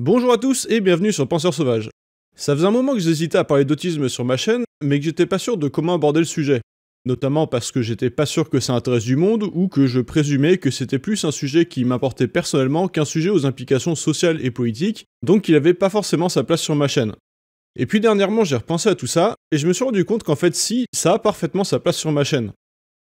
Bonjour à tous et bienvenue sur Penseur Sauvage. Ça faisait un moment que j'hésitais à parler d'autisme sur ma chaîne, mais que j'étais pas sûr de comment aborder le sujet. Notamment parce que j'étais pas sûr que ça intéresse du monde ou que je présumais que c'était plus un sujet qui m'importait personnellement qu'un sujet aux implications sociales et politiques, donc qu'il avait pas forcément sa place sur ma chaîne. Et puis dernièrement j'ai repensé à tout ça, et je me suis rendu compte qu'en fait si, ça a parfaitement sa place sur ma chaîne.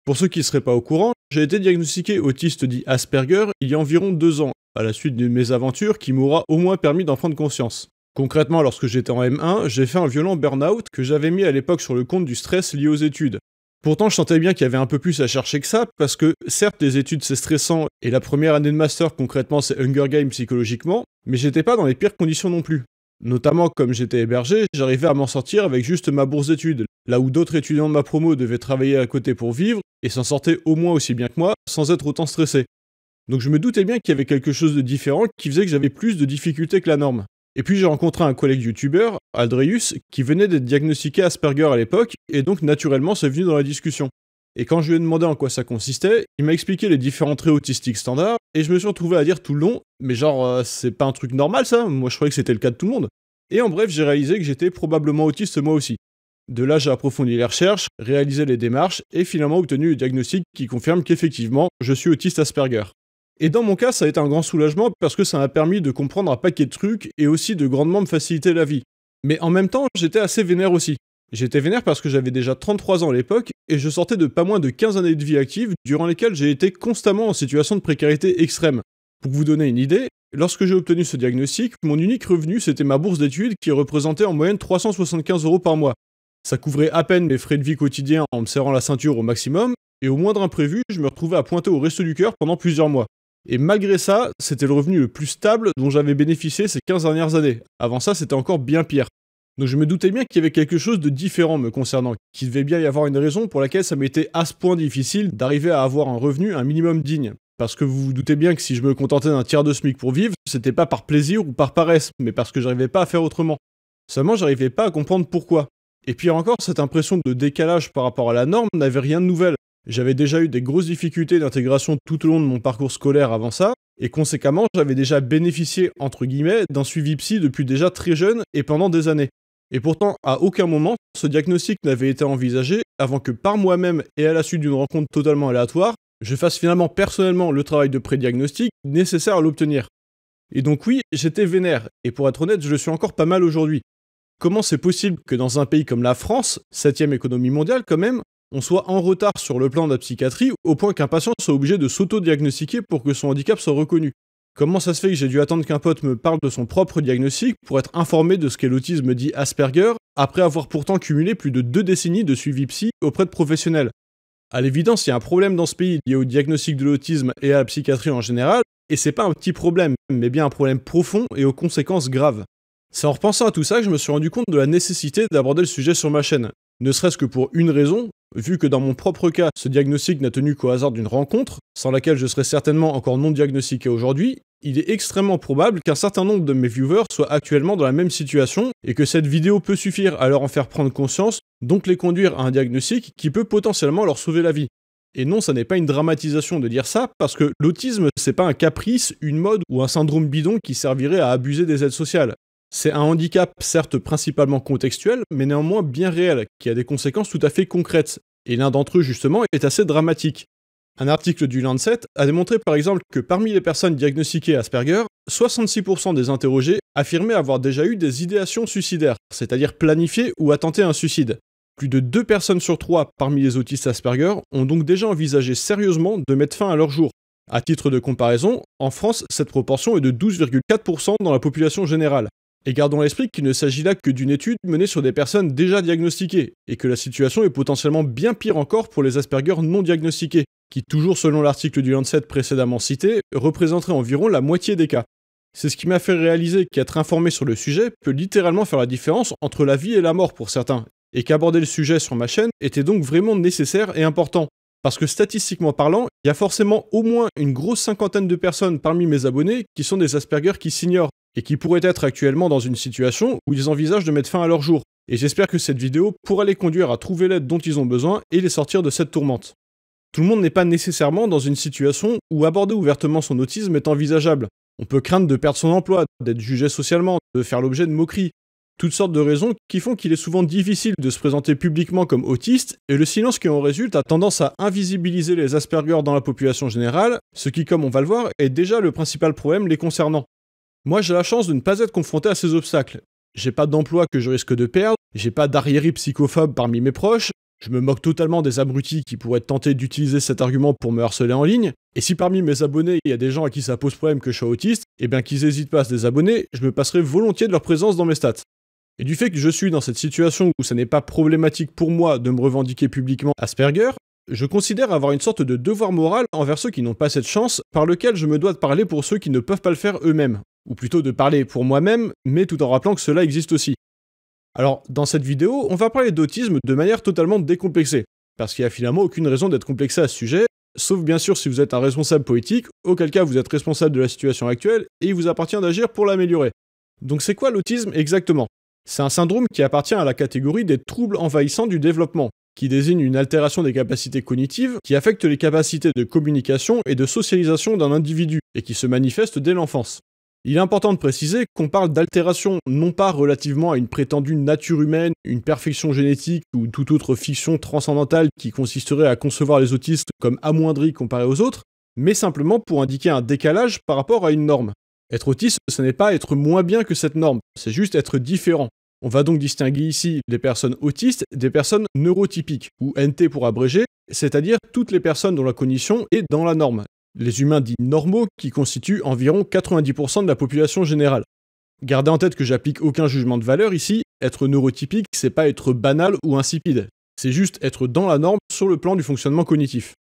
Pour ceux qui ne seraient pas au courant, j'ai été diagnostiqué autiste dit Asperger il y a environ deux ans, à la suite d'une mésaventure qui m'aura au moins permis d'en prendre conscience. Concrètement, lorsque j'étais en M1, j'ai fait un violent burn-out que j'avais mis à l'époque sur le compte du stress lié aux études. Pourtant, je sentais bien qu'il y avait un peu plus à chercher que ça, parce que certes, les études c'est stressant, et la première année de master concrètement c'est Hunger Game psychologiquement, mais j'étais pas dans les pires conditions non plus. Notamment, comme j'étais hébergé, j'arrivais à m'en sortir avec juste ma bourse d'études, là où d'autres étudiants de ma promo devaient travailler à côté pour vivre, et s'en sortaient au moins aussi bien que moi, sans être autant stressés. Donc je me doutais bien qu'il y avait quelque chose de différent qui faisait que j'avais plus de difficultés que la norme. Et puis j'ai rencontré un collègue youtubeur, Aldreus, qui venait d'être diagnostiqué Asperger à l'époque, et donc naturellement c'est venu dans la discussion. Et quand je lui ai demandé en quoi ça consistait, il m'a expliqué les différents traits autistiques standards, et je me suis retrouvé à dire tout le long, mais genre, euh, c'est pas un truc normal ça, moi je croyais que c'était le cas de tout le monde. Et en bref, j'ai réalisé que j'étais probablement autiste moi aussi. De là, j'ai approfondi les recherches, réalisé les démarches, et finalement obtenu le diagnostic qui confirme qu'effectivement, je suis autiste Asperger. Et dans mon cas, ça a été un grand soulagement parce que ça m'a permis de comprendre un paquet de trucs et aussi de grandement me faciliter la vie. Mais en même temps, j'étais assez vénère aussi. J'étais vénère parce que j'avais déjà 33 ans à l'époque et je sortais de pas moins de 15 années de vie active durant lesquelles j'ai été constamment en situation de précarité extrême. Pour vous donner une idée, lorsque j'ai obtenu ce diagnostic, mon unique revenu c'était ma bourse d'études qui représentait en moyenne 375 euros par mois. Ça couvrait à peine mes frais de vie quotidiens en me serrant la ceinture au maximum, et au moindre imprévu, je me retrouvais à pointer au reste du cœur pendant plusieurs mois. Et malgré ça, c'était le revenu le plus stable dont j'avais bénéficié ces 15 dernières années. Avant ça, c'était encore bien pire. Donc je me doutais bien qu'il y avait quelque chose de différent me concernant, qu'il devait bien y avoir une raison pour laquelle ça m'était à ce point difficile d'arriver à avoir un revenu un minimum digne. Parce que vous vous doutez bien que si je me contentais d'un tiers de SMIC pour vivre, c'était pas par plaisir ou par paresse, mais parce que j'arrivais pas à faire autrement. Seulement j'arrivais pas à comprendre pourquoi. Et puis encore, cette impression de décalage par rapport à la norme n'avait rien de nouvelle. J'avais déjà eu des grosses difficultés d'intégration tout au long de mon parcours scolaire avant ça, et conséquemment, j'avais déjà bénéficié, entre guillemets, d'un suivi psy depuis déjà très jeune et pendant des années. Et pourtant, à aucun moment, ce diagnostic n'avait été envisagé avant que par moi-même et à la suite d'une rencontre totalement aléatoire, je fasse finalement personnellement le travail de prédiagnostic nécessaire à l'obtenir. Et donc oui, j'étais vénère, et pour être honnête, je le suis encore pas mal aujourd'hui. Comment c'est possible que dans un pays comme la France, septième économie mondiale quand même, on soit en retard sur le plan de la psychiatrie au point qu'un patient soit obligé de s'auto-diagnostiquer pour que son handicap soit reconnu. Comment ça se fait que j'ai dû attendre qu'un pote me parle de son propre diagnostic pour être informé de ce qu'est l'autisme dit Asperger, après avoir pourtant cumulé plus de deux décennies de suivi psy auprès de professionnels À l'évidence, il y a un problème dans ce pays lié au diagnostic de l'autisme et à la psychiatrie en général, et c'est pas un petit problème, mais bien un problème profond et aux conséquences graves. C'est en repensant à tout ça que je me suis rendu compte de la nécessité d'aborder le sujet sur ma chaîne, ne serait-ce que pour une raison, Vu que dans mon propre cas, ce diagnostic n'a tenu qu'au hasard d'une rencontre, sans laquelle je serais certainement encore non diagnostiqué aujourd'hui, il est extrêmement probable qu'un certain nombre de mes viewers soient actuellement dans la même situation et que cette vidéo peut suffire à leur en faire prendre conscience, donc les conduire à un diagnostic qui peut potentiellement leur sauver la vie. Et non, ça n'est pas une dramatisation de dire ça, parce que l'autisme, c'est pas un caprice, une mode ou un syndrome bidon qui servirait à abuser des aides sociales. C'est un handicap, certes principalement contextuel, mais néanmoins bien réel, qui a des conséquences tout à fait concrètes, et l'un d'entre eux justement est assez dramatique. Un article du Lancet a démontré par exemple que parmi les personnes diagnostiquées Asperger, 66% des interrogés affirmaient avoir déjà eu des idéations suicidaires, c'est-à-dire planifier ou attenté un suicide. Plus de 2 personnes sur 3 parmi les autistes Asperger ont donc déjà envisagé sérieusement de mettre fin à leur jour. À titre de comparaison, en France, cette proportion est de 12,4% dans la population générale, et gardons à l'esprit qu'il ne s'agit là que d'une étude menée sur des personnes déjà diagnostiquées, et que la situation est potentiellement bien pire encore pour les Asperger non diagnostiqués, qui toujours selon l'article du Lancet précédemment cité, représenterait environ la moitié des cas. C'est ce qui m'a fait réaliser qu'être informé sur le sujet peut littéralement faire la différence entre la vie et la mort pour certains, et qu'aborder le sujet sur ma chaîne était donc vraiment nécessaire et important. Parce que statistiquement parlant, il y a forcément au moins une grosse cinquantaine de personnes parmi mes abonnés qui sont des Asperger qui s'ignorent, et qui pourraient être actuellement dans une situation où ils envisagent de mettre fin à leur jour. Et j'espère que cette vidéo pourra les conduire à trouver l'aide dont ils ont besoin et les sortir de cette tourmente. Tout le monde n'est pas nécessairement dans une situation où aborder ouvertement son autisme est envisageable. On peut craindre de perdre son emploi, d'être jugé socialement, de faire l'objet de moqueries. Toutes sortes de raisons qui font qu'il est souvent difficile de se présenter publiquement comme autiste, et le silence qui en résulte a tendance à invisibiliser les Asperger dans la population générale, ce qui, comme on va le voir, est déjà le principal problème les concernant. Moi, j'ai la chance de ne pas être confronté à ces obstacles. J'ai pas d'emploi que je risque de perdre, j'ai pas d'arriéré psychophobe parmi mes proches, je me moque totalement des abrutis qui pourraient tenter d'utiliser cet argument pour me harceler en ligne, et si parmi mes abonnés il y a des gens à qui ça pose problème que je sois autiste, et eh bien qu'ils hésitent pas à se désabonner, je me passerai volontiers de leur présence dans mes stats. Et du fait que je suis dans cette situation où ça n'est pas problématique pour moi de me revendiquer publiquement Asperger, je considère avoir une sorte de devoir moral envers ceux qui n'ont pas cette chance, par lequel je me dois de parler pour ceux qui ne peuvent pas le faire eux-mêmes, ou plutôt de parler pour moi-même, mais tout en rappelant que cela existe aussi. Alors, dans cette vidéo, on va parler d'autisme de manière totalement décomplexée, parce qu'il n'y a finalement aucune raison d'être complexé à ce sujet, sauf bien sûr si vous êtes un responsable politique, auquel cas vous êtes responsable de la situation actuelle et il vous appartient d'agir pour l'améliorer. Donc c'est quoi l'autisme exactement C'est un syndrome qui appartient à la catégorie des troubles envahissants du développement, qui désigne une altération des capacités cognitives qui affecte les capacités de communication et de socialisation d'un individu et qui se manifeste dès l'enfance. Il est important de préciser qu'on parle d'altération non pas relativement à une prétendue nature humaine, une perfection génétique ou toute autre fiction transcendantale qui consisterait à concevoir les autistes comme amoindris comparés aux autres, mais simplement pour indiquer un décalage par rapport à une norme. Être autiste, ce n'est pas être moins bien que cette norme, c'est juste être différent. On va donc distinguer ici les personnes autistes des personnes neurotypiques, ou NT pour abréger, c'est-à-dire toutes les personnes dont la cognition est dans la norme, les humains dits normaux qui constituent environ 90% de la population générale. Gardez en tête que j'applique aucun jugement de valeur ici, être neurotypique, c'est pas être banal ou insipide, c'est juste être dans la norme sur le plan du fonctionnement cognitif.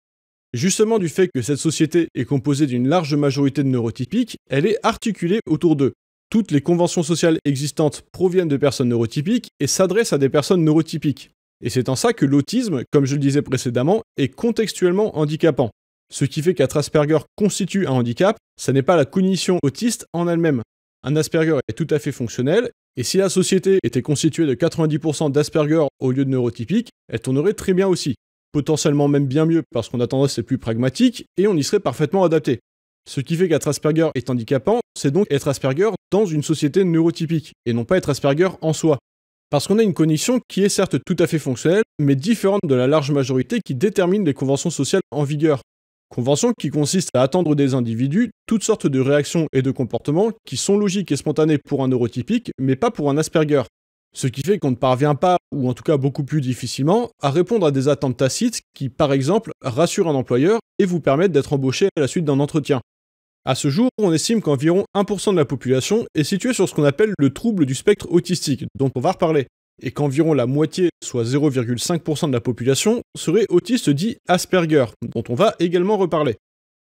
Justement du fait que cette société est composée d'une large majorité de neurotypiques, elle est articulée autour d'eux. Toutes les conventions sociales existantes proviennent de personnes neurotypiques et s'adressent à des personnes neurotypiques. Et c'est en ça que l'autisme, comme je le disais précédemment, est contextuellement handicapant. Ce qui fait qu'être Asperger constitue un handicap, ce n'est pas la cognition autiste en elle-même. Un Asperger est tout à fait fonctionnel, et si la société était constituée de 90% d'Asperger au lieu de neurotypiques, elle tournerait très bien aussi. Potentiellement même bien mieux, parce qu'on a tendance à être plus pragmatique, et on y serait parfaitement adapté. Ce qui fait qu'être Asperger est handicapant, c'est donc être Asperger dans une société neurotypique, et non pas être Asperger en soi. Parce qu'on a une cognition qui est certes tout à fait fonctionnelle, mais différente de la large majorité qui détermine les conventions sociales en vigueur, Convention qui consiste à attendre des individus toutes sortes de réactions et de comportements qui sont logiques et spontanés pour un neurotypique, mais pas pour un Asperger. Ce qui fait qu'on ne parvient pas, ou en tout cas beaucoup plus difficilement, à répondre à des attentes tacites qui, par exemple, rassurent un employeur et vous permettent d'être embauché à la suite d'un entretien. À ce jour, on estime qu'environ 1% de la population est située sur ce qu'on appelle le trouble du spectre autistique, dont on va reparler et qu'environ la moitié, soit 0,5% de la population, serait autiste dit Asperger, dont on va également reparler.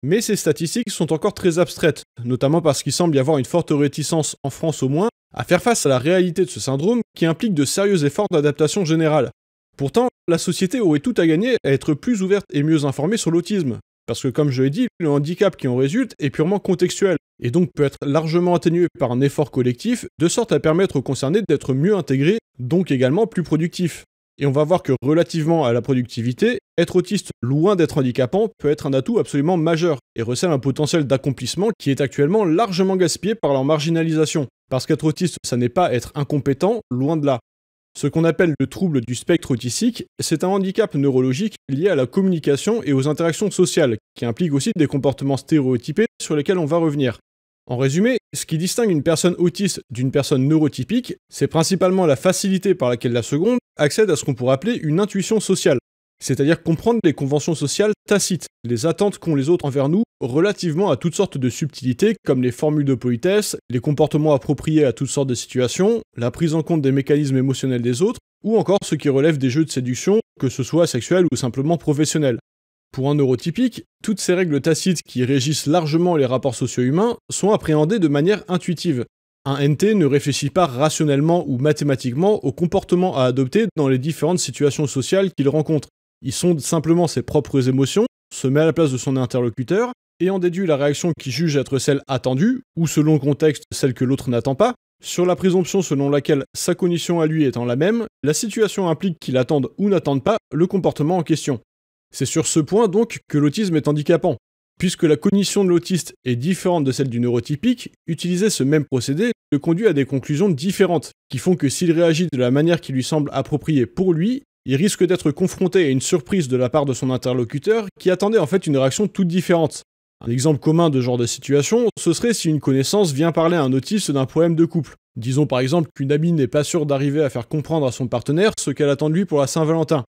Mais ces statistiques sont encore très abstraites, notamment parce qu'il semble y avoir une forte réticence, en France au moins, à faire face à la réalité de ce syndrome qui implique de sérieux efforts d'adaptation générale. Pourtant, la société aurait tout à gagner à être plus ouverte et mieux informée sur l'autisme, parce que comme je l'ai dit, le handicap qui en résulte est purement contextuel, et donc peut être largement atténué par un effort collectif, de sorte à permettre aux concernés d'être mieux intégrés, donc également plus productifs. Et on va voir que relativement à la productivité, être autiste loin d'être handicapant peut être un atout absolument majeur et recèle un potentiel d'accomplissement qui est actuellement largement gaspillé par leur marginalisation. Parce qu'être autiste, ça n'est pas être incompétent, loin de là. Ce qu'on appelle le trouble du spectre autistique, c'est un handicap neurologique lié à la communication et aux interactions sociales, qui implique aussi des comportements stéréotypés sur lesquels on va revenir. En résumé, ce qui distingue une personne autiste d'une personne neurotypique, c'est principalement la facilité par laquelle la seconde accède à ce qu'on pourrait appeler une intuition sociale, c'est-à-dire comprendre les conventions sociales tacites, les attentes qu'ont les autres envers nous relativement à toutes sortes de subtilités comme les formules de politesse, les comportements appropriés à toutes sortes de situations, la prise en compte des mécanismes émotionnels des autres, ou encore ce qui relève des jeux de séduction, que ce soit sexuel ou simplement professionnel. Pour un neurotypique, toutes ces règles tacites qui régissent largement les rapports sociaux humains sont appréhendées de manière intuitive. Un NT ne réfléchit pas rationnellement ou mathématiquement au comportement à adopter dans les différentes situations sociales qu'il rencontre. Il sonde simplement ses propres émotions, se met à la place de son interlocuteur, et en déduit la réaction qu'il juge être celle attendue, ou selon le contexte celle que l'autre n'attend pas, sur la présomption selon laquelle sa cognition à lui étant la même, la situation implique qu'il attende ou n'attende pas le comportement en question. C'est sur ce point donc que l'autisme est handicapant. Puisque la cognition de l'autiste est différente de celle du neurotypique, utiliser ce même procédé le conduit à des conclusions différentes, qui font que s'il réagit de la manière qui lui semble appropriée pour lui, il risque d'être confronté à une surprise de la part de son interlocuteur qui attendait en fait une réaction toute différente. Un exemple commun de genre de situation, ce serait si une connaissance vient parler à un autiste d'un problème de couple. Disons par exemple qu'une amie n'est pas sûre d'arriver à faire comprendre à son partenaire ce qu'elle attend de lui pour la Saint-Valentin,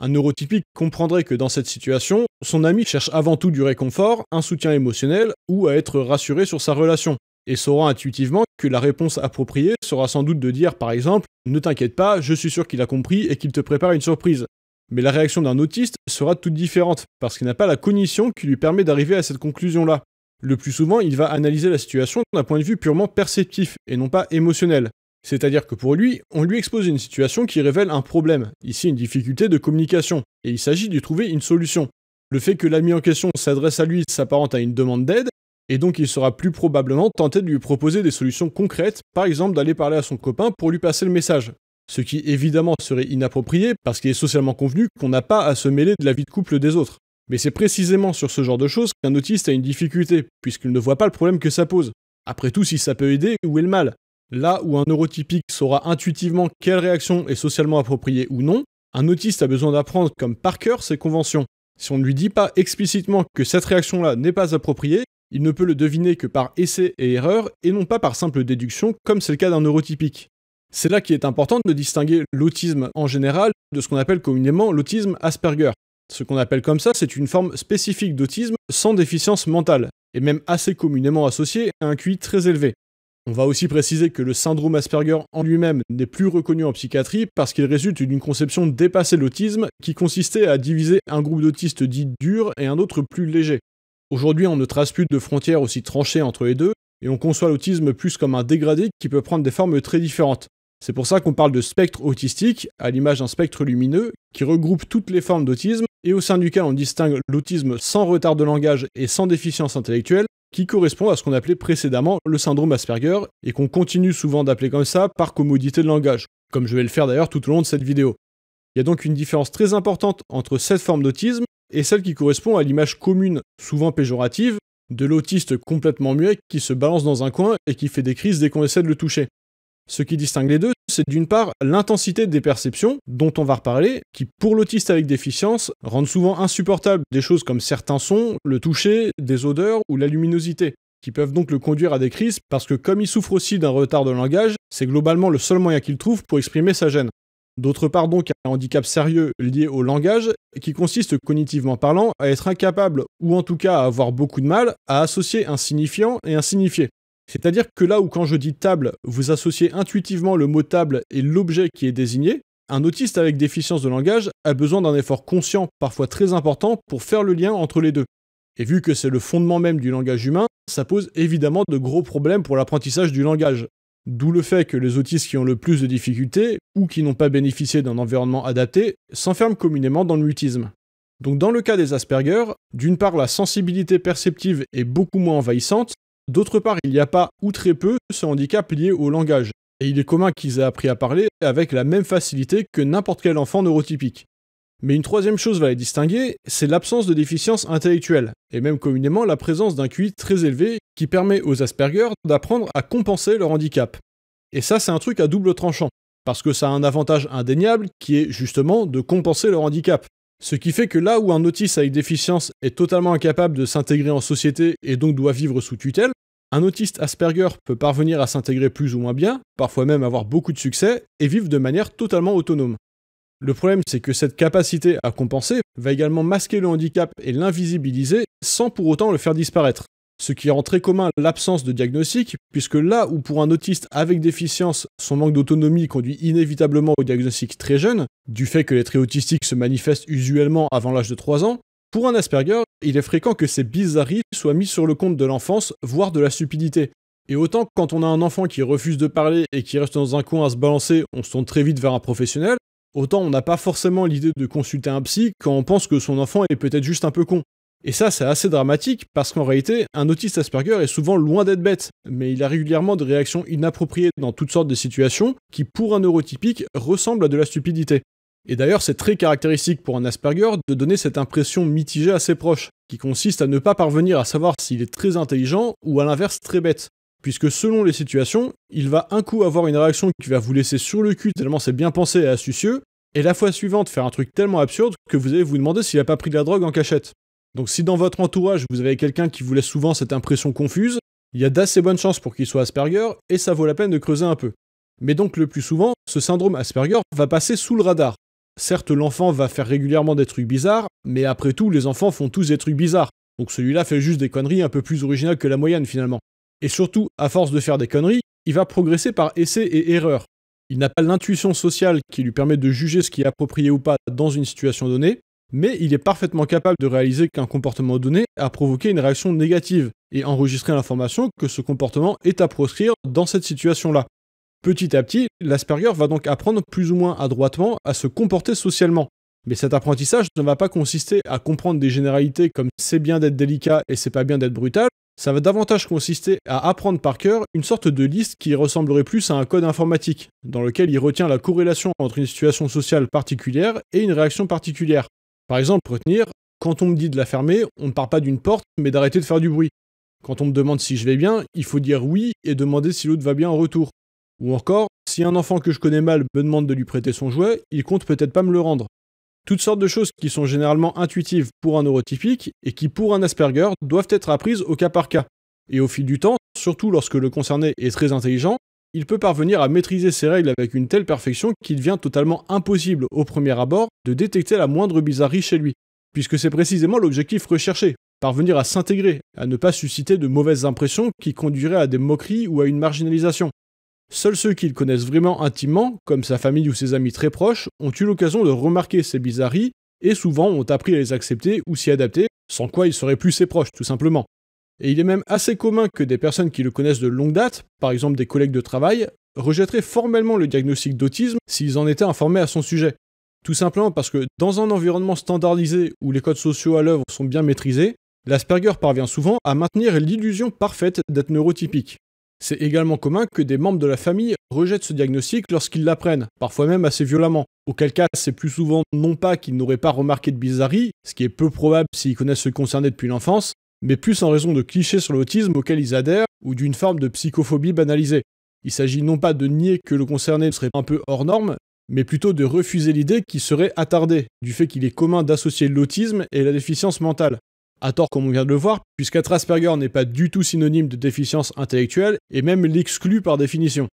un neurotypique comprendrait que dans cette situation, son ami cherche avant tout du réconfort, un soutien émotionnel ou à être rassuré sur sa relation, et saura intuitivement que la réponse appropriée sera sans doute de dire par exemple Ne t'inquiète pas, je suis sûr qu'il a compris et qu'il te prépare une surprise. Mais la réaction d'un autiste sera toute différente, parce qu'il n'a pas la cognition qui lui permet d'arriver à cette conclusion-là. Le plus souvent, il va analyser la situation d'un point de vue purement perceptif et non pas émotionnel, c'est-à-dire que pour lui, on lui expose une situation qui révèle un problème, ici une difficulté de communication, et il s'agit d'y trouver une solution. Le fait que l'ami en question s'adresse à lui s'apparente à une demande d'aide, et donc il sera plus probablement tenté de lui proposer des solutions concrètes, par exemple d'aller parler à son copain pour lui passer le message. Ce qui évidemment serait inapproprié parce qu'il est socialement convenu qu'on n'a pas à se mêler de la vie de couple des autres. Mais c'est précisément sur ce genre de choses qu'un autiste a une difficulté, puisqu'il ne voit pas le problème que ça pose. Après tout, si ça peut aider, où est le mal Là où un neurotypique saura intuitivement quelle réaction est socialement appropriée ou non, un autiste a besoin d'apprendre comme par cœur ses conventions. Si on ne lui dit pas explicitement que cette réaction-là n'est pas appropriée, il ne peut le deviner que par essai et erreur et non pas par simple déduction comme c'est le cas d'un neurotypique. C'est là qu'il est important de distinguer l'autisme en général de ce qu'on appelle communément l'autisme Asperger. Ce qu'on appelle comme ça, c'est une forme spécifique d'autisme sans déficience mentale, et même assez communément associée à un QI très élevé. On va aussi préciser que le syndrome Asperger en lui-même n'est plus reconnu en psychiatrie parce qu'il résulte d'une conception dépassée de l'autisme qui consistait à diviser un groupe d'autistes dit dur et un autre plus léger. Aujourd'hui, on ne trace plus de frontières aussi tranchées entre les deux et on conçoit l'autisme plus comme un dégradé qui peut prendre des formes très différentes. C'est pour ça qu'on parle de spectre autistique, à l'image d'un spectre lumineux, qui regroupe toutes les formes d'autisme, et au sein duquel on distingue l'autisme sans retard de langage et sans déficience intellectuelle, qui correspond à ce qu'on appelait précédemment le syndrome Asperger et qu'on continue souvent d'appeler comme ça par commodité de langage, comme je vais le faire d'ailleurs tout au long de cette vidéo. Il y a donc une différence très importante entre cette forme d'autisme et celle qui correspond à l'image commune, souvent péjorative, de l'autiste complètement muet qui se balance dans un coin et qui fait des crises dès qu'on essaie de le toucher. Ce qui distingue les deux, c'est d'une part l'intensité des perceptions, dont on va reparler, qui pour l'autiste avec déficience rendent souvent insupportables des choses comme certains sons, le toucher, des odeurs ou la luminosité qui peuvent donc le conduire à des crises parce que comme il souffre aussi d'un retard de langage, c'est globalement le seul moyen qu'il trouve pour exprimer sa gêne. D'autre part donc un handicap sérieux lié au langage qui consiste cognitivement parlant à être incapable ou en tout cas à avoir beaucoup de mal à associer un signifiant et un signifié, c'est-à-dire que là où quand je dis table, vous associez intuitivement le mot table et l'objet qui est désigné, un autiste avec déficience de langage a besoin d'un effort conscient, parfois très important, pour faire le lien entre les deux. Et vu que c'est le fondement même du langage humain, ça pose évidemment de gros problèmes pour l'apprentissage du langage. D'où le fait que les autistes qui ont le plus de difficultés, ou qui n'ont pas bénéficié d'un environnement adapté, s'enferment communément dans le mutisme. Donc dans le cas des Asperger, d'une part la sensibilité perceptive est beaucoup moins envahissante, D'autre part, il n'y a pas ou très peu ce handicap lié au langage, et il est commun qu'ils aient appris à parler avec la même facilité que n'importe quel enfant neurotypique. Mais une troisième chose va les distinguer, c'est l'absence de déficience intellectuelle, et même communément la présence d'un QI très élevé qui permet aux Asperger d'apprendre à compenser leur handicap. Et ça, c'est un truc à double tranchant, parce que ça a un avantage indéniable qui est justement de compenser leur handicap, ce qui fait que là où un autiste avec déficience est totalement incapable de s'intégrer en société et donc doit vivre sous tutelle, un autiste Asperger peut parvenir à s'intégrer plus ou moins bien, parfois même avoir beaucoup de succès, et vivre de manière totalement autonome. Le problème, c'est que cette capacité à compenser va également masquer le handicap et l'invisibiliser sans pour autant le faire disparaître ce qui rend très commun l'absence de diagnostic, puisque là où pour un autiste avec déficience, son manque d'autonomie conduit inévitablement au diagnostic très jeune, du fait que les traits autistiques se manifestent usuellement avant l'âge de 3 ans, pour un Asperger, il est fréquent que ces bizarreries soient mises sur le compte de l'enfance, voire de la stupidité. Et autant quand on a un enfant qui refuse de parler et qui reste dans un coin à se balancer, on se tourne très vite vers un professionnel, autant on n'a pas forcément l'idée de consulter un psy quand on pense que son enfant est peut-être juste un peu con. Et ça, c'est assez dramatique parce qu'en réalité, un autiste Asperger est souvent loin d'être bête, mais il a régulièrement des réactions inappropriées dans toutes sortes de situations qui, pour un neurotypique, ressemblent à de la stupidité. Et d'ailleurs, c'est très caractéristique pour un Asperger de donner cette impression mitigée à ses proches, qui consiste à ne pas parvenir à savoir s'il est très intelligent ou à l'inverse très bête, puisque selon les situations, il va un coup avoir une réaction qui va vous laisser sur le cul tellement c'est bien pensé et astucieux, et la fois suivante faire un truc tellement absurde que vous allez vous demander s'il a pas pris de la drogue en cachette. Donc si dans votre entourage, vous avez quelqu'un qui vous laisse souvent cette impression confuse, il y a d'assez bonnes chances pour qu'il soit Asperger, et ça vaut la peine de creuser un peu. Mais donc le plus souvent, ce syndrome Asperger va passer sous le radar. Certes, l'enfant va faire régulièrement des trucs bizarres, mais après tout, les enfants font tous des trucs bizarres, donc celui-là fait juste des conneries un peu plus originales que la moyenne finalement. Et surtout, à force de faire des conneries, il va progresser par essai et erreur. Il n'a pas l'intuition sociale qui lui permet de juger ce qui est approprié ou pas dans une situation donnée, mais il est parfaitement capable de réaliser qu'un comportement donné a provoqué une réaction négative et enregistrer l'information que ce comportement est à proscrire dans cette situation-là. Petit à petit, l'Asperger va donc apprendre plus ou moins adroitement à se comporter socialement. Mais cet apprentissage ne va pas consister à comprendre des généralités comme c'est bien d'être délicat et c'est pas bien d'être brutal, ça va davantage consister à apprendre par cœur une sorte de liste qui ressemblerait plus à un code informatique, dans lequel il retient la corrélation entre une situation sociale particulière et une réaction particulière, par exemple, retenir, quand on me dit de la fermer, on ne part pas d'une porte, mais d'arrêter de faire du bruit. Quand on me demande si je vais bien, il faut dire oui et demander si l'autre va bien en retour. Ou encore, si un enfant que je connais mal me demande de lui prêter son jouet, il compte peut-être pas me le rendre. Toutes sortes de choses qui sont généralement intuitives pour un neurotypique et qui pour un Asperger doivent être apprises au cas par cas. Et au fil du temps, surtout lorsque le concerné est très intelligent, il peut parvenir à maîtriser ses règles avec une telle perfection qu'il devient totalement impossible au premier abord de détecter la moindre bizarrerie chez lui, puisque c'est précisément l'objectif recherché, parvenir à s'intégrer, à ne pas susciter de mauvaises impressions qui conduiraient à des moqueries ou à une marginalisation. Seuls ceux qu'ils connaissent vraiment intimement, comme sa famille ou ses amis très proches, ont eu l'occasion de remarquer ces bizarreries et souvent ont appris à les accepter ou s'y adapter, sans quoi ils seraient plus ses proches, tout simplement et il est même assez commun que des personnes qui le connaissent de longue date, par exemple des collègues de travail, rejetteraient formellement le diagnostic d'autisme s'ils en étaient informés à son sujet. Tout simplement parce que dans un environnement standardisé où les codes sociaux à l'œuvre sont bien maîtrisés, l'Asperger parvient souvent à maintenir l'illusion parfaite d'être neurotypique. C'est également commun que des membres de la famille rejettent ce diagnostic lorsqu'ils l'apprennent, parfois même assez violemment, auquel cas c'est plus souvent non pas qu'ils n'auraient pas remarqué de bizarrerie, ce qui est peu probable s'ils connaissent ce concerné depuis l'enfance, mais plus en raison de clichés sur l'autisme auxquels ils adhèrent ou d'une forme de psychophobie banalisée. Il s'agit non pas de nier que le concerné serait un peu hors norme, mais plutôt de refuser l'idée qu'il serait attardé, du fait qu'il est commun d'associer l'autisme et la déficience mentale. À tort comme on vient de le voir, puisqu'être Asperger n'est pas du tout synonyme de déficience intellectuelle et même l'exclut par définition.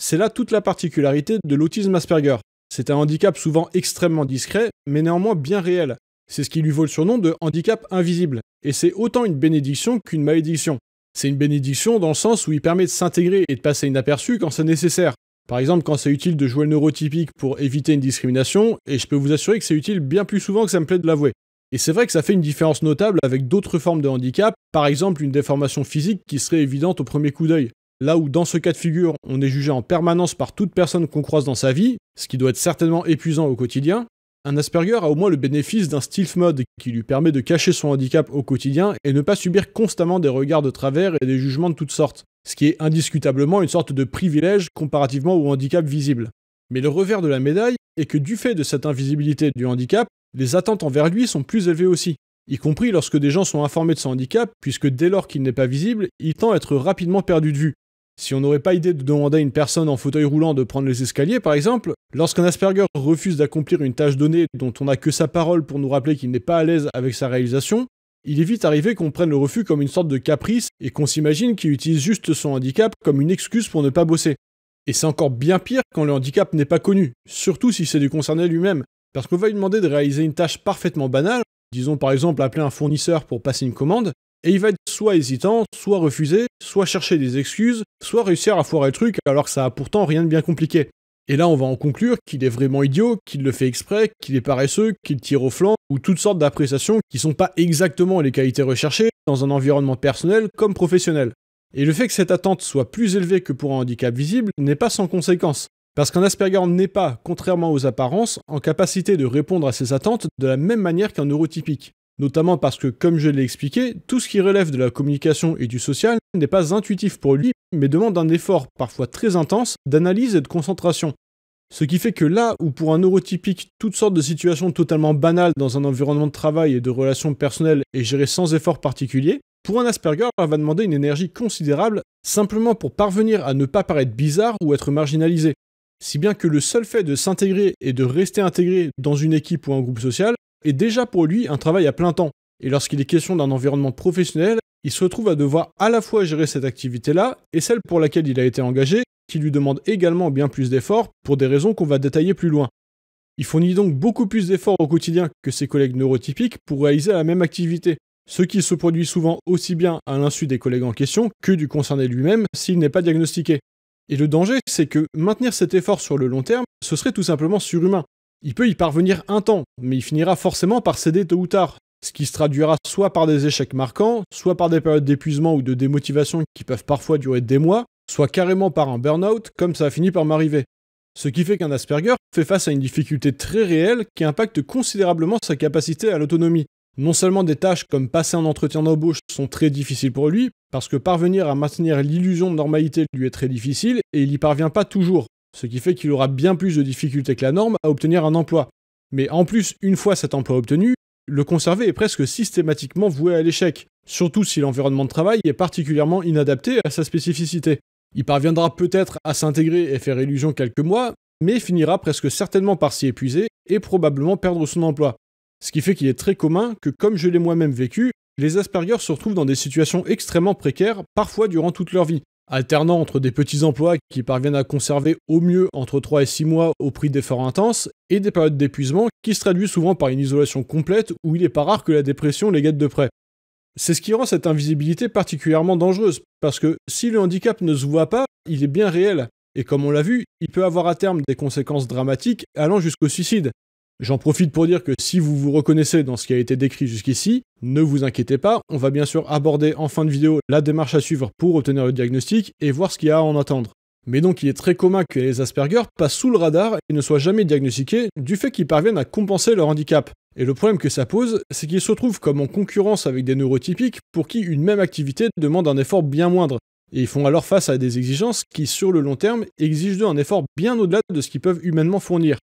C'est là toute la particularité de l'autisme Asperger. C'est un handicap souvent extrêmement discret, mais néanmoins bien réel, c'est ce qui lui vaut le surnom de handicap invisible, et c'est autant une bénédiction qu'une malédiction. C'est une bénédiction dans le sens où il permet de s'intégrer et de passer inaperçu quand c'est nécessaire. Par exemple, quand c'est utile de jouer le neurotypique pour éviter une discrimination, et je peux vous assurer que c'est utile bien plus souvent que ça me plaît de l'avouer. Et c'est vrai que ça fait une différence notable avec d'autres formes de handicap, par exemple une déformation physique qui serait évidente au premier coup d'œil. Là où dans ce cas de figure, on est jugé en permanence par toute personne qu'on croise dans sa vie, ce qui doit être certainement épuisant au quotidien, un Asperger a au moins le bénéfice d'un stealth mode qui lui permet de cacher son handicap au quotidien et ne pas subir constamment des regards de travers et des jugements de toutes sortes, ce qui est indiscutablement une sorte de privilège comparativement au handicap visible. Mais le revers de la médaille est que du fait de cette invisibilité du handicap, les attentes envers lui sont plus élevées aussi, y compris lorsque des gens sont informés de son handicap, puisque dès lors qu'il n'est pas visible, il tend à être rapidement perdu de vue, si on n'aurait pas idée de demander à une personne en fauteuil roulant de prendre les escaliers, par exemple, lorsqu'un Asperger refuse d'accomplir une tâche donnée dont on n'a que sa parole pour nous rappeler qu'il n'est pas à l'aise avec sa réalisation, il est vite arrivé qu'on prenne le refus comme une sorte de caprice et qu'on s'imagine qu'il utilise juste son handicap comme une excuse pour ne pas bosser. Et c'est encore bien pire quand le handicap n'est pas connu, surtout si c'est du concerné lui-même, parce qu'on va lui demander de réaliser une tâche parfaitement banale, disons par exemple appeler un fournisseur pour passer une commande, et il va être soit hésitant, soit refusé, soit chercher des excuses, soit réussir à foirer le truc alors que ça a pourtant rien de bien compliqué. Et là, on va en conclure qu'il est vraiment idiot, qu'il le fait exprès, qu'il est paresseux, qu'il tire au flanc, ou toutes sortes d'appréciations qui sont pas exactement les qualités recherchées dans un environnement personnel comme professionnel. Et le fait que cette attente soit plus élevée que pour un handicap visible n'est pas sans conséquence, parce qu'un Asperger n'est pas, contrairement aux apparences, en capacité de répondre à ses attentes de la même manière qu'un neurotypique notamment parce que, comme je l'ai expliqué, tout ce qui relève de la communication et du social n'est pas intuitif pour lui, mais demande un effort parfois très intense d'analyse et de concentration. Ce qui fait que là où pour un neurotypique, toutes sortes de situations totalement banales dans un environnement de travail et de relations personnelles est gérée sans effort particulier, pour un Asperger, va demander une énergie considérable simplement pour parvenir à ne pas paraître bizarre ou être marginalisé. Si bien que le seul fait de s'intégrer et de rester intégré dans une équipe ou un groupe social est déjà pour lui un travail à plein temps. Et lorsqu'il est question d'un environnement professionnel, il se retrouve à devoir à la fois gérer cette activité-là et celle pour laquelle il a été engagé, qui lui demande également bien plus d'efforts pour des raisons qu'on va détailler plus loin. Il fournit donc beaucoup plus d'efforts au quotidien que ses collègues neurotypiques pour réaliser la même activité, ce qui se produit souvent aussi bien à l'insu des collègues en question que du concerné lui-même s'il n'est pas diagnostiqué. Et le danger, c'est que maintenir cet effort sur le long terme, ce serait tout simplement surhumain, il peut y parvenir un temps, mais il finira forcément par céder tôt ou tard, ce qui se traduira soit par des échecs marquants, soit par des périodes d'épuisement ou de démotivation qui peuvent parfois durer des mois, soit carrément par un burn-out, comme ça a fini par m'arriver. Ce qui fait qu'un Asperger fait face à une difficulté très réelle qui impacte considérablement sa capacité à l'autonomie. Non seulement des tâches comme passer un entretien d'embauche sont très difficiles pour lui, parce que parvenir à maintenir l'illusion de normalité lui est très difficile et il n'y parvient pas toujours, ce qui fait qu'il aura bien plus de difficultés que la norme à obtenir un emploi. Mais en plus, une fois cet emploi obtenu, le conserver est presque systématiquement voué à l'échec, surtout si l'environnement de travail est particulièrement inadapté à sa spécificité. Il parviendra peut-être à s'intégrer et faire illusion quelques mois, mais finira presque certainement par s'y épuiser et probablement perdre son emploi. Ce qui fait qu'il est très commun que, comme je l'ai moi-même vécu, les Asperger se retrouvent dans des situations extrêmement précaires, parfois durant toute leur vie, alternant entre des petits emplois qui parviennent à conserver au mieux entre 3 et 6 mois au prix d'efforts intenses, et des périodes d'épuisement qui se traduisent souvent par une isolation complète où il n'est pas rare que la dépression les guette de près. C'est ce qui rend cette invisibilité particulièrement dangereuse, parce que si le handicap ne se voit pas, il est bien réel, et comme on l'a vu, il peut avoir à terme des conséquences dramatiques allant jusqu'au suicide, J'en profite pour dire que si vous vous reconnaissez dans ce qui a été décrit jusqu'ici, ne vous inquiétez pas, on va bien sûr aborder en fin de vidéo la démarche à suivre pour obtenir le diagnostic et voir ce qu'il y a à en attendre. Mais donc il est très commun que les Asperger passent sous le radar et ne soient jamais diagnostiqués du fait qu'ils parviennent à compenser leur handicap. Et le problème que ça pose, c'est qu'ils se retrouvent comme en concurrence avec des neurotypiques pour qui une même activité demande un effort bien moindre. Et ils font alors face à des exigences qui, sur le long terme, exigent d'eux un effort bien au-delà de ce qu'ils peuvent humainement fournir.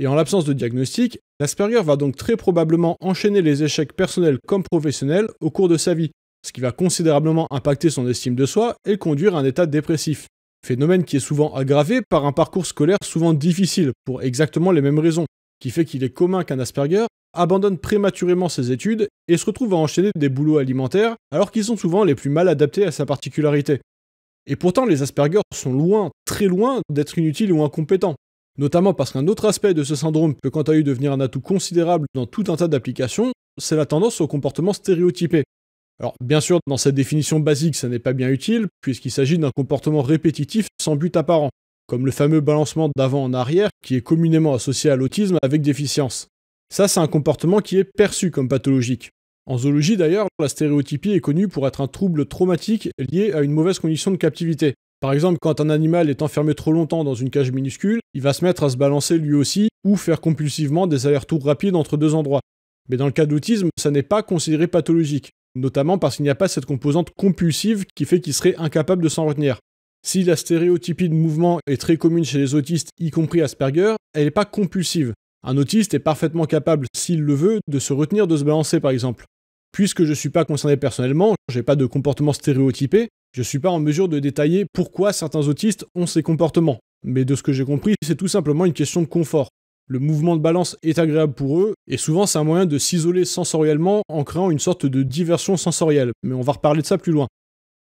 Et en l'absence de diagnostic, l'Asperger va donc très probablement enchaîner les échecs personnels comme professionnels au cours de sa vie, ce qui va considérablement impacter son estime de soi et conduire à un état dépressif. Phénomène qui est souvent aggravé par un parcours scolaire souvent difficile, pour exactement les mêmes raisons, qui fait qu'il est commun qu'un Asperger abandonne prématurément ses études et se retrouve à enchaîner des boulots alimentaires alors qu'ils sont souvent les plus mal adaptés à sa particularité. Et pourtant, les Asperger sont loin, très loin d'être inutiles ou incompétents notamment parce qu'un autre aspect de ce syndrome peut quant à lui devenir un atout considérable dans tout un tas d'applications, c'est la tendance au comportement stéréotypé. Alors bien sûr, dans cette définition basique, ça n'est pas bien utile, puisqu'il s'agit d'un comportement répétitif sans but apparent, comme le fameux balancement d'avant en arrière qui est communément associé à l'autisme avec déficience. Ça, c'est un comportement qui est perçu comme pathologique. En zoologie d'ailleurs, la stéréotypie est connue pour être un trouble traumatique lié à une mauvaise condition de captivité, par exemple, quand un animal est enfermé trop longtemps dans une cage minuscule, il va se mettre à se balancer lui aussi ou faire compulsivement des allers-retours rapides entre deux endroits. Mais dans le cas d'autisme, ça n'est pas considéré pathologique, notamment parce qu'il n'y a pas cette composante compulsive qui fait qu'il serait incapable de s'en retenir. Si la stéréotypie de mouvement est très commune chez les autistes, y compris Asperger, elle n'est pas compulsive. Un autiste est parfaitement capable, s'il le veut, de se retenir de se balancer par exemple. Puisque je ne suis pas concerné personnellement, j'ai pas de comportement stéréotypé, je ne suis pas en mesure de détailler pourquoi certains autistes ont ces comportements. Mais de ce que j'ai compris, c'est tout simplement une question de confort. Le mouvement de balance est agréable pour eux, et souvent c'est un moyen de s'isoler sensoriellement en créant une sorte de diversion sensorielle, mais on va reparler de ça plus loin.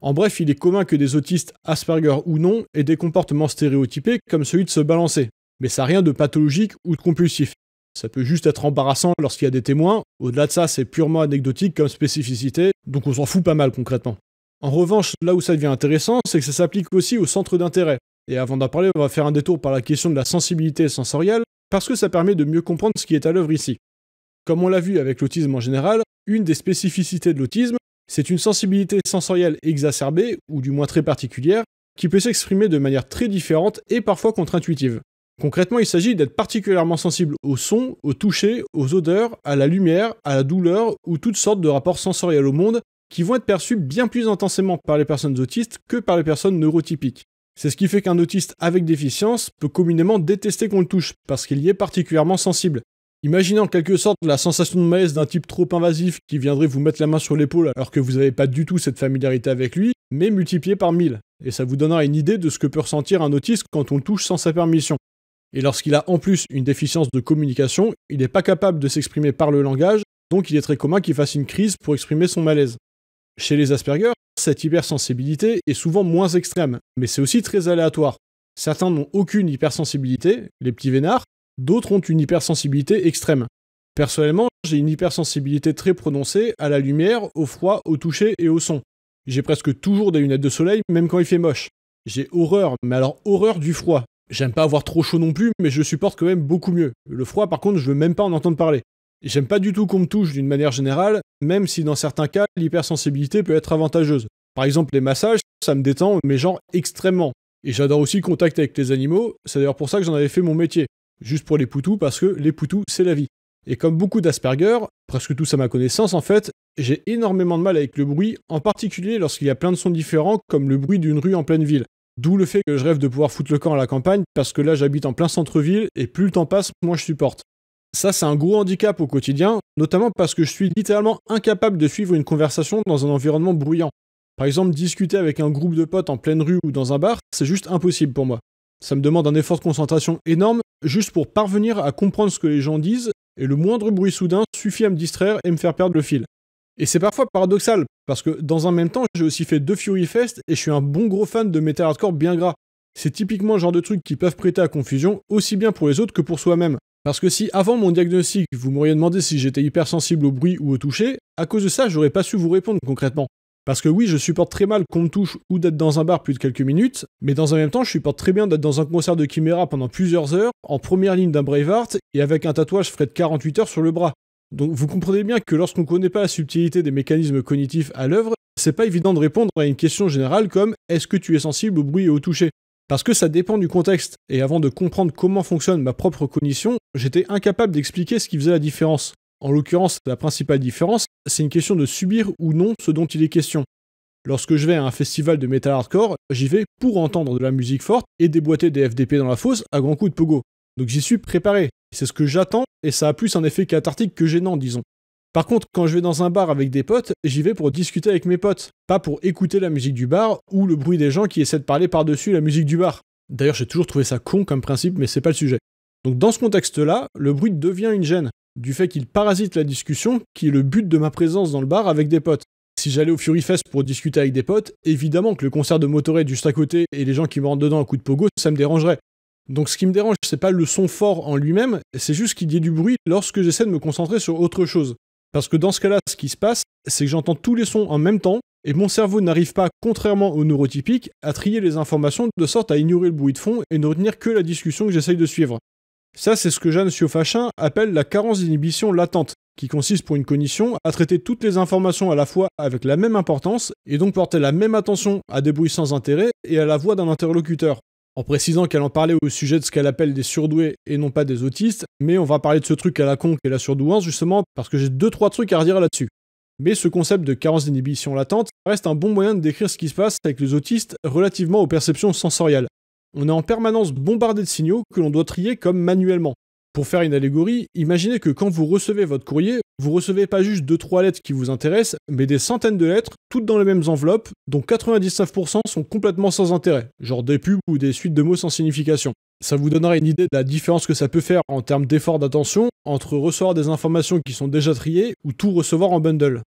En bref, il est commun que des autistes, Asperger ou non, aient des comportements stéréotypés comme celui de se balancer, mais ça n'a rien de pathologique ou de compulsif. Ça peut juste être embarrassant lorsqu'il y a des témoins. Au-delà de ça, c'est purement anecdotique comme spécificité, donc on s'en fout pas mal concrètement. En revanche, là où ça devient intéressant, c'est que ça s'applique aussi au centre d'intérêt. Et avant d'en parler, on va faire un détour par la question de la sensibilité sensorielle, parce que ça permet de mieux comprendre ce qui est à l'œuvre ici. Comme on l'a vu avec l'autisme en général, une des spécificités de l'autisme, c'est une sensibilité sensorielle exacerbée, ou du moins très particulière, qui peut s'exprimer de manière très différente et parfois contre-intuitive. Concrètement, il s'agit d'être particulièrement sensible au son, aux toucher, aux odeurs, à la lumière, à la douleur ou toutes sortes de rapports sensoriels au monde qui vont être perçus bien plus intensément par les personnes autistes que par les personnes neurotypiques. C'est ce qui fait qu'un autiste avec déficience peut communément détester qu'on le touche parce qu'il y est particulièrement sensible. Imaginez en quelque sorte la sensation de malaise d'un type trop invasif qui viendrait vous mettre la main sur l'épaule alors que vous n'avez pas du tout cette familiarité avec lui, mais multiplié par mille, Et ça vous donnera une idée de ce que peut ressentir un autiste quand on le touche sans sa permission. Et lorsqu'il a en plus une déficience de communication, il n'est pas capable de s'exprimer par le langage, donc il est très commun qu'il fasse une crise pour exprimer son malaise. Chez les Asperger, cette hypersensibilité est souvent moins extrême, mais c'est aussi très aléatoire. Certains n'ont aucune hypersensibilité, les petits vénards, d'autres ont une hypersensibilité extrême. Personnellement, j'ai une hypersensibilité très prononcée à la lumière, au froid, au toucher et au son. J'ai presque toujours des lunettes de soleil, même quand il fait moche. J'ai horreur, mais alors horreur du froid. J'aime pas avoir trop chaud non plus, mais je supporte quand même beaucoup mieux. Le froid, par contre, je veux même pas en entendre parler. J'aime pas du tout qu'on me touche d'une manière générale, même si dans certains cas, l'hypersensibilité peut être avantageuse. Par exemple, les massages, ça me détend, mais genre extrêmement. Et j'adore aussi le contact avec les animaux, c'est d'ailleurs pour ça que j'en avais fait mon métier. Juste pour les poutous, parce que les poutous, c'est la vie. Et comme beaucoup d'Asperger, presque tous à ma connaissance en fait, j'ai énormément de mal avec le bruit, en particulier lorsqu'il y a plein de sons différents, comme le bruit d'une rue en pleine ville. D'où le fait que je rêve de pouvoir foutre le camp à la campagne, parce que là j'habite en plein centre-ville, et plus le temps passe, moins je supporte. Ça, c'est un gros handicap au quotidien, notamment parce que je suis littéralement incapable de suivre une conversation dans un environnement bruyant. Par exemple, discuter avec un groupe de potes en pleine rue ou dans un bar, c'est juste impossible pour moi. Ça me demande un effort de concentration énorme, juste pour parvenir à comprendre ce que les gens disent, et le moindre bruit soudain suffit à me distraire et me faire perdre le fil. Et c'est parfois paradoxal, parce que dans un même temps, j'ai aussi fait deux Fury Fest et je suis un bon gros fan de métal hardcore bien gras. C'est typiquement le genre de trucs qui peuvent prêter à confusion, aussi bien pour les autres que pour soi-même. Parce que si avant mon diagnostic, vous m'auriez demandé si j'étais hypersensible au bruit ou au toucher, à cause de ça, j'aurais pas su vous répondre concrètement. Parce que oui, je supporte très mal qu'on me touche ou d'être dans un bar plus de quelques minutes, mais dans un même temps, je supporte très bien d'être dans un concert de chiméra pendant plusieurs heures, en première ligne d'un Braveheart, et avec un tatouage frais de 48 heures sur le bras. Donc vous comprenez bien que lorsqu'on ne connaît pas la subtilité des mécanismes cognitifs à l'œuvre, c'est pas évident de répondre à une question générale comme est-ce que tu es sensible au bruit et au toucher Parce que ça dépend du contexte, et avant de comprendre comment fonctionne ma propre cognition, j'étais incapable d'expliquer ce qui faisait la différence. En l'occurrence, la principale différence, c'est une question de subir ou non ce dont il est question. Lorsque je vais à un festival de metal hardcore, j'y vais pour entendre de la musique forte et déboîter des FDP dans la fosse à grands coups de pogo. Donc j'y suis préparé. C'est ce que j'attends et ça a plus un effet cathartique que gênant, disons. Par contre, quand je vais dans un bar avec des potes, j'y vais pour discuter avec mes potes, pas pour écouter la musique du bar ou le bruit des gens qui essaient de parler par-dessus la musique du bar. D'ailleurs, j'ai toujours trouvé ça con comme principe, mais c'est pas le sujet. Donc dans ce contexte-là, le bruit devient une gêne, du fait qu'il parasite la discussion, qui est le but de ma présence dans le bar avec des potes. Si j'allais au Fury Fest pour discuter avec des potes, évidemment que le concert de Motorhead juste à côté et les gens qui me rentrent dedans à coup de pogo, ça me dérangerait. Donc ce qui me dérange, c'est pas le son fort en lui-même, c'est juste qu'il y ait du bruit lorsque j'essaie de me concentrer sur autre chose. Parce que dans ce cas-là, ce qui se passe, c'est que j'entends tous les sons en même temps, et mon cerveau n'arrive pas, contrairement au neurotypique, à trier les informations de sorte à ignorer le bruit de fond et ne retenir que la discussion que j'essaye de suivre. Ça, c'est ce que Jeanne Siofachin appelle la carence d'inhibition latente, qui consiste pour une cognition à traiter toutes les informations à la fois avec la même importance et donc porter la même attention à des bruits sans intérêt et à la voix d'un interlocuteur, en précisant qu'elle en parlait au sujet de ce qu'elle appelle des surdoués et non pas des autistes, mais on va parler de ce truc à la con et la surdouance justement parce que j'ai deux trois trucs à redire là-dessus. Mais ce concept de carence d'inhibition latente reste un bon moyen de décrire ce qui se passe avec les autistes relativement aux perceptions sensorielles. On est en permanence bombardé de signaux que l'on doit trier comme manuellement. Pour faire une allégorie, imaginez que quand vous recevez votre courrier, vous recevez pas juste 2-3 lettres qui vous intéressent, mais des centaines de lettres, toutes dans les mêmes enveloppes, dont 99% sont complètement sans intérêt, genre des pubs ou des suites de mots sans signification. Ça vous donnera une idée de la différence que ça peut faire en termes d'effort d'attention entre recevoir des informations qui sont déjà triées ou tout recevoir en bundle.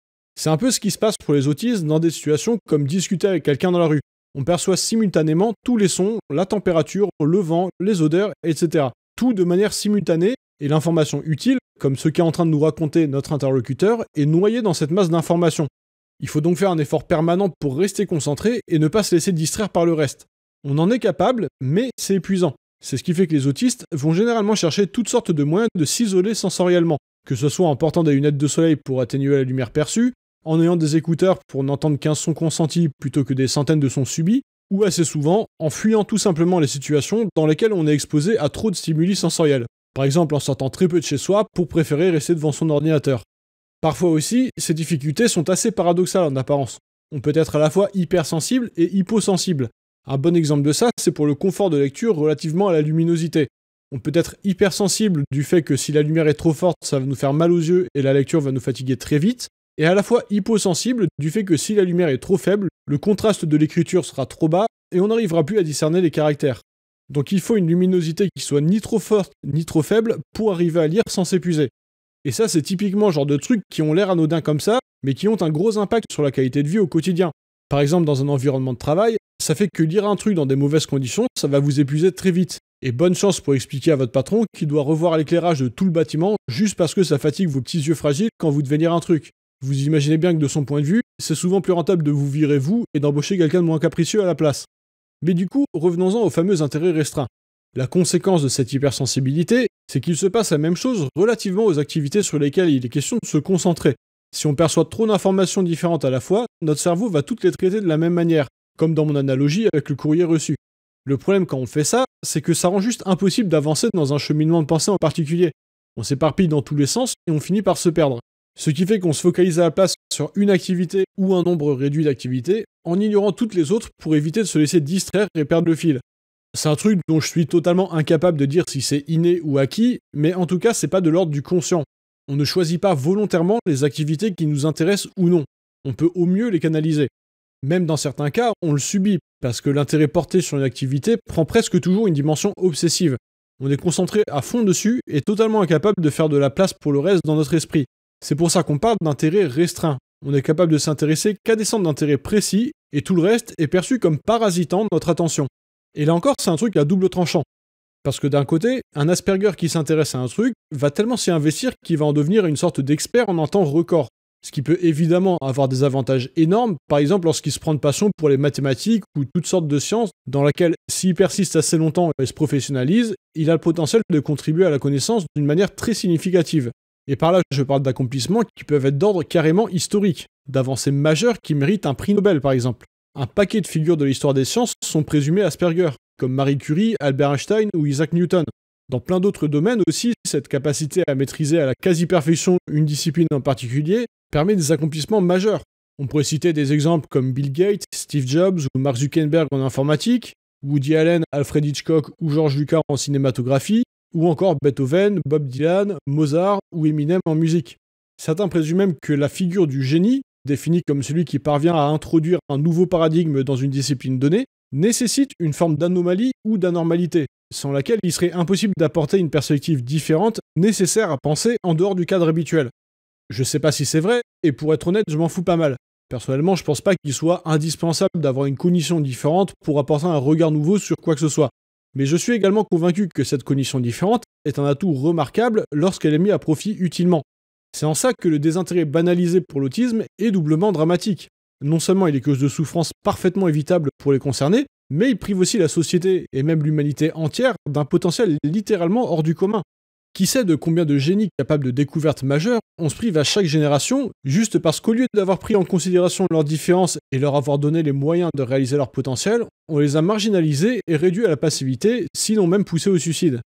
C'est un peu ce qui se passe pour les autistes dans des situations comme discuter avec quelqu'un dans la rue. On perçoit simultanément tous les sons, la température, le vent, les odeurs, etc tout de manière simultanée et l'information utile, comme ce qu'est en train de nous raconter notre interlocuteur, est noyée dans cette masse d'informations. Il faut donc faire un effort permanent pour rester concentré et ne pas se laisser distraire par le reste. On en est capable, mais c'est épuisant. C'est ce qui fait que les autistes vont généralement chercher toutes sortes de moyens de s'isoler sensoriellement, que ce soit en portant des lunettes de soleil pour atténuer la lumière perçue, en ayant des écouteurs pour n'entendre qu'un son consenti plutôt que des centaines de sons subis, ou assez souvent en fuyant tout simplement les situations dans lesquelles on est exposé à trop de stimuli sensoriels, par exemple en sortant très peu de chez soi pour préférer rester devant son ordinateur. Parfois aussi, ces difficultés sont assez paradoxales en apparence. On peut être à la fois hypersensible et hyposensible. Un bon exemple de ça, c'est pour le confort de lecture relativement à la luminosité. On peut être hypersensible du fait que si la lumière est trop forte, ça va nous faire mal aux yeux et la lecture va nous fatiguer très vite, et à la fois hyposensible du fait que si la lumière est trop faible, le contraste de l'écriture sera trop bas et on n'arrivera plus à discerner les caractères. Donc il faut une luminosité qui soit ni trop forte ni trop faible pour arriver à lire sans s'épuiser. Et ça c'est typiquement genre de trucs qui ont l'air anodins comme ça, mais qui ont un gros impact sur la qualité de vie au quotidien. Par exemple dans un environnement de travail, ça fait que lire un truc dans des mauvaises conditions, ça va vous épuiser très vite. Et bonne chance pour expliquer à votre patron qu'il doit revoir l'éclairage de tout le bâtiment juste parce que ça fatigue vos petits yeux fragiles quand vous devez lire un truc. Vous imaginez bien que de son point de vue, c'est souvent plus rentable de vous virer vous et d'embaucher quelqu'un de moins capricieux à la place. Mais du coup, revenons-en au fameux intérêt restreint. La conséquence de cette hypersensibilité, c'est qu'il se passe la même chose relativement aux activités sur lesquelles il est question de se concentrer. Si on perçoit trop d'informations différentes à la fois, notre cerveau va toutes les traiter de la même manière, comme dans mon analogie avec le courrier reçu. Le problème quand on fait ça, c'est que ça rend juste impossible d'avancer dans un cheminement de pensée en particulier. On s'éparpille dans tous les sens et on finit par se perdre. Ce qui fait qu'on se focalise à la place sur une activité ou un nombre réduit d'activités, en ignorant toutes les autres pour éviter de se laisser distraire et perdre le fil. C'est un truc dont je suis totalement incapable de dire si c'est inné ou acquis, mais en tout cas c'est pas de l'ordre du conscient. On ne choisit pas volontairement les activités qui nous intéressent ou non. On peut au mieux les canaliser. Même dans certains cas, on le subit, parce que l'intérêt porté sur une activité prend presque toujours une dimension obsessive. On est concentré à fond dessus et totalement incapable de faire de la place pour le reste dans notre esprit. C'est pour ça qu'on parle d'intérêt restreint. On est capable de s'intéresser qu'à des centres d'intérêt précis et tout le reste est perçu comme parasitant de notre attention. Et là encore, c'est un truc à double tranchant. Parce que d'un côté, un Asperger qui s'intéresse à un truc va tellement s'y investir qu'il va en devenir une sorte d'expert en un temps record. Ce qui peut évidemment avoir des avantages énormes, par exemple lorsqu'il se prend de passion pour les mathématiques ou toutes sortes de sciences dans laquelle s'il persiste assez longtemps et se professionnalise, il a le potentiel de contribuer à la connaissance d'une manière très significative. Et par là, je parle d'accomplissements qui peuvent être d'ordre carrément historique, d'avancées majeures qui méritent un prix Nobel par exemple. Un paquet de figures de l'histoire des sciences sont présumées Asperger, comme Marie Curie, Albert Einstein ou Isaac Newton. Dans plein d'autres domaines aussi, cette capacité à maîtriser à la quasi-perfection une discipline en particulier permet des accomplissements majeurs. On pourrait citer des exemples comme Bill Gates, Steve Jobs ou Mark Zuckerberg en informatique, Woody Allen, Alfred Hitchcock ou George Lucas en cinématographie, ou encore Beethoven, Bob Dylan, Mozart ou Eminem en musique. Certains présument même que la figure du génie, définie comme celui qui parvient à introduire un nouveau paradigme dans une discipline donnée, nécessite une forme d'anomalie ou d'anormalité, sans laquelle il serait impossible d'apporter une perspective différente nécessaire à penser en dehors du cadre habituel. Je sais pas si c'est vrai, et pour être honnête, je m'en fous pas mal. Personnellement, je pense pas qu'il soit indispensable d'avoir une cognition différente pour apporter un regard nouveau sur quoi que ce soit. Mais je suis également convaincu que cette cognition différente est un atout remarquable lorsqu'elle est mise à profit utilement. C'est en ça que le désintérêt banalisé pour l'autisme est doublement dramatique. Non seulement il est cause de souffrance parfaitement évitable pour les concernés, mais il prive aussi la société et même l'humanité entière d'un potentiel littéralement hors du commun. Qui sait de combien de génies capables de découvertes majeures on se prive à chaque génération juste parce qu'au lieu d'avoir pris en considération leurs différences et leur avoir donné les moyens de réaliser leur potentiel, on les a marginalisés et réduits à la passivité, sinon même poussés au suicide.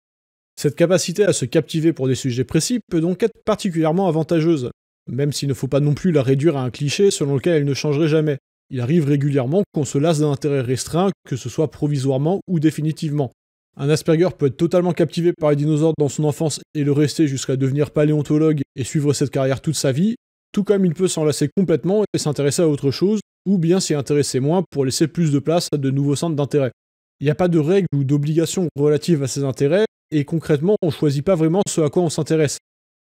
Cette capacité à se captiver pour des sujets précis peut donc être particulièrement avantageuse, même s'il ne faut pas non plus la réduire à un cliché selon lequel elle ne changerait jamais. Il arrive régulièrement qu'on se lasse d'un intérêt restreint, que ce soit provisoirement ou définitivement. Un Asperger peut être totalement captivé par les dinosaures dans son enfance et le rester jusqu'à devenir paléontologue et suivre cette carrière toute sa vie, tout comme il peut s'enlacer complètement et s'intéresser à autre chose, ou bien s'y intéresser moins pour laisser plus de place à de nouveaux centres d'intérêt. Il n'y a pas de règles ou d'obligations relatives à ces intérêts, et concrètement, on ne choisit pas vraiment ce à quoi on s'intéresse.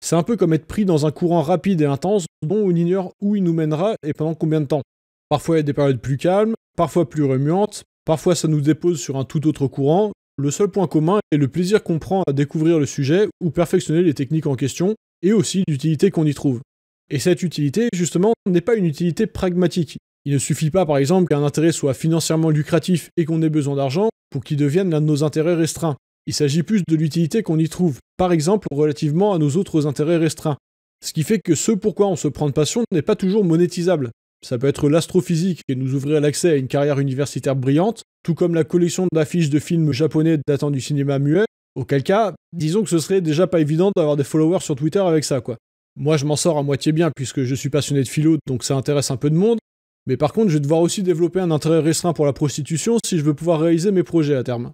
C'est un peu comme être pris dans un courant rapide et intense dont on ignore où il nous mènera et pendant combien de temps. Parfois il y a des périodes plus calmes, parfois plus remuantes, parfois ça nous dépose sur un tout autre courant, le seul point commun est le plaisir qu'on prend à découvrir le sujet ou perfectionner les techniques en question, et aussi l'utilité qu'on y trouve. Et cette utilité, justement, n'est pas une utilité pragmatique. Il ne suffit pas, par exemple, qu'un intérêt soit financièrement lucratif et qu'on ait besoin d'argent pour qu'il devienne l'un de nos intérêts restreints. Il s'agit plus de l'utilité qu'on y trouve, par exemple relativement à nos autres intérêts restreints. Ce qui fait que ce pourquoi on se prend de passion n'est pas toujours monétisable. Ça peut être l'astrophysique et nous ouvrir l'accès à une carrière universitaire brillante, tout comme la collection d'affiches de films japonais datant du cinéma muet, auquel cas, disons que ce serait déjà pas évident d'avoir des followers sur Twitter avec ça, quoi. Moi, je m'en sors à moitié bien puisque je suis passionné de philo, donc ça intéresse un peu de monde, mais par contre, je vais devoir aussi développer un intérêt restreint pour la prostitution si je veux pouvoir réaliser mes projets à terme.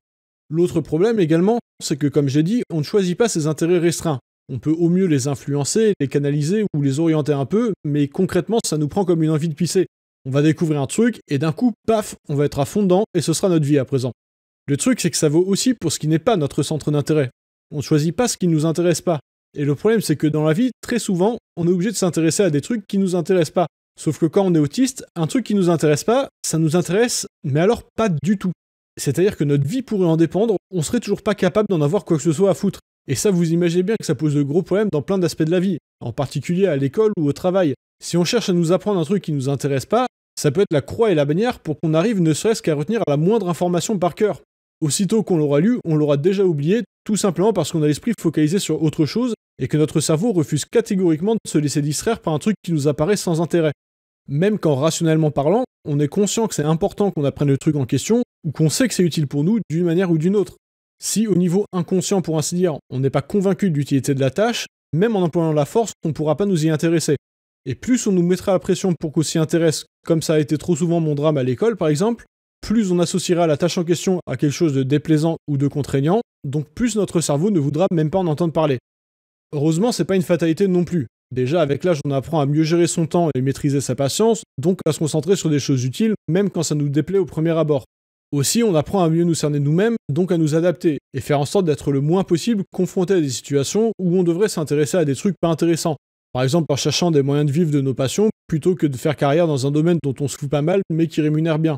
L'autre problème également, c'est que comme j'ai dit, on ne choisit pas ses intérêts restreints, on peut au mieux les influencer, les canaliser ou les orienter un peu, mais concrètement, ça nous prend comme une envie de pisser. On va découvrir un truc, et d'un coup, paf, on va être à fond dedans, et ce sera notre vie à présent. Le truc, c'est que ça vaut aussi pour ce qui n'est pas notre centre d'intérêt. On ne choisit pas ce qui ne nous intéresse pas. Et le problème, c'est que dans la vie, très souvent, on est obligé de s'intéresser à des trucs qui ne nous intéressent pas. Sauf que quand on est autiste, un truc qui ne nous intéresse pas, ça nous intéresse, mais alors pas du tout. C'est-à-dire que notre vie pourrait en dépendre, on serait toujours pas capable d'en avoir quoi que ce soit à foutre. Et ça, vous imaginez bien que ça pose de gros problèmes dans plein d'aspects de la vie, en particulier à l'école ou au travail. Si on cherche à nous apprendre un truc qui nous intéresse pas, ça peut être la croix et la bannière pour qu'on arrive ne serait-ce qu'à retenir la moindre information par cœur. Aussitôt qu'on l'aura lu, on l'aura déjà oublié, tout simplement parce qu'on a l'esprit focalisé sur autre chose et que notre cerveau refuse catégoriquement de se laisser distraire par un truc qui nous apparaît sans intérêt. Même quand rationnellement parlant, on est conscient que c'est important qu'on apprenne le truc en question ou qu'on sait que c'est utile pour nous d'une manière ou d'une autre. Si au niveau inconscient, pour ainsi dire, on n'est pas convaincu de l'utilité de la tâche, même en employant la force, on ne pourra pas nous y intéresser. Et plus on nous mettra la pression pour qu'on s'y intéresse, comme ça a été trop souvent mon drame à l'école par exemple, plus on associera la tâche en question à quelque chose de déplaisant ou de contraignant, donc plus notre cerveau ne voudra même pas en entendre parler. Heureusement, c'est pas une fatalité non plus. Déjà, avec l'âge, on apprend à mieux gérer son temps et maîtriser sa patience, donc à se concentrer sur des choses utiles, même quand ça nous déplaît au premier abord. Aussi, on apprend à mieux nous cerner nous-mêmes, donc à nous adapter, et faire en sorte d'être le moins possible confronté à des situations où on devrait s'intéresser à des trucs pas intéressants. Par exemple, en cherchant des moyens de vivre de nos passions plutôt que de faire carrière dans un domaine dont on se fout pas mal mais qui rémunère bien.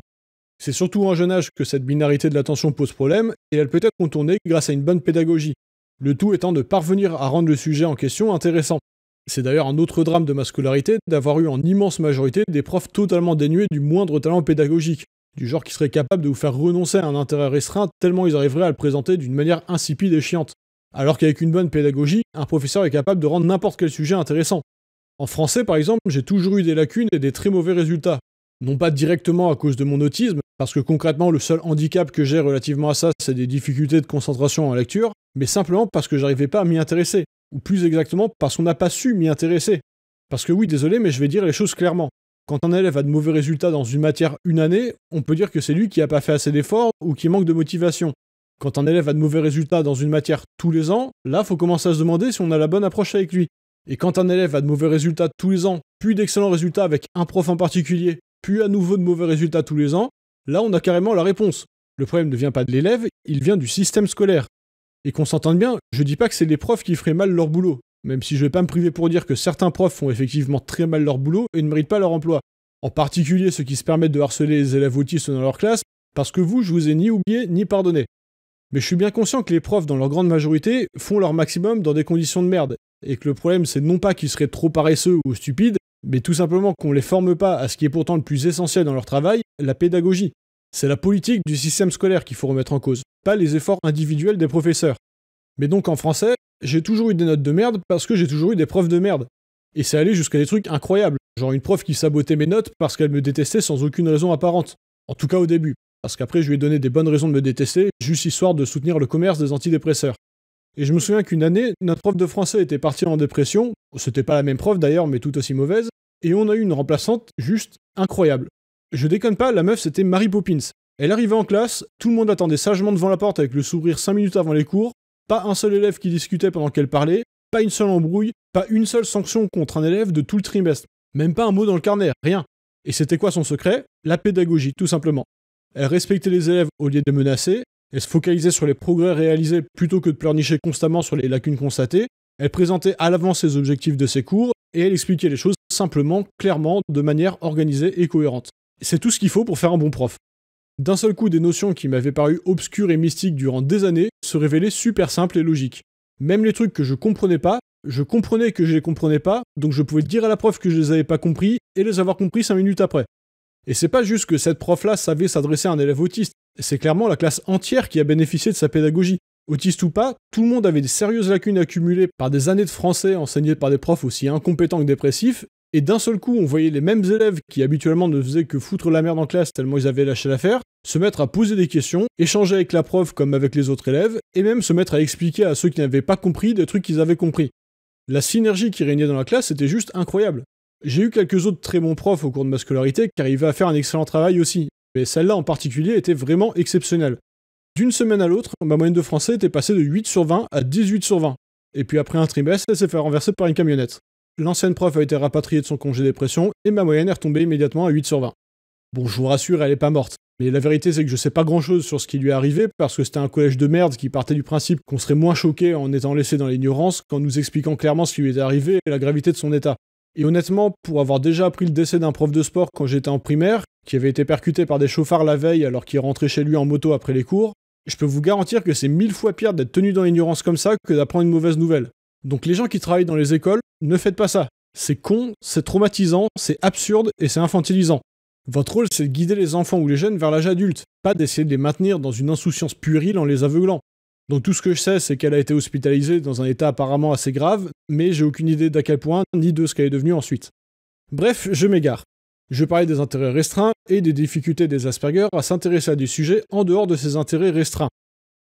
C'est surtout en jeune âge que cette binarité de l'attention pose problème et elle peut être contournée grâce à une bonne pédagogie. Le tout étant de parvenir à rendre le sujet en question intéressant. C'est d'ailleurs un autre drame de ma scolarité d'avoir eu en immense majorité des profs totalement dénués du moindre talent pédagogique, du genre qui serait capable de vous faire renoncer à un intérêt restreint tellement ils arriveraient à le présenter d'une manière insipide et chiante. Alors qu'avec une bonne pédagogie, un professeur est capable de rendre n'importe quel sujet intéressant. En français, par exemple, j'ai toujours eu des lacunes et des très mauvais résultats. Non pas directement à cause de mon autisme, parce que concrètement le seul handicap que j'ai relativement à ça, c'est des difficultés de concentration en lecture, mais simplement parce que j'arrivais pas à m'y intéresser. Ou plus exactement, parce qu'on n'a pas su m'y intéresser. Parce que oui, désolé, mais je vais dire les choses clairement. Quand un élève a de mauvais résultats dans une matière une année, on peut dire que c'est lui qui n'a pas fait assez d'efforts ou qui manque de motivation. Quand un élève a de mauvais résultats dans une matière tous les ans, là, faut commencer à se demander si on a la bonne approche avec lui. Et quand un élève a de mauvais résultats tous les ans, puis d'excellents résultats avec un prof en particulier, puis à nouveau de mauvais résultats tous les ans, là, on a carrément la réponse. Le problème ne vient pas de l'élève, il vient du système scolaire. Et qu'on s'entende bien, je dis pas que c'est les profs qui feraient mal leur boulot même si je vais pas me priver pour dire que certains profs font effectivement très mal leur boulot et ne méritent pas leur emploi. En particulier ceux qui se permettent de harceler les élèves autistes dans leur classe, parce que vous, je vous ai ni oublié ni pardonné. Mais je suis bien conscient que les profs, dans leur grande majorité, font leur maximum dans des conditions de merde, et que le problème c'est non pas qu'ils seraient trop paresseux ou stupides, mais tout simplement qu'on les forme pas à ce qui est pourtant le plus essentiel dans leur travail, la pédagogie. C'est la politique du système scolaire qu'il faut remettre en cause, pas les efforts individuels des professeurs. Mais donc en français, j'ai toujours eu des notes de merde parce que j'ai toujours eu des preuves de merde. Et c'est allé jusqu'à des trucs incroyables. Genre une prof qui sabotait mes notes parce qu'elle me détestait sans aucune raison apparente. En tout cas au début. Parce qu'après, je lui ai donné des bonnes raisons de me détester, juste histoire de soutenir le commerce des antidépresseurs. Et je me souviens qu'une année, notre prof de français était partie en dépression. C'était pas la même prof d'ailleurs, mais tout aussi mauvaise. Et on a eu une remplaçante juste incroyable. Je déconne pas, la meuf c'était Mary Poppins. Elle arrivait en classe, tout le monde attendait sagement devant la porte avec le sourire 5 minutes avant les cours, pas un seul élève qui discutait pendant qu'elle parlait, pas une seule embrouille, pas une seule sanction contre un élève de tout le trimestre. Même pas un mot dans le carnet, rien. Et c'était quoi son secret La pédagogie, tout simplement. Elle respectait les élèves au lieu de les menacer, elle se focalisait sur les progrès réalisés plutôt que de pleurnicher constamment sur les lacunes constatées, elle présentait à l'avance les objectifs de ses cours, et elle expliquait les choses simplement, clairement, de manière organisée et cohérente. C'est tout ce qu'il faut pour faire un bon prof. D'un seul coup, des notions qui m'avaient paru obscures et mystiques durant des années se révéler super simple et logique. Même les trucs que je comprenais pas, je comprenais que je les comprenais pas, donc je pouvais dire à la prof que je les avais pas compris et les avoir compris 5 minutes après. Et c'est pas juste que cette prof-là savait s'adresser à un élève autiste, c'est clairement la classe entière qui a bénéficié de sa pédagogie. Autiste ou pas, tout le monde avait des sérieuses lacunes accumulées par des années de français enseignées par des profs aussi incompétents que dépressifs, et d'un seul coup, on voyait les mêmes élèves qui habituellement ne faisaient que foutre la merde en classe tellement ils avaient lâché l'affaire, se mettre à poser des questions, échanger avec la prof comme avec les autres élèves, et même se mettre à expliquer à ceux qui n'avaient pas compris des trucs qu'ils avaient compris. La synergie qui régnait dans la classe était juste incroyable. J'ai eu quelques autres très bons profs au cours de ma scolarité qui arrivaient à faire un excellent travail aussi, mais celle-là en particulier était vraiment exceptionnelle. D'une semaine à l'autre, ma moyenne de français était passée de 8 sur 20 à 18 sur 20, et puis après un trimestre, elle s'est fait renverser par une camionnette. L'ancienne prof a été rapatriée de son congé dépression et ma moyenne est retombée immédiatement à 8 sur 20. Bon, je vous rassure, elle est pas morte. Mais la vérité, c'est que je sais pas grand chose sur ce qui lui est arrivé parce que c'était un collège de merde qui partait du principe qu'on serait moins choqué en étant laissé dans l'ignorance qu'en nous expliquant clairement ce qui lui est arrivé et la gravité de son état. Et honnêtement, pour avoir déjà appris le décès d'un prof de sport quand j'étais en primaire, qui avait été percuté par des chauffards la veille alors qu'il rentrait chez lui en moto après les cours, je peux vous garantir que c'est mille fois pire d'être tenu dans l'ignorance comme ça que d'apprendre une mauvaise nouvelle. Donc les gens qui travaillent dans les écoles, ne faites pas ça. C'est con, c'est traumatisant, c'est absurde et c'est infantilisant. Votre rôle, c'est de guider les enfants ou les jeunes vers l'âge adulte, pas d'essayer de les maintenir dans une insouciance puérile en les aveuglant. Donc tout ce que je sais, c'est qu'elle a été hospitalisée dans un état apparemment assez grave, mais j'ai aucune idée d'à quel point, ni de ce qu'elle est devenue ensuite. Bref, je m'égare. Je parlais des intérêts restreints et des difficultés des Asperger à s'intéresser à des sujets en dehors de ces intérêts restreints.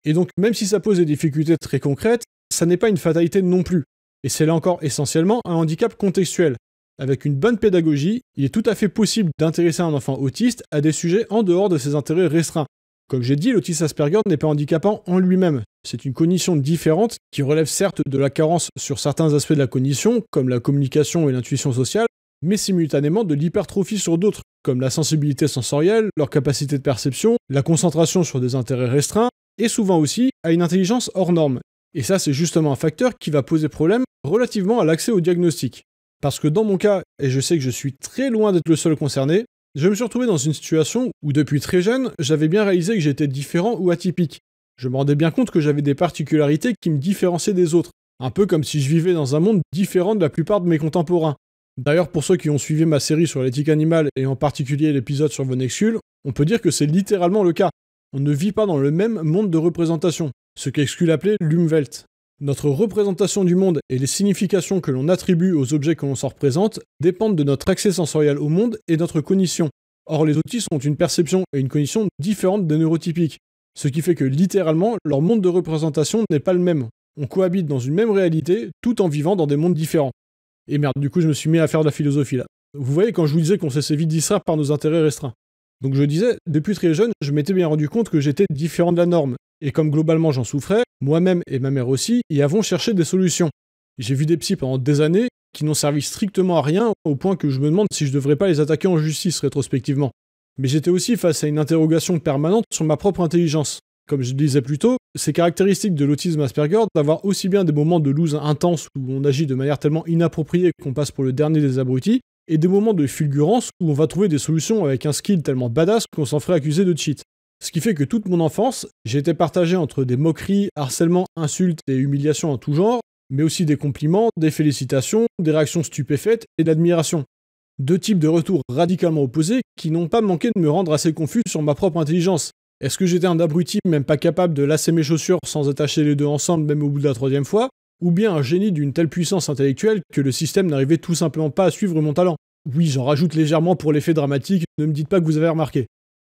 Et donc, même si ça pose des difficultés très concrètes, ça n'est pas une fatalité non plus. Et c'est là encore essentiellement un handicap contextuel. Avec une bonne pédagogie, il est tout à fait possible d'intéresser un enfant autiste à des sujets en dehors de ses intérêts restreints. Comme j'ai dit, l'autisme Asperger n'est pas handicapant en lui-même. C'est une cognition différente qui relève certes de la carence sur certains aspects de la cognition, comme la communication et l'intuition sociale, mais simultanément de l'hypertrophie sur d'autres, comme la sensibilité sensorielle, leur capacité de perception, la concentration sur des intérêts restreints, et souvent aussi à une intelligence hors norme, et ça, c'est justement un facteur qui va poser problème relativement à l'accès au diagnostic. Parce que dans mon cas, et je sais que je suis très loin d'être le seul concerné, je me suis retrouvé dans une situation où depuis très jeune, j'avais bien réalisé que j'étais différent ou atypique. Je me rendais bien compte que j'avais des particularités qui me différenciaient des autres, un peu comme si je vivais dans un monde différent de la plupart de mes contemporains. D'ailleurs, pour ceux qui ont suivi ma série sur l'éthique animale et en particulier l'épisode sur Vonexul, on peut dire que c'est littéralement le cas. On ne vit pas dans le même monde de représentation ce qu'exclut l'appeler l'Umwelt. Notre représentation du monde et les significations que l'on attribue aux objets que l'on s'en représente dépendent de notre accès sensoriel au monde et de notre cognition. Or, les autistes ont une perception et une cognition différentes des neurotypiques, ce qui fait que littéralement, leur monde de représentation n'est pas le même. On cohabite dans une même réalité tout en vivant dans des mondes différents. Et merde, du coup, je me suis mis à faire de la philosophie là. Vous voyez, quand je vous disais qu'on s'est vite distraire par nos intérêts restreints. Donc je disais, depuis très jeune, je m'étais bien rendu compte que j'étais différent de la norme, et comme globalement j'en souffrais, moi-même et ma mère aussi, y avons cherché des solutions. J'ai vu des psys pendant des années qui n'ont servi strictement à rien, au point que je me demande si je devrais pas les attaquer en justice rétrospectivement. Mais j'étais aussi face à une interrogation permanente sur ma propre intelligence. Comme je le disais plus tôt, c'est caractéristique de l'autisme Asperger d'avoir aussi bien des moments de loose intense où on agit de manière tellement inappropriée qu'on passe pour le dernier des abrutis, et des moments de fulgurance où on va trouver des solutions avec un skill tellement badass qu'on s'en ferait accuser de cheat. Ce qui fait que toute mon enfance, j'ai été partagé entre des moqueries, harcèlements, insultes et humiliations en tout genre, mais aussi des compliments, des félicitations, des réactions stupéfaites et d'admiration. Deux types de retours radicalement opposés qui n'ont pas manqué de me rendre assez confus sur ma propre intelligence. Est-ce que j'étais un abruti même pas capable de lasser mes chaussures sans attacher les deux ensemble même au bout de la troisième fois Ou bien un génie d'une telle puissance intellectuelle que le système n'arrivait tout simplement pas à suivre mon talent Oui, j'en rajoute légèrement pour l'effet dramatique, ne me dites pas que vous avez remarqué.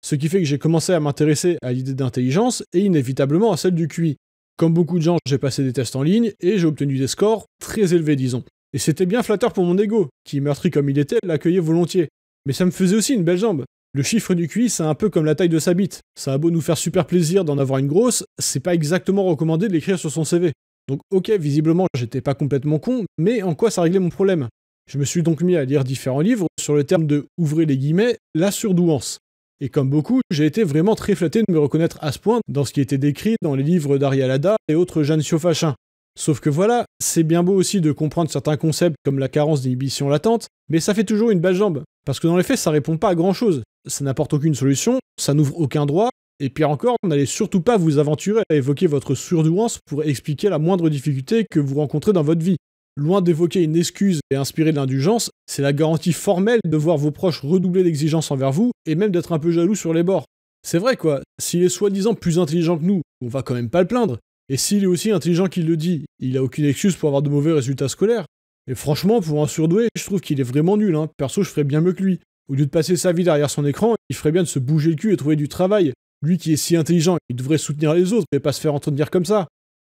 Ce qui fait que j'ai commencé à m'intéresser à l'idée d'intelligence et inévitablement à celle du QI. Comme beaucoup de gens, j'ai passé des tests en ligne et j'ai obtenu des scores très élevés, disons. Et c'était bien flatteur pour mon ego, qui, meurtri comme il était, l'accueillait volontiers. Mais ça me faisait aussi une belle jambe. Le chiffre du QI, c'est un peu comme la taille de sa bite. Ça a beau nous faire super plaisir d'en avoir une grosse, c'est pas exactement recommandé de l'écrire sur son CV. Donc ok, visiblement, j'étais pas complètement con, mais en quoi ça réglait mon problème Je me suis donc mis à lire différents livres sur le terme de, ouvrir les guillemets, la surdouance. Et comme beaucoup, j'ai été vraiment très flatté de me reconnaître à ce point dans ce qui était décrit dans les livres d'Ariel et autres Jeanne Siofachin. Sauf que voilà, c'est bien beau aussi de comprendre certains concepts comme la carence d'inhibition latente, mais ça fait toujours une belle jambe, parce que dans les faits, ça répond pas à grand chose, ça n'apporte aucune solution, ça n'ouvre aucun droit, et pire encore, n'allez surtout pas vous aventurer à évoquer votre surdouance pour expliquer la moindre difficulté que vous rencontrez dans votre vie. Loin d'évoquer une excuse et inspirer de l'indulgence, c'est la garantie formelle de voir vos proches redoubler d'exigence envers vous et même d'être un peu jaloux sur les bords. C'est vrai quoi, s'il est soi-disant plus intelligent que nous, on va quand même pas le plaindre. Et s'il est aussi intelligent qu'il le dit, il a aucune excuse pour avoir de mauvais résultats scolaires. Et franchement, pour un surdoué, je trouve qu'il est vraiment nul, hein. perso je ferais bien mieux que lui. Au lieu de passer sa vie derrière son écran, il ferait bien de se bouger le cul et trouver du travail. Lui qui est si intelligent, il devrait soutenir les autres, et pas se faire entretenir comme ça.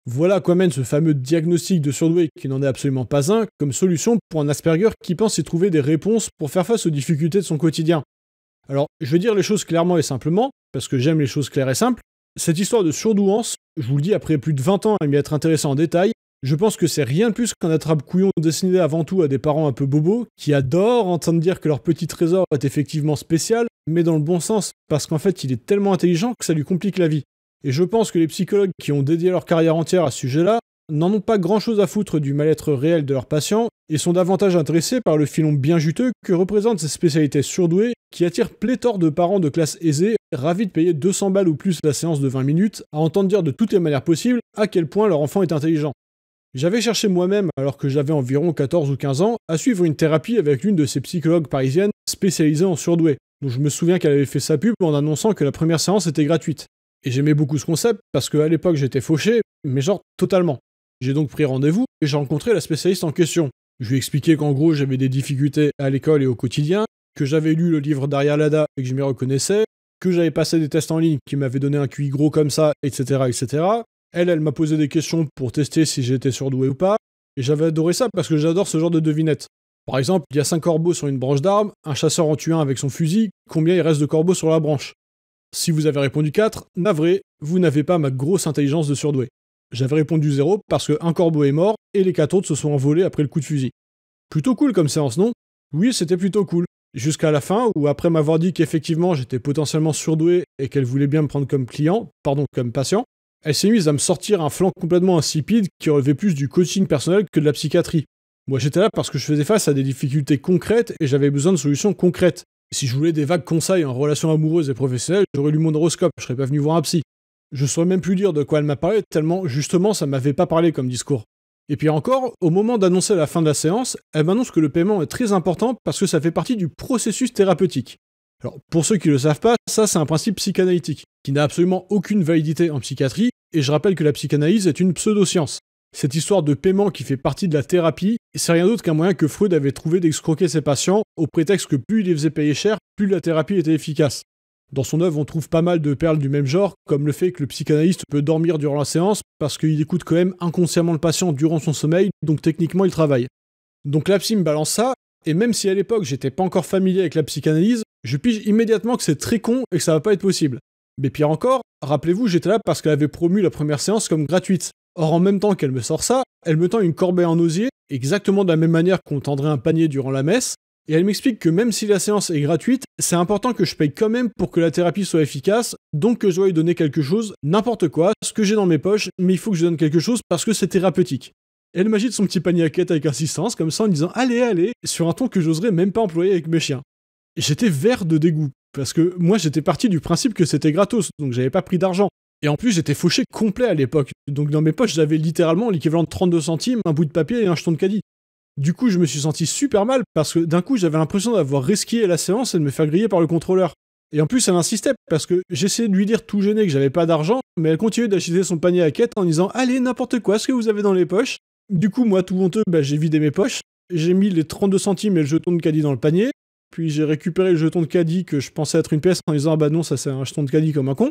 Voilà quoi mène ce fameux diagnostic de surdoué qui n'en est absolument pas un, comme solution pour un Asperger qui pense y trouver des réponses pour faire face aux difficultés de son quotidien. Alors, je vais dire les choses clairement et simplement, parce que j'aime les choses claires et simples. Cette histoire de surdouance, je vous le dis après plus de 20 ans à m'y être intéressé en détail, je pense que c'est rien de plus qu'un attrape-couillon destiné avant tout à des parents un peu bobos, qui adorent entendre dire que leur petit trésor est effectivement spécial, mais dans le bon sens, parce qu'en fait il est tellement intelligent que ça lui complique la vie. Et je pense que les psychologues qui ont dédié leur carrière entière à ce sujet-là n'en ont pas grand-chose à foutre du mal-être réel de leurs patients et sont davantage intéressés par le filon bien juteux que représentent ces spécialités surdouées qui attirent pléthore de parents de classe aisée ravis de payer 200 balles ou plus la séance de 20 minutes à entendre dire de toutes les manières possibles à quel point leur enfant est intelligent. J'avais cherché moi-même, alors que j'avais environ 14 ou 15 ans, à suivre une thérapie avec l'une de ces psychologues parisiennes spécialisées en surdoué, dont je me souviens qu'elle avait fait sa pub en annonçant que la première séance était gratuite. Et j'aimais beaucoup ce concept parce qu'à l'époque j'étais fauché, mais genre totalement. J'ai donc pris rendez-vous et j'ai rencontré la spécialiste en question. Je lui ai expliqué qu'en gros j'avais des difficultés à l'école et au quotidien, que j'avais lu le livre d'Arialada et que je m'y reconnaissais, que j'avais passé des tests en ligne qui m'avaient donné un QI gros comme ça, etc. etc. Elle, elle m'a posé des questions pour tester si j'étais surdoué ou pas, et j'avais adoré ça parce que j'adore ce genre de devinettes. Par exemple, il y a 5 corbeaux sur une branche d'arbre, un chasseur en tue un avec son fusil, combien il reste de corbeaux sur la branche si vous avez répondu 4, navré, vous n'avez pas ma grosse intelligence de surdoué. J'avais répondu 0 parce qu'un corbeau est mort et les 4 autres se sont envolés après le coup de fusil. Plutôt cool comme séance, non Oui, c'était plutôt cool. Jusqu'à la fin, où après m'avoir dit qu'effectivement j'étais potentiellement surdoué et qu'elle voulait bien me prendre comme client, pardon, comme patient, elle s'est mise à me sortir un flanc complètement insipide qui relevait plus du coaching personnel que de la psychiatrie. Moi j'étais là parce que je faisais face à des difficultés concrètes et j'avais besoin de solutions concrètes. Si je voulais des vagues conseils en relation amoureuse et professionnelle, j'aurais lu mon horoscope, je serais pas venu voir un psy. Je saurais même plus dire de quoi elle m'a parlé, tellement justement ça m'avait pas parlé comme discours. Et puis encore, au moment d'annoncer la fin de la séance, elle m'annonce que le paiement est très important parce que ça fait partie du processus thérapeutique. Alors, pour ceux qui le savent pas, ça c'est un principe psychanalytique, qui n'a absolument aucune validité en psychiatrie, et je rappelle que la psychanalyse est une pseudo-science. Cette histoire de paiement qui fait partie de la thérapie, c'est rien d'autre qu'un moyen que Freud avait trouvé d'excroquer ses patients au prétexte que plus il les faisait payer cher, plus la thérapie était efficace. Dans son œuvre, on trouve pas mal de perles du même genre, comme le fait que le psychanalyste peut dormir durant la séance parce qu'il écoute quand même inconsciemment le patient durant son sommeil, donc techniquement il travaille. Donc la psy me balance ça, et même si à l'époque j'étais pas encore familier avec la psychanalyse, je pige immédiatement que c'est très con et que ça va pas être possible. Mais pire encore, rappelez-vous, j'étais là parce qu'elle avait promu la première séance comme gratuite. Or, en même temps qu'elle me sort ça, elle me tend une corbeille en osier, exactement de la même manière qu'on tendrait un panier durant la messe, et elle m'explique que même si la séance est gratuite, c'est important que je paye quand même pour que la thérapie soit efficace, donc que je dois lui donner quelque chose, n'importe quoi, ce que j'ai dans mes poches, mais il faut que je donne quelque chose parce que c'est thérapeutique. Elle m'agite son petit panier à quête avec insistance, comme ça en disant Allez, allez, sur un ton que j'oserais même pas employer avec mes chiens. J'étais vert de dégoût, parce que moi j'étais parti du principe que c'était gratos, donc j'avais pas pris d'argent. Et en plus, j'étais fauché complet à l'époque. Donc dans mes poches, j'avais littéralement l'équivalent de 32 centimes, un bout de papier et un jeton de caddie. Du coup, je me suis senti super mal parce que d'un coup, j'avais l'impression d'avoir risqué la séance et de me faire griller par le contrôleur. Et en plus, elle insistait parce que j'essayais de lui dire tout gêné que j'avais pas d'argent, mais elle continuait d'acheter son panier à quête en disant Allez, n'importe quoi, ce que vous avez dans les poches. Du coup, moi, tout honteux, bah, j'ai vidé mes poches. J'ai mis les 32 centimes et le jeton de caddie dans le panier. Puis j'ai récupéré le jeton de caddie que je pensais être une pièce en disant ah bah non, ça c'est un jeton de caddie comme un con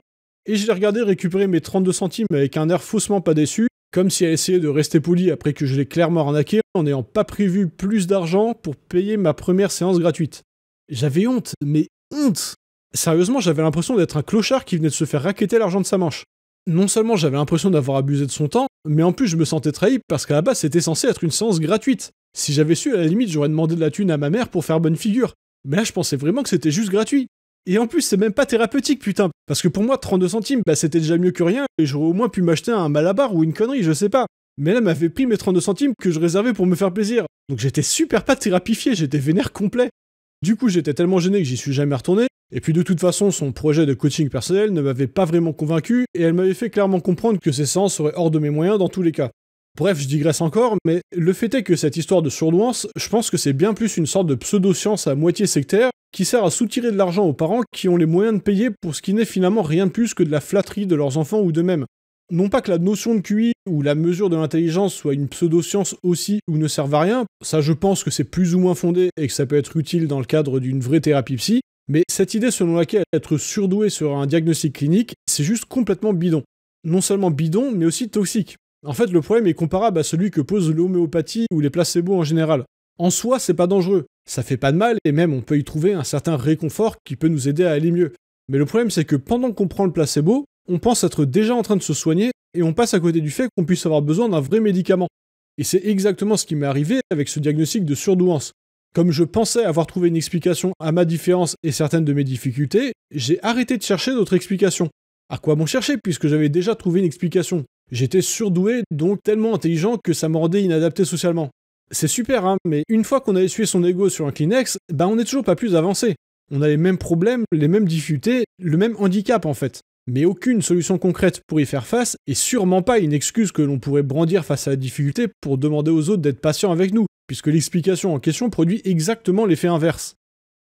et je l'ai regardé récupérer mes 32 centimes avec un air faussement pas déçu, comme si elle essayait de rester polie après que je l'ai clairement arnaqué en n'ayant pas prévu plus d'argent pour payer ma première séance gratuite. J'avais honte, mais honte Sérieusement, j'avais l'impression d'être un clochard qui venait de se faire raqueter l'argent de sa manche. Non seulement j'avais l'impression d'avoir abusé de son temps, mais en plus je me sentais trahi parce qu'à la base c'était censé être une séance gratuite. Si j'avais su, à la limite, j'aurais demandé de la thune à ma mère pour faire bonne figure. Mais là, je pensais vraiment que c'était juste gratuit. Et en plus, c'est même pas thérapeutique, putain. Parce que pour moi, 32 centimes, bah, c'était déjà mieux que rien, et j'aurais au moins pu m'acheter un malabar ou une connerie, je sais pas. Mais là, m'avait pris mes 32 centimes que je réservais pour me faire plaisir. Donc j'étais super pas thérapifié, j'étais vénère complet. Du coup, j'étais tellement gêné que j'y suis jamais retourné. Et puis de toute façon, son projet de coaching personnel ne m'avait pas vraiment convaincu, et elle m'avait fait clairement comprendre que ses séances seraient hors de mes moyens dans tous les cas. Bref, je digresse encore, mais le fait est que cette histoire de surdouance, je pense que c'est bien plus une sorte de pseudo-science à moitié sectaire qui sert à soutirer de l'argent aux parents qui ont les moyens de payer pour ce qui n'est finalement rien de plus que de la flatterie de leurs enfants ou d'eux-mêmes. Non pas que la notion de QI ou la mesure de l'intelligence soit une pseudo-science aussi ou ne serve à rien, ça je pense que c'est plus ou moins fondé et que ça peut être utile dans le cadre d'une vraie thérapie psy, mais cette idée selon laquelle être surdoué sur un diagnostic clinique, c'est juste complètement bidon. Non seulement bidon, mais aussi toxique. En fait, le problème est comparable à celui que pose l'homéopathie ou les placebos en général. En soi, c'est pas dangereux, ça fait pas de mal et même on peut y trouver un certain réconfort qui peut nous aider à aller mieux. Mais le problème c'est que pendant qu'on prend le placebo, on pense être déjà en train de se soigner et on passe à côté du fait qu'on puisse avoir besoin d'un vrai médicament. Et c'est exactement ce qui m'est arrivé avec ce diagnostic de surdouance. Comme je pensais avoir trouvé une explication à ma différence et certaines de mes difficultés, j'ai arrêté de chercher d'autres explications. À quoi bon chercher puisque j'avais déjà trouvé une explication J'étais surdoué, donc tellement intelligent que ça me rendait inadapté socialement. C'est super, hein, mais une fois qu'on a essuyé son ego sur un Kleenex, ben on n'est toujours pas plus avancé. On a les mêmes problèmes, les mêmes difficultés, le même handicap en fait. Mais aucune solution concrète pour y faire face, et sûrement pas une excuse que l'on pourrait brandir face à la difficulté pour demander aux autres d'être patients avec nous, puisque l'explication en question produit exactement l'effet inverse.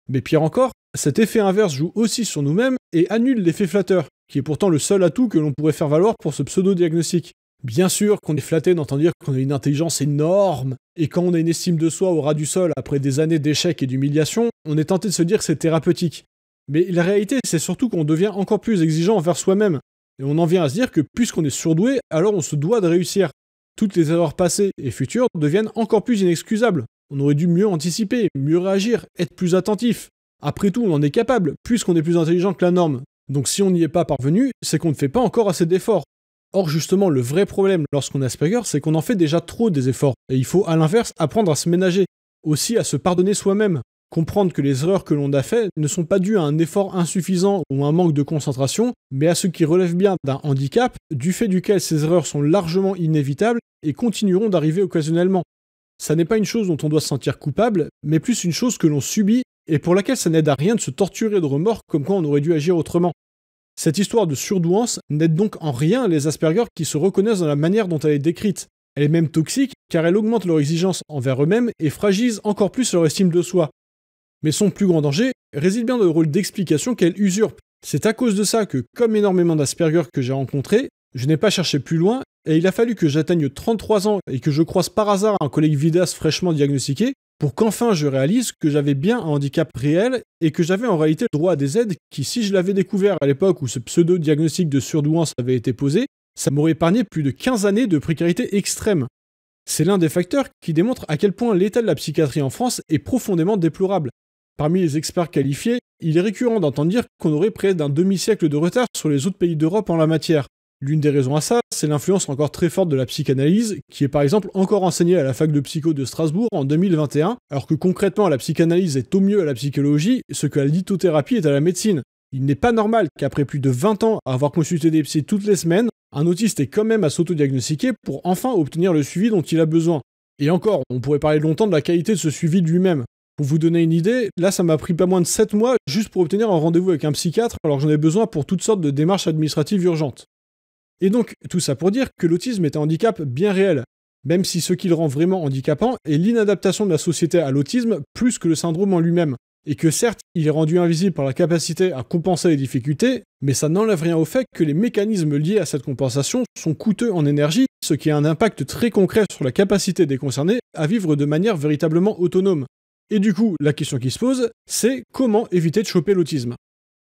Mais pire encore, cet effet inverse joue aussi sur nous-mêmes et annule l'effet flatteur, qui est pourtant le seul atout que l'on pourrait faire valoir pour ce pseudo-diagnostic. Bien sûr qu'on est flatté d'entendre dire qu'on a une intelligence énorme, et quand on a une estime de soi au ras du sol après des années d'échecs et d'humiliation, on est tenté de se dire que c'est thérapeutique. Mais la réalité, c'est surtout qu'on devient encore plus exigeant envers soi-même, et on en vient à se dire que puisqu'on est surdoué, alors on se doit de réussir. Toutes les erreurs passées et futures deviennent encore plus inexcusables. On aurait dû mieux anticiper, mieux réagir, être plus attentif. Après tout, on en est capable, puisqu'on est plus intelligent que la norme. Donc si on n'y est pas parvenu, c'est qu'on ne fait pas encore assez d'efforts. Or justement, le vrai problème lorsqu'on a Asperger, c'est qu'on en fait déjà trop des efforts, et il faut à l'inverse apprendre à se ménager, aussi à se pardonner soi-même, comprendre que les erreurs que l'on a faites ne sont pas dues à un effort insuffisant ou à un manque de concentration, mais à ce qui relève bien d'un handicap, du fait duquel ces erreurs sont largement inévitables et continueront d'arriver occasionnellement. Ça n'est pas une chose dont on doit se sentir coupable, mais plus une chose que l'on subit et pour laquelle ça n'aide à rien de se torturer de remords comme quand on aurait dû agir autrement. Cette histoire de surdouance n'aide donc en rien les Asperger qui se reconnaissent dans la manière dont elle est décrite. Elle est même toxique car elle augmente leur exigence envers eux-mêmes et fragilise encore plus leur estime de soi. Mais son plus grand danger réside bien dans le rôle d'explication qu'elle usurpe. C'est à cause de ça que, comme énormément d'Asperger que j'ai rencontrés, je n'ai pas cherché plus loin et il a fallu que j'atteigne 33 ans et que je croise par hasard un collègue vidas fraîchement diagnostiqué pour qu'enfin je réalise que j'avais bien un handicap réel et que j'avais en réalité le droit à des aides qui, si je l'avais découvert à l'époque où ce pseudo-diagnostic de surdouance avait été posé, ça m'aurait épargné plus de 15 années de précarité extrême. C'est l'un des facteurs qui démontre à quel point l'état de la psychiatrie en France est profondément déplorable. Parmi les experts qualifiés, il est récurrent d'entendre dire qu'on aurait près d'un demi-siècle de retard sur les autres pays d'Europe en la matière. L'une des raisons à ça, c'est l'influence encore très forte de la psychanalyse, qui est par exemple encore enseignée à la fac de psycho de Strasbourg en 2021, alors que concrètement la psychanalyse est au mieux à la psychologie, ce que la lithothérapie est à la médecine. Il n'est pas normal qu'après plus de 20 ans à avoir consulté des psy toutes les semaines, un autiste ait quand même à s'auto-diagnostiquer pour enfin obtenir le suivi dont il a besoin. Et encore, on pourrait parler longtemps de la qualité de ce suivi de lui-même. Pour vous donner une idée, là ça m'a pris pas moins de 7 mois juste pour obtenir un rendez-vous avec un psychiatre alors que j'en ai besoin pour toutes sortes de démarches administratives urgentes. Et donc, tout ça pour dire que l'autisme est un handicap bien réel, même si ce qui le rend vraiment handicapant est l'inadaptation de la société à l'autisme plus que le syndrome en lui-même, et que certes, il est rendu invisible par la capacité à compenser les difficultés, mais ça n'enlève rien au fait que les mécanismes liés à cette compensation sont coûteux en énergie, ce qui a un impact très concret sur la capacité des concernés à vivre de manière véritablement autonome. Et du coup, la question qui se pose, c'est comment éviter de choper l'autisme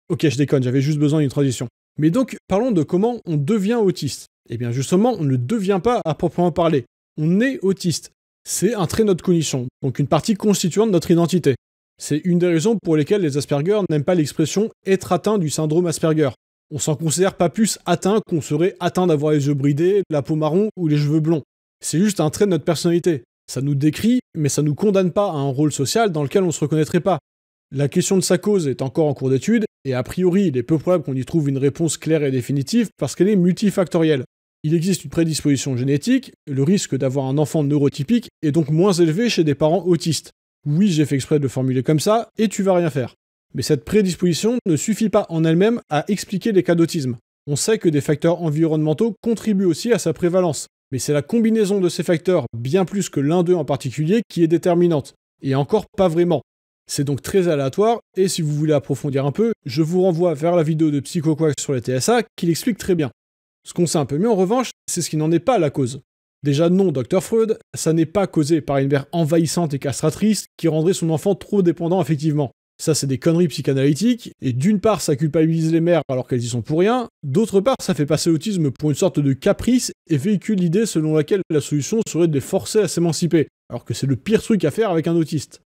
Ok, je déconne, j'avais juste besoin d'une transition. Mais donc, parlons de comment on devient autiste. Eh bien, justement, on ne devient pas à proprement parler. On est autiste. C'est un trait de notre cognition, donc une partie constituante de notre identité. C'est une des raisons pour lesquelles les Asperger n'aiment pas l'expression être atteint du syndrome Asperger. On s'en considère pas plus atteint qu'on serait atteint d'avoir les yeux bridés, la peau marron ou les cheveux blonds. C'est juste un trait de notre personnalité. Ça nous décrit, mais ça nous condamne pas à un rôle social dans lequel on se reconnaîtrait pas. La question de sa cause est encore en cours d'étude, et a priori il est peu probable qu'on y trouve une réponse claire et définitive parce qu'elle est multifactorielle. Il existe une prédisposition génétique, le risque d'avoir un enfant neurotypique est donc moins élevé chez des parents autistes. Oui, j'ai fait exprès de le formuler comme ça, et tu vas rien faire. Mais cette prédisposition ne suffit pas en elle-même à expliquer les cas d'autisme. On sait que des facteurs environnementaux contribuent aussi à sa prévalence, mais c'est la combinaison de ces facteurs, bien plus que l'un d'eux en particulier, qui est déterminante. Et encore pas vraiment. C'est donc très aléatoire, et si vous voulez approfondir un peu, je vous renvoie vers la vidéo de PsychoQuack sur les TSA qui l'explique très bien. Ce qu'on sait un peu mieux en revanche, c'est ce qui n'en est pas la cause. Déjà non, Dr Freud, ça n'est pas causé par une mère envahissante et castratrice qui rendrait son enfant trop dépendant effectivement. Ça, c'est des conneries psychanalytiques, et d'une part, ça culpabilise les mères alors qu'elles y sont pour rien, d'autre part, ça fait passer l'autisme pour une sorte de caprice et véhicule l'idée selon laquelle la solution serait de les forcer à s'émanciper, alors que c'est le pire truc à faire avec un autiste.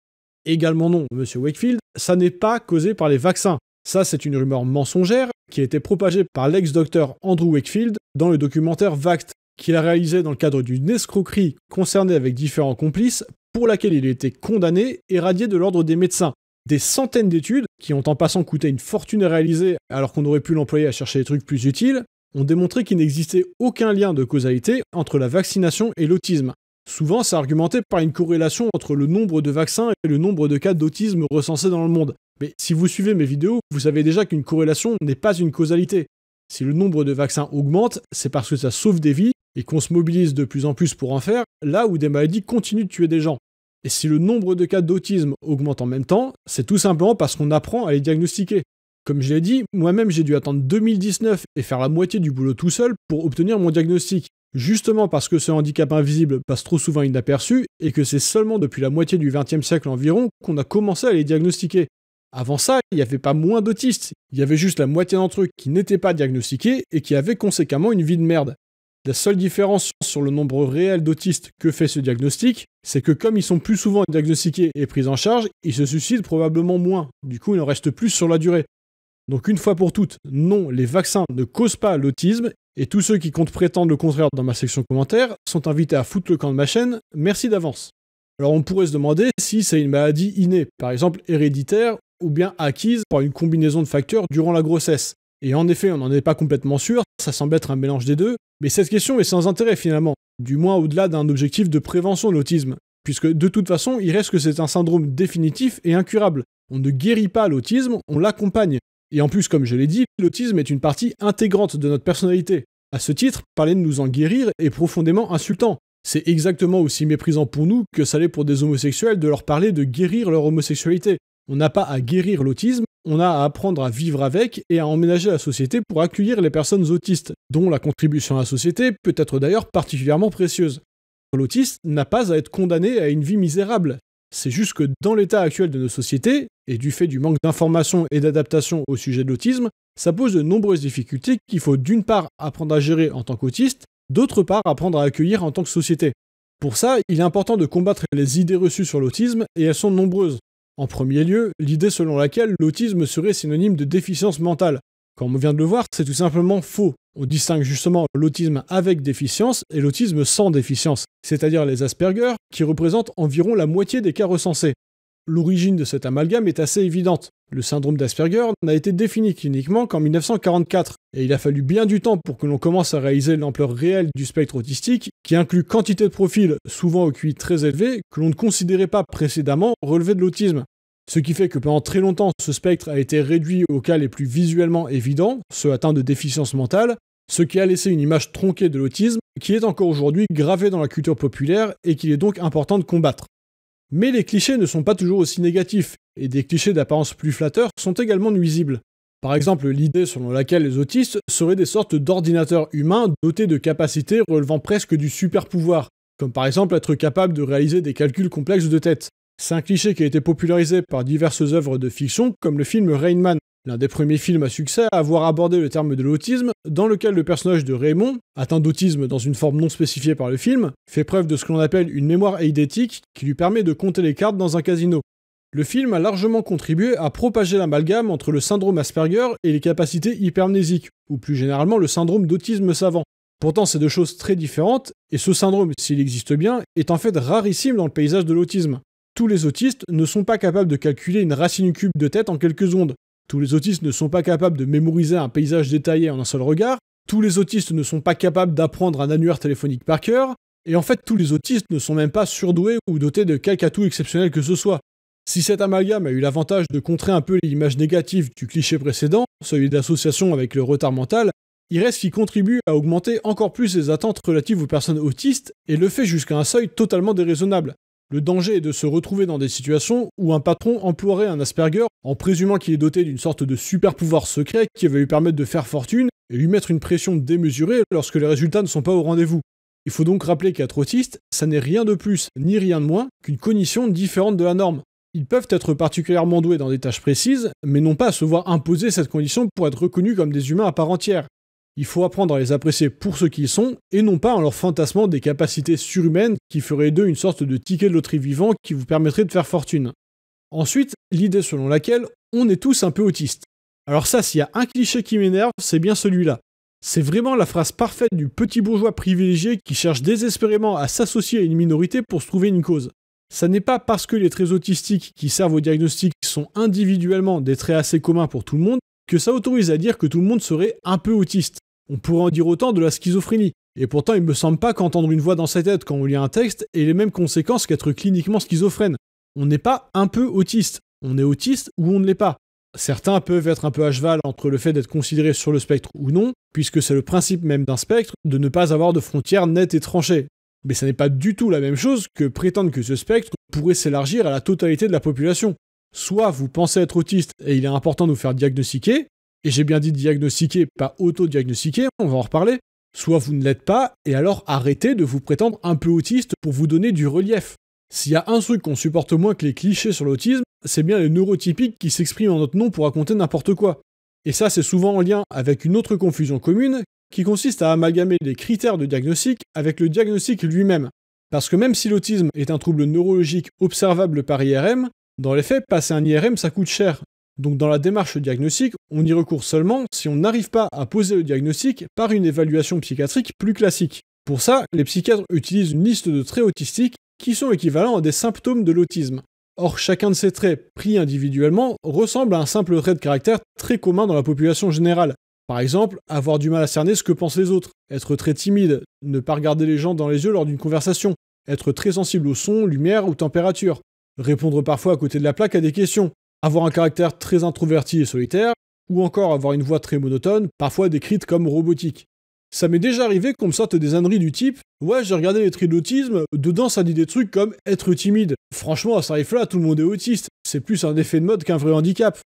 Également non, Monsieur Wakefield, ça n'est pas causé par les vaccins. Ça, c'est une rumeur mensongère qui a été propagée par l'ex-docteur Andrew Wakefield dans le documentaire VACT, qu'il a réalisé dans le cadre d'une escroquerie concernée avec différents complices, pour laquelle il a été condamné et radié de l'ordre des médecins. Des centaines d'études, qui ont en passant coûté une fortune à réaliser alors qu'on aurait pu l'employer à chercher des trucs plus utiles, ont démontré qu'il n'existait aucun lien de causalité entre la vaccination et l'autisme. Souvent, c'est argumenté par une corrélation entre le nombre de vaccins et le nombre de cas d'autisme recensés dans le monde. Mais si vous suivez mes vidéos, vous savez déjà qu'une corrélation n'est pas une causalité. Si le nombre de vaccins augmente, c'est parce que ça sauve des vies et qu'on se mobilise de plus en plus pour en faire, là où des maladies continuent de tuer des gens. Et si le nombre de cas d'autisme augmente en même temps, c'est tout simplement parce qu'on apprend à les diagnostiquer. Comme je l'ai dit, moi-même j'ai dû attendre 2019 et faire la moitié du boulot tout seul pour obtenir mon diagnostic, Justement parce que ce handicap invisible passe trop souvent inaperçu et que c'est seulement depuis la moitié du XXe siècle environ qu'on a commencé à les diagnostiquer. Avant ça, il n'y avait pas moins d'autistes, il y avait juste la moitié d'entre eux qui n'étaient pas diagnostiqués et qui avaient conséquemment une vie de merde. La seule différence sur le nombre réel d'autistes que fait ce diagnostic, c'est que comme ils sont plus souvent diagnostiqués et pris en charge, ils se suicident probablement moins, du coup il en reste plus sur la durée. Donc une fois pour toutes, non, les vaccins ne causent pas l'autisme, et tous ceux qui comptent prétendre le contraire dans ma section commentaires sont invités à foutre le camp de ma chaîne, merci d'avance. Alors on pourrait se demander si c'est une maladie innée, par exemple héréditaire ou bien acquise par une combinaison de facteurs durant la grossesse. Et en effet, on n'en est pas complètement sûr, ça semble être un mélange des deux, mais cette question est sans intérêt finalement, du moins au-delà d'un objectif de prévention de l'autisme, puisque de toute façon, il reste que c'est un syndrome définitif et incurable. On ne guérit pas l'autisme, on l'accompagne, et en plus, comme je l'ai dit, l'autisme est une partie intégrante de notre personnalité. À ce titre, parler de nous en guérir est profondément insultant. C'est exactement aussi méprisant pour nous que ça l'est pour des homosexuels de leur parler de guérir leur homosexualité. On n'a pas à guérir l'autisme, on a à apprendre à vivre avec et à emménager la société pour accueillir les personnes autistes, dont la contribution à la société peut être d'ailleurs particulièrement précieuse. L'autiste n'a pas à être condamné à une vie misérable, c'est juste que dans l'état actuel de nos sociétés, et du fait du manque d'information et d'adaptation au sujet de l'autisme, ça pose de nombreuses difficultés qu'il faut d'une part apprendre à gérer en tant qu'autiste, d'autre part apprendre à accueillir en tant que société. Pour ça, il est important de combattre les idées reçues sur l'autisme, et elles sont nombreuses. En premier lieu, l'idée selon laquelle l'autisme serait synonyme de déficience mentale, comme on vient de le voir, c'est tout simplement faux. On distingue justement l'autisme avec déficience et l'autisme sans déficience, c'est-à-dire les Asperger, qui représentent environ la moitié des cas recensés. L'origine de cet amalgame est assez évidente. Le syndrome d'Asperger n'a été défini cliniquement qu'en 1944, et il a fallu bien du temps pour que l'on commence à réaliser l'ampleur réelle du spectre autistique, qui inclut quantité de profils, souvent au QI très élevé, que l'on ne considérait pas précédemment relevés de l'autisme. Ce qui fait que pendant très longtemps, ce spectre a été réduit aux cas les plus visuellement évidents, ceux atteints de déficience mentale, ce qui a laissé une image tronquée de l'autisme qui est encore aujourd'hui gravée dans la culture populaire et qu'il est donc important de combattre. Mais les clichés ne sont pas toujours aussi négatifs, et des clichés d'apparence plus flatteurs sont également nuisibles. Par exemple, l'idée selon laquelle les autistes seraient des sortes d'ordinateurs humains dotés de capacités relevant presque du super pouvoir, comme par exemple être capable de réaliser des calculs complexes de tête. C'est un cliché qui a été popularisé par diverses œuvres de fiction, comme le film Rain l'un des premiers films à succès à avoir abordé le terme de l'autisme, dans lequel le personnage de Raymond, atteint d'autisme dans une forme non spécifiée par le film, fait preuve de ce que l'on appelle une mémoire eidétique qui lui permet de compter les cartes dans un casino. Le film a largement contribué à propager l'amalgame entre le syndrome Asperger et les capacités hypermnésiques, ou plus généralement le syndrome d'autisme savant. Pourtant, c'est deux choses très différentes, et ce syndrome, s'il existe bien, est en fait rarissime dans le paysage de l'autisme. Tous les autistes ne sont pas capables de calculer une racine cube de tête en quelques ondes. Tous les autistes ne sont pas capables de mémoriser un paysage détaillé en un seul regard. Tous les autistes ne sont pas capables d'apprendre un annuaire téléphonique par cœur. Et en fait, tous les autistes ne sont même pas surdoués ou dotés de quelque atout exceptionnel que ce soit. Si cet amalgame a eu l'avantage de contrer un peu l'image négative du cliché précédent, celui d'association avec le retard mental, il reste qu'il contribue à augmenter encore plus les attentes relatives aux personnes autistes et le fait jusqu'à un seuil totalement déraisonnable. Le danger est de se retrouver dans des situations où un patron emploierait un Asperger en présumant qu'il est doté d'une sorte de super pouvoir secret qui va lui permettre de faire fortune et lui mettre une pression démesurée lorsque les résultats ne sont pas au rendez-vous. Il faut donc rappeler qu'être autiste, ça n'est rien de plus ni rien de moins qu'une cognition différente de la norme. Ils peuvent être particulièrement doués dans des tâches précises, mais non pas à se voir imposer cette condition pour être reconnus comme des humains à part entière. Il faut apprendre à les apprécier pour ce qu'ils sont, et non pas en leur fantasmant des capacités surhumaines qui feraient d'eux une sorte de ticket de loterie vivant qui vous permettrait de faire fortune. Ensuite, l'idée selon laquelle on est tous un peu autistes. Alors ça, s'il y a un cliché qui m'énerve, c'est bien celui-là. C'est vraiment la phrase parfaite du petit bourgeois privilégié qui cherche désespérément à s'associer à une minorité pour se trouver une cause. Ça n'est pas parce que les traits autistiques qui servent au diagnostic sont individuellement des traits assez communs pour tout le monde que ça autorise à dire que tout le monde serait un peu autiste. On pourrait en dire autant de la schizophrénie. Et pourtant, il me semble pas qu'entendre une voix dans sa tête quand on lit un texte ait les mêmes conséquences qu'être cliniquement schizophrène. On n'est pas un peu autiste. On est autiste ou on ne l'est pas. Certains peuvent être un peu à cheval entre le fait d'être considéré sur le spectre ou non, puisque c'est le principe même d'un spectre de ne pas avoir de frontières nettes et tranchées. Mais ce n'est pas du tout la même chose que prétendre que ce spectre pourrait s'élargir à la totalité de la population. Soit vous pensez être autiste et il est important de vous faire diagnostiquer, et j'ai bien dit diagnostiquer, pas auto-diagnostiquer, on va en reparler, soit vous ne l'êtes pas, et alors arrêtez de vous prétendre un peu autiste pour vous donner du relief. S'il y a un truc qu'on supporte moins que les clichés sur l'autisme, c'est bien les neurotypiques qui s'expriment en notre nom pour raconter n'importe quoi. Et ça, c'est souvent en lien avec une autre confusion commune qui consiste à amalgamer les critères de diagnostic avec le diagnostic lui-même. Parce que même si l'autisme est un trouble neurologique observable par IRM, dans les faits, passer un IRM, ça coûte cher, donc dans la démarche diagnostique, on y recourt seulement si on n'arrive pas à poser le diagnostic par une évaluation psychiatrique plus classique. Pour ça, les psychiatres utilisent une liste de traits autistiques qui sont équivalents à des symptômes de l'autisme. Or, chacun de ces traits, pris individuellement, ressemble à un simple trait de caractère très commun dans la population générale. Par exemple, avoir du mal à cerner ce que pensent les autres, être très timide, ne pas regarder les gens dans les yeux lors d'une conversation, être très sensible au son, lumière ou température, répondre parfois à côté de la plaque à des questions, avoir un caractère très introverti et solitaire, ou encore avoir une voix très monotone, parfois décrite comme robotique. Ça m'est déjà arrivé qu'on me sorte des âneries du type Ouais, j'ai regardé les traits d'autisme, dedans ça dit des trucs comme être timide. Franchement, à ce tarif-là, tout le monde est autiste. C'est plus un effet de mode qu'un vrai handicap.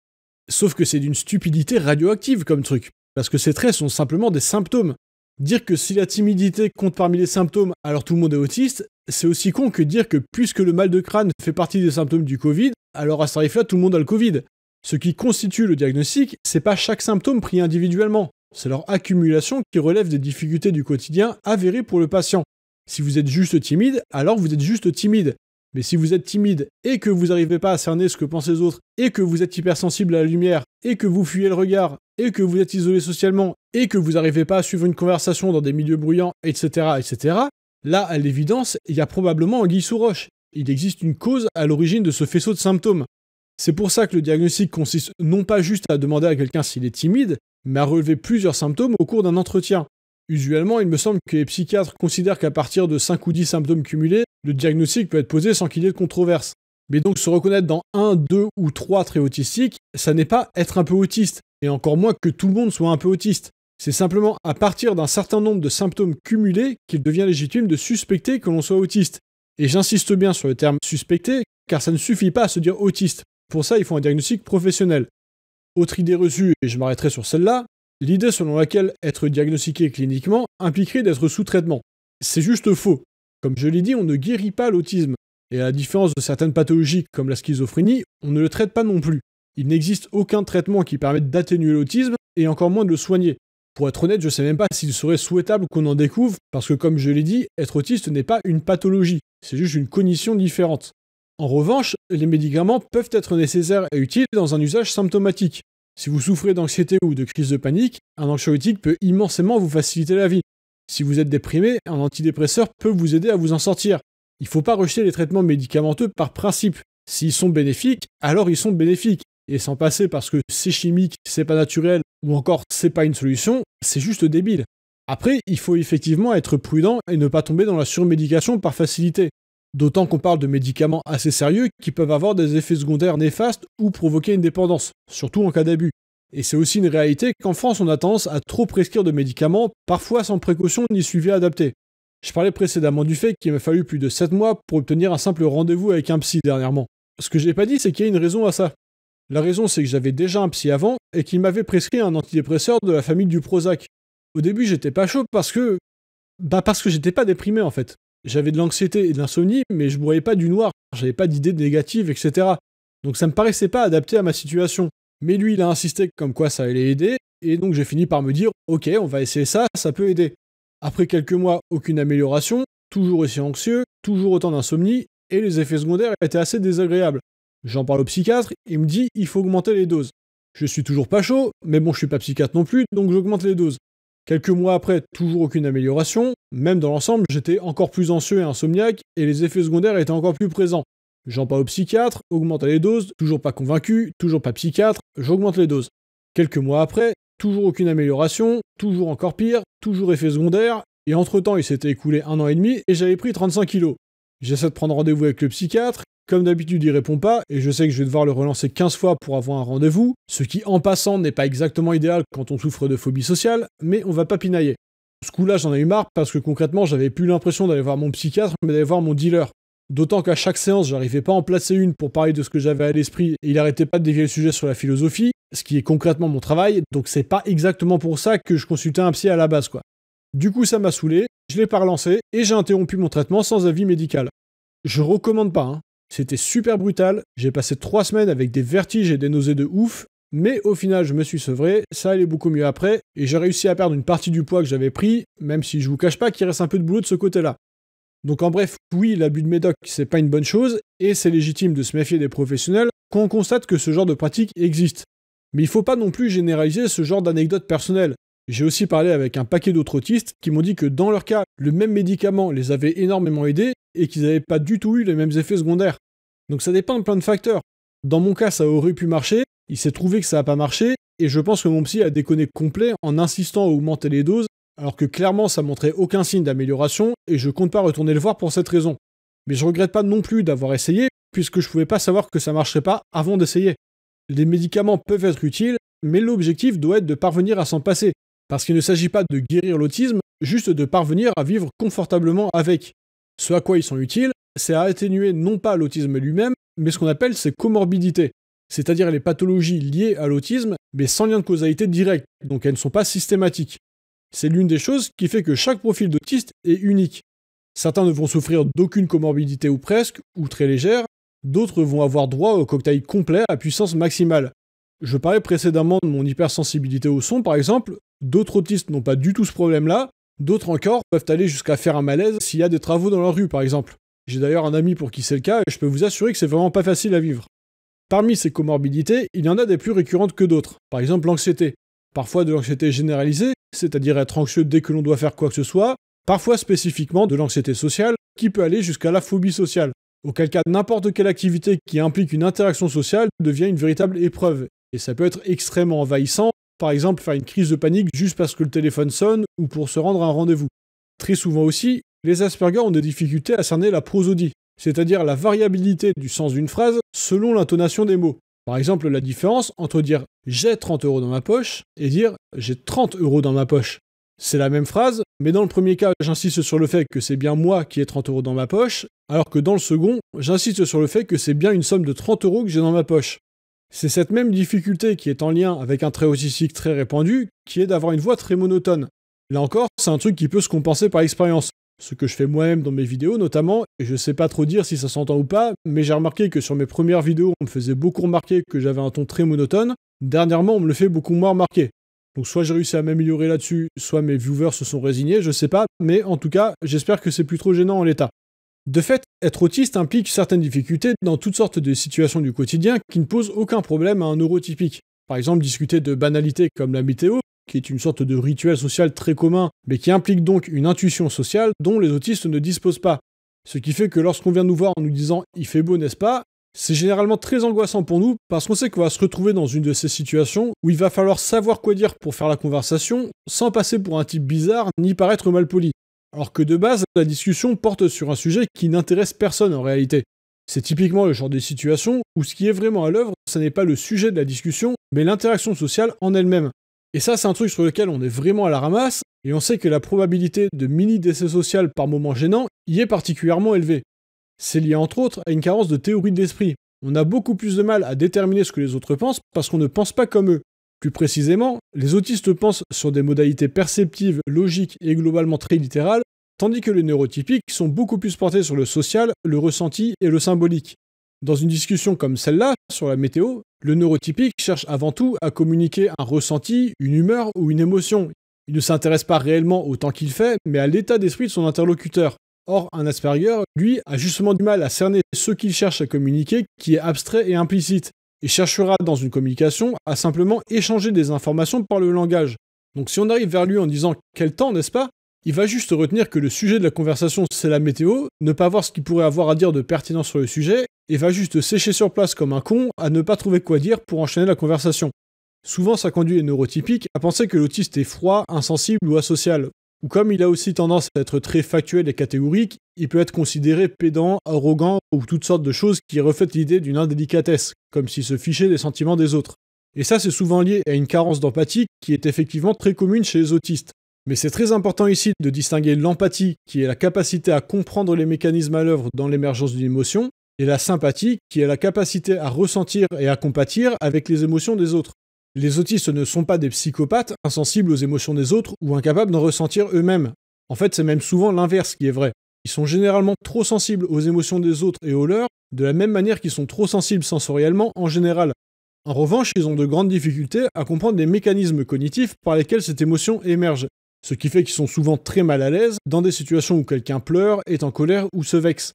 Sauf que c'est d'une stupidité radioactive comme truc, parce que ces traits sont simplement des symptômes. Dire que si la timidité compte parmi les symptômes alors tout le monde est autiste, c'est aussi con que dire que puisque le mal de crâne fait partie des symptômes du Covid, alors à ce tarif-là, tout le monde a le Covid. Ce qui constitue le diagnostic, c'est pas chaque symptôme pris individuellement, c'est leur accumulation qui relève des difficultés du quotidien avérées pour le patient. Si vous êtes juste timide, alors vous êtes juste timide. Mais si vous êtes timide et que vous n'arrivez pas à cerner ce que pensent les autres, et que vous êtes hypersensible à la lumière, et que vous fuyez le regard, et que vous êtes isolé socialement, et que vous n'arrivez pas à suivre une conversation dans des milieux bruyants, etc., etc., Là, à l'évidence, il y a probablement un sous roche. Il existe une cause à l'origine de ce faisceau de symptômes. C'est pour ça que le diagnostic consiste non pas juste à demander à quelqu'un s'il est timide, mais à relever plusieurs symptômes au cours d'un entretien. Usuellement, il me semble que les psychiatres considèrent qu'à partir de 5 ou 10 symptômes cumulés, le diagnostic peut être posé sans qu'il y ait de controverse. Mais donc se reconnaître dans 1, 2 ou 3 traits autistiques, ça n'est pas être un peu autiste, et encore moins que tout le monde soit un peu autiste. C'est simplement à partir d'un certain nombre de symptômes cumulés qu'il devient légitime de suspecter que l'on soit autiste. Et j'insiste bien sur le terme suspecter, car ça ne suffit pas à se dire autiste. Pour ça, il faut un diagnostic professionnel. Autre idée reçue, et je m'arrêterai sur celle-là, l'idée selon laquelle être diagnostiqué cliniquement impliquerait d'être sous traitement. C'est juste faux. Comme je l'ai dit, on ne guérit pas l'autisme, et à la différence de certaines pathologies comme la schizophrénie, on ne le traite pas non plus. Il n'existe aucun traitement qui permette d'atténuer l'autisme, et encore moins de le soigner. Pour être honnête, je ne sais même pas s'il serait souhaitable qu'on en découvre, parce que comme je l'ai dit, être autiste n'est pas une pathologie, c'est juste une cognition différente. En revanche, les médicaments peuvent être nécessaires et utiles dans un usage symptomatique. Si vous souffrez d'anxiété ou de crise de panique, un anxiolytique peut immensément vous faciliter la vie. Si vous êtes déprimé, un antidépresseur peut vous aider à vous en sortir. Il ne faut pas rejeter les traitements médicamenteux par principe. S'ils sont bénéfiques, alors ils sont bénéfiques. Et sans passer parce que c'est chimique, c'est pas naturel ou encore c'est pas une solution, c'est juste débile. Après, il faut effectivement être prudent et ne pas tomber dans la surmédication par facilité. D'autant qu'on parle de médicaments assez sérieux qui peuvent avoir des effets secondaires néfastes ou provoquer une dépendance, surtout en cas d'abus. Et c'est aussi une réalité qu'en France on a tendance à trop prescrire de médicaments, parfois sans précaution ni suivi adapté. Je parlais précédemment du fait qu'il m'a fallu plus de 7 mois pour obtenir un simple rendez-vous avec un psy dernièrement. Ce que j'ai pas dit, c'est qu'il y a une raison à ça. La raison, c'est que j'avais déjà un psy avant et qu'il m'avait prescrit un antidépresseur de la famille du Prozac. Au début, j'étais pas chaud parce que. Bah, parce que j'étais pas déprimé en fait. J'avais de l'anxiété et de l'insomnie, mais je broyais pas du noir, j'avais pas d'idées négatives, etc. Donc ça me paraissait pas adapté à ma situation. Mais lui, il a insisté comme quoi ça allait aider, et donc j'ai fini par me dire Ok, on va essayer ça, ça peut aider. Après quelques mois, aucune amélioration, toujours aussi anxieux, toujours autant d'insomnie, et les effets secondaires étaient assez désagréables. J'en parle au psychiatre, il me dit il faut augmenter les doses. Je suis toujours pas chaud, mais bon, je suis pas psychiatre non plus, donc j'augmente les doses. Quelques mois après, toujours aucune amélioration, même dans l'ensemble, j'étais encore plus anxieux et insomniaque, et les effets secondaires étaient encore plus présents. J'en parle au psychiatre, augmente les doses, toujours pas convaincu, toujours pas psychiatre, j'augmente les doses. Quelques mois après, toujours aucune amélioration, toujours encore pire, toujours effet secondaire, et entre temps il s'était écoulé un an et demi et j'avais pris 35 kilos. J'essaie de prendre rendez-vous avec le psychiatre. Comme d'habitude, il répond pas, et je sais que je vais devoir le relancer 15 fois pour avoir un rendez-vous, ce qui en passant n'est pas exactement idéal quand on souffre de phobie sociale, mais on va pas pinailler. Ce coup-là, j'en ai eu marre parce que concrètement, j'avais plus l'impression d'aller voir mon psychiatre, mais d'aller voir mon dealer. D'autant qu'à chaque séance, j'arrivais pas à en placer une pour parler de ce que j'avais à l'esprit, et il arrêtait pas de dévier le sujet sur la philosophie, ce qui est concrètement mon travail, donc c'est pas exactement pour ça que je consultais un psy à la base, quoi. Du coup, ça m'a saoulé, je l'ai pas relancé et j'ai interrompu mon traitement sans avis médical. Je recommande pas, hein. C'était super brutal, j'ai passé trois semaines avec des vertiges et des nausées de ouf, mais au final je me suis sevré, ça allait beaucoup mieux après, et j'ai réussi à perdre une partie du poids que j'avais pris, même si je vous cache pas qu'il reste un peu de boulot de ce côté-là. Donc en bref, oui, l'abus de médoc, c'est pas une bonne chose, et c'est légitime de se méfier des professionnels quand on constate que ce genre de pratique existe. Mais il faut pas non plus généraliser ce genre d'anecdote personnelle. J'ai aussi parlé avec un paquet d'autres autistes qui m'ont dit que dans leur cas, le même médicament les avait énormément aidés et qu'ils n'avaient pas du tout eu les mêmes effets secondaires. Donc ça dépend de plein de facteurs. Dans mon cas, ça aurait pu marcher, il s'est trouvé que ça n'a pas marché, et je pense que mon psy a déconné complet en insistant à augmenter les doses, alors que clairement ça montrait aucun signe d'amélioration, et je compte pas retourner le voir pour cette raison. Mais je regrette pas non plus d'avoir essayé, puisque je pouvais pas savoir que ça marcherait pas avant d'essayer. Les médicaments peuvent être utiles, mais l'objectif doit être de parvenir à s'en passer, parce qu'il ne s'agit pas de guérir l'autisme, juste de parvenir à vivre confortablement avec. Ce à quoi ils sont utiles, c'est à atténuer non pas l'autisme lui-même, mais ce qu'on appelle ses comorbidités, c'est-à-dire les pathologies liées à l'autisme, mais sans lien de causalité direct, donc elles ne sont pas systématiques. C'est l'une des choses qui fait que chaque profil d'autiste est unique. Certains ne vont souffrir d'aucune comorbidité ou presque, ou très légère, d'autres vont avoir droit au cocktail complet à puissance maximale, je parlais précédemment de mon hypersensibilité au son, par exemple. D'autres autistes n'ont pas du tout ce problème-là. D'autres encore peuvent aller jusqu'à faire un malaise s'il y a des travaux dans la rue, par exemple. J'ai d'ailleurs un ami pour qui c'est le cas, et je peux vous assurer que c'est vraiment pas facile à vivre. Parmi ces comorbidités, il y en a des plus récurrentes que d'autres, par exemple l'anxiété. Parfois de l'anxiété généralisée, c'est-à-dire être anxieux dès que l'on doit faire quoi que ce soit, parfois spécifiquement de l'anxiété sociale, qui peut aller jusqu'à la phobie sociale, auquel cas n'importe quelle activité qui implique une interaction sociale devient une véritable épreuve, et ça peut être extrêmement envahissant, par exemple faire une crise de panique juste parce que le téléphone sonne ou pour se rendre à un rendez-vous. Très souvent aussi, les Asperger ont des difficultés à cerner la prosodie, c'est-à-dire la variabilité du sens d'une phrase selon l'intonation des mots. Par exemple, la différence entre dire j'ai 30 euros dans ma poche et dire j'ai 30 euros dans ma poche. C'est la même phrase, mais dans le premier cas, j'insiste sur le fait que c'est bien moi qui ai 30 euros dans ma poche, alors que dans le second, j'insiste sur le fait que c'est bien une somme de 30 euros que j'ai dans ma poche. C'est cette même difficulté qui est en lien avec un trait autistique très répandu, qui est d'avoir une voix très monotone. Là encore, c'est un truc qui peut se compenser par l'expérience. Ce que je fais moi-même dans mes vidéos notamment, et je sais pas trop dire si ça s'entend ou pas, mais j'ai remarqué que sur mes premières vidéos, on me faisait beaucoup remarquer que j'avais un ton très monotone. Dernièrement, on me le fait beaucoup moins remarquer. Donc soit j'ai réussi à m'améliorer là-dessus, soit mes viewers se sont résignés, je sais pas, mais en tout cas, j'espère que c'est plus trop gênant en l'état. De fait, être autiste implique certaines difficultés dans toutes sortes de situations du quotidien qui ne posent aucun problème à un neurotypique. Par exemple, discuter de banalités comme la météo, qui est une sorte de rituel social très commun, mais qui implique donc une intuition sociale dont les autistes ne disposent pas. Ce qui fait que lorsqu'on vient nous voir en nous disant il fait beau, n'est-ce pas c'est généralement très angoissant pour nous parce qu'on sait qu'on va se retrouver dans une de ces situations où il va falloir savoir quoi dire pour faire la conversation sans passer pour un type bizarre ni paraître malpoli. Alors que de base, la discussion porte sur un sujet qui n'intéresse personne en réalité. C'est typiquement le genre de situation où ce qui est vraiment à l'œuvre, ce n'est pas le sujet de la discussion, mais l'interaction sociale en elle-même. Et ça, c'est un truc sur lequel on est vraiment à la ramasse, et on sait que la probabilité de mini-décès social par moment gênant y est particulièrement élevée. C'est lié entre autres à une carence de théorie de l'esprit. On a beaucoup plus de mal à déterminer ce que les autres pensent parce qu'on ne pense pas comme eux. Plus précisément, les autistes pensent sur des modalités perceptives, logiques et globalement très littérales, tandis que les neurotypiques sont beaucoup plus portés sur le social, le ressenti et le symbolique. Dans une discussion comme celle-là, sur la météo, le neurotypique cherche avant tout à communiquer un ressenti, une humeur ou une émotion. Il ne s'intéresse pas réellement au temps qu'il fait, mais à l'état d'esprit de son interlocuteur. Or, un Asperger, lui, a justement du mal à cerner ce qu'il cherche à communiquer, qui est abstrait et implicite et cherchera dans une communication à simplement échanger des informations par le langage. Donc si on arrive vers lui en disant quel temps, n'est-ce pas Il va juste retenir que le sujet de la conversation c'est la météo, ne pas voir ce qu'il pourrait avoir à dire de pertinent sur le sujet, et va juste sécher sur place comme un con à ne pas trouver quoi dire pour enchaîner la conversation. Souvent ça conduit les neurotypiques à penser que l'autiste est froid, insensible ou asocial, ou comme il a aussi tendance à être très factuel et catégorique, il peut être considéré pédant, arrogant ou toutes sortes de choses qui reflètent l'idée d'une indélicatesse, comme s'il se fichait des sentiments des autres. Et ça, c'est souvent lié à une carence d'empathie qui est effectivement très commune chez les autistes. Mais c'est très important ici de distinguer l'empathie, qui est la capacité à comprendre les mécanismes à l'œuvre dans l'émergence d'une émotion, et la sympathie, qui est la capacité à ressentir et à compatir avec les émotions des autres. Les autistes ne sont pas des psychopathes insensibles aux émotions des autres ou incapables d'en ressentir eux-mêmes. En fait, c'est même souvent l'inverse qui est vrai. Ils sont généralement trop sensibles aux émotions des autres et aux leurs, de la même manière qu'ils sont trop sensibles sensoriellement en général. En revanche, ils ont de grandes difficultés à comprendre les mécanismes cognitifs par lesquels cette émotion émerge, ce qui fait qu'ils sont souvent très mal à l'aise dans des situations où quelqu'un pleure, est en colère ou se vexe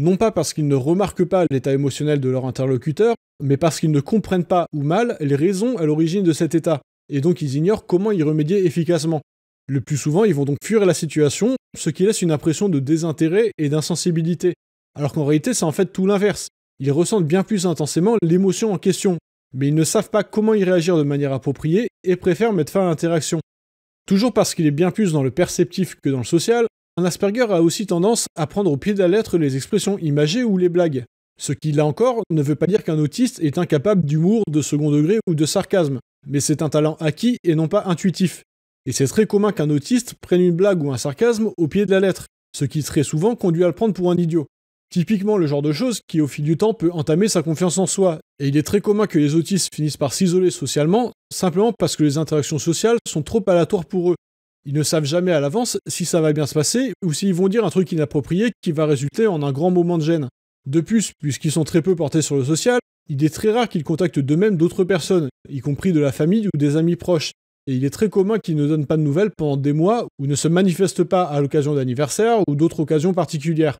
non pas parce qu'ils ne remarquent pas l'état émotionnel de leur interlocuteur, mais parce qu'ils ne comprennent pas ou mal les raisons à l'origine de cet état, et donc ils ignorent comment y remédier efficacement. Le plus souvent, ils vont donc fuir la situation, ce qui laisse une impression de désintérêt et d'insensibilité. Alors qu'en réalité, c'est en fait tout l'inverse. Ils ressentent bien plus intensément l'émotion en question, mais ils ne savent pas comment y réagir de manière appropriée et préfèrent mettre fin à l'interaction. Toujours parce qu'il est bien plus dans le perceptif que dans le social, un Asperger a aussi tendance à prendre au pied de la lettre les expressions imagées ou les blagues. Ce qui, là encore, ne veut pas dire qu'un autiste est incapable d'humour de second degré ou de sarcasme, mais c'est un talent acquis et non pas intuitif. Et c'est très commun qu'un autiste prenne une blague ou un sarcasme au pied de la lettre, ce qui très souvent conduit à le prendre pour un idiot. Typiquement le genre de chose qui au fil du temps peut entamer sa confiance en soi, et il est très commun que les autistes finissent par s'isoler socialement simplement parce que les interactions sociales sont trop aléatoires pour eux, ils ne savent jamais à l'avance si ça va bien se passer ou s'ils vont dire un truc inapproprié qui va résulter en un grand moment de gêne. De plus, puisqu'ils sont très peu portés sur le social, il est très rare qu'ils contactent d'eux-mêmes d'autres personnes, y compris de la famille ou des amis proches. Et il est très commun qu'ils ne donnent pas de nouvelles pendant des mois ou ne se manifestent pas à l'occasion d'anniversaires ou d'autres occasions particulières.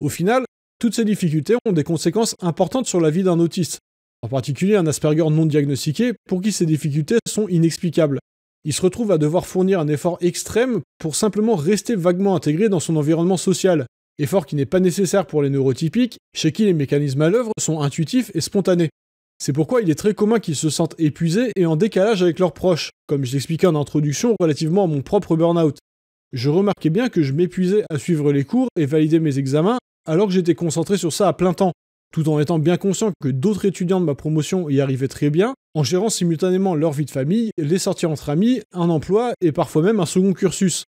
Au final, toutes ces difficultés ont des conséquences importantes sur la vie d'un autiste, en particulier un Asperger non diagnostiqué pour qui ces difficultés sont inexplicables il se retrouve à devoir fournir un effort extrême pour simplement rester vaguement intégré dans son environnement social, effort qui n'est pas nécessaire pour les neurotypiques, chez qui les mécanismes à l'œuvre sont intuitifs et spontanés. C'est pourquoi il est très commun qu'ils se sentent épuisés et en décalage avec leurs proches, comme je l'expliquais en introduction relativement à mon propre burn-out. Je remarquais bien que je m'épuisais à suivre les cours et valider mes examens alors que j'étais concentré sur ça à plein temps, tout en étant bien conscient que d'autres étudiants de ma promotion y arrivaient très bien, en gérant simultanément leur vie de famille, les sorties entre amis, un emploi et parfois même un second cursus.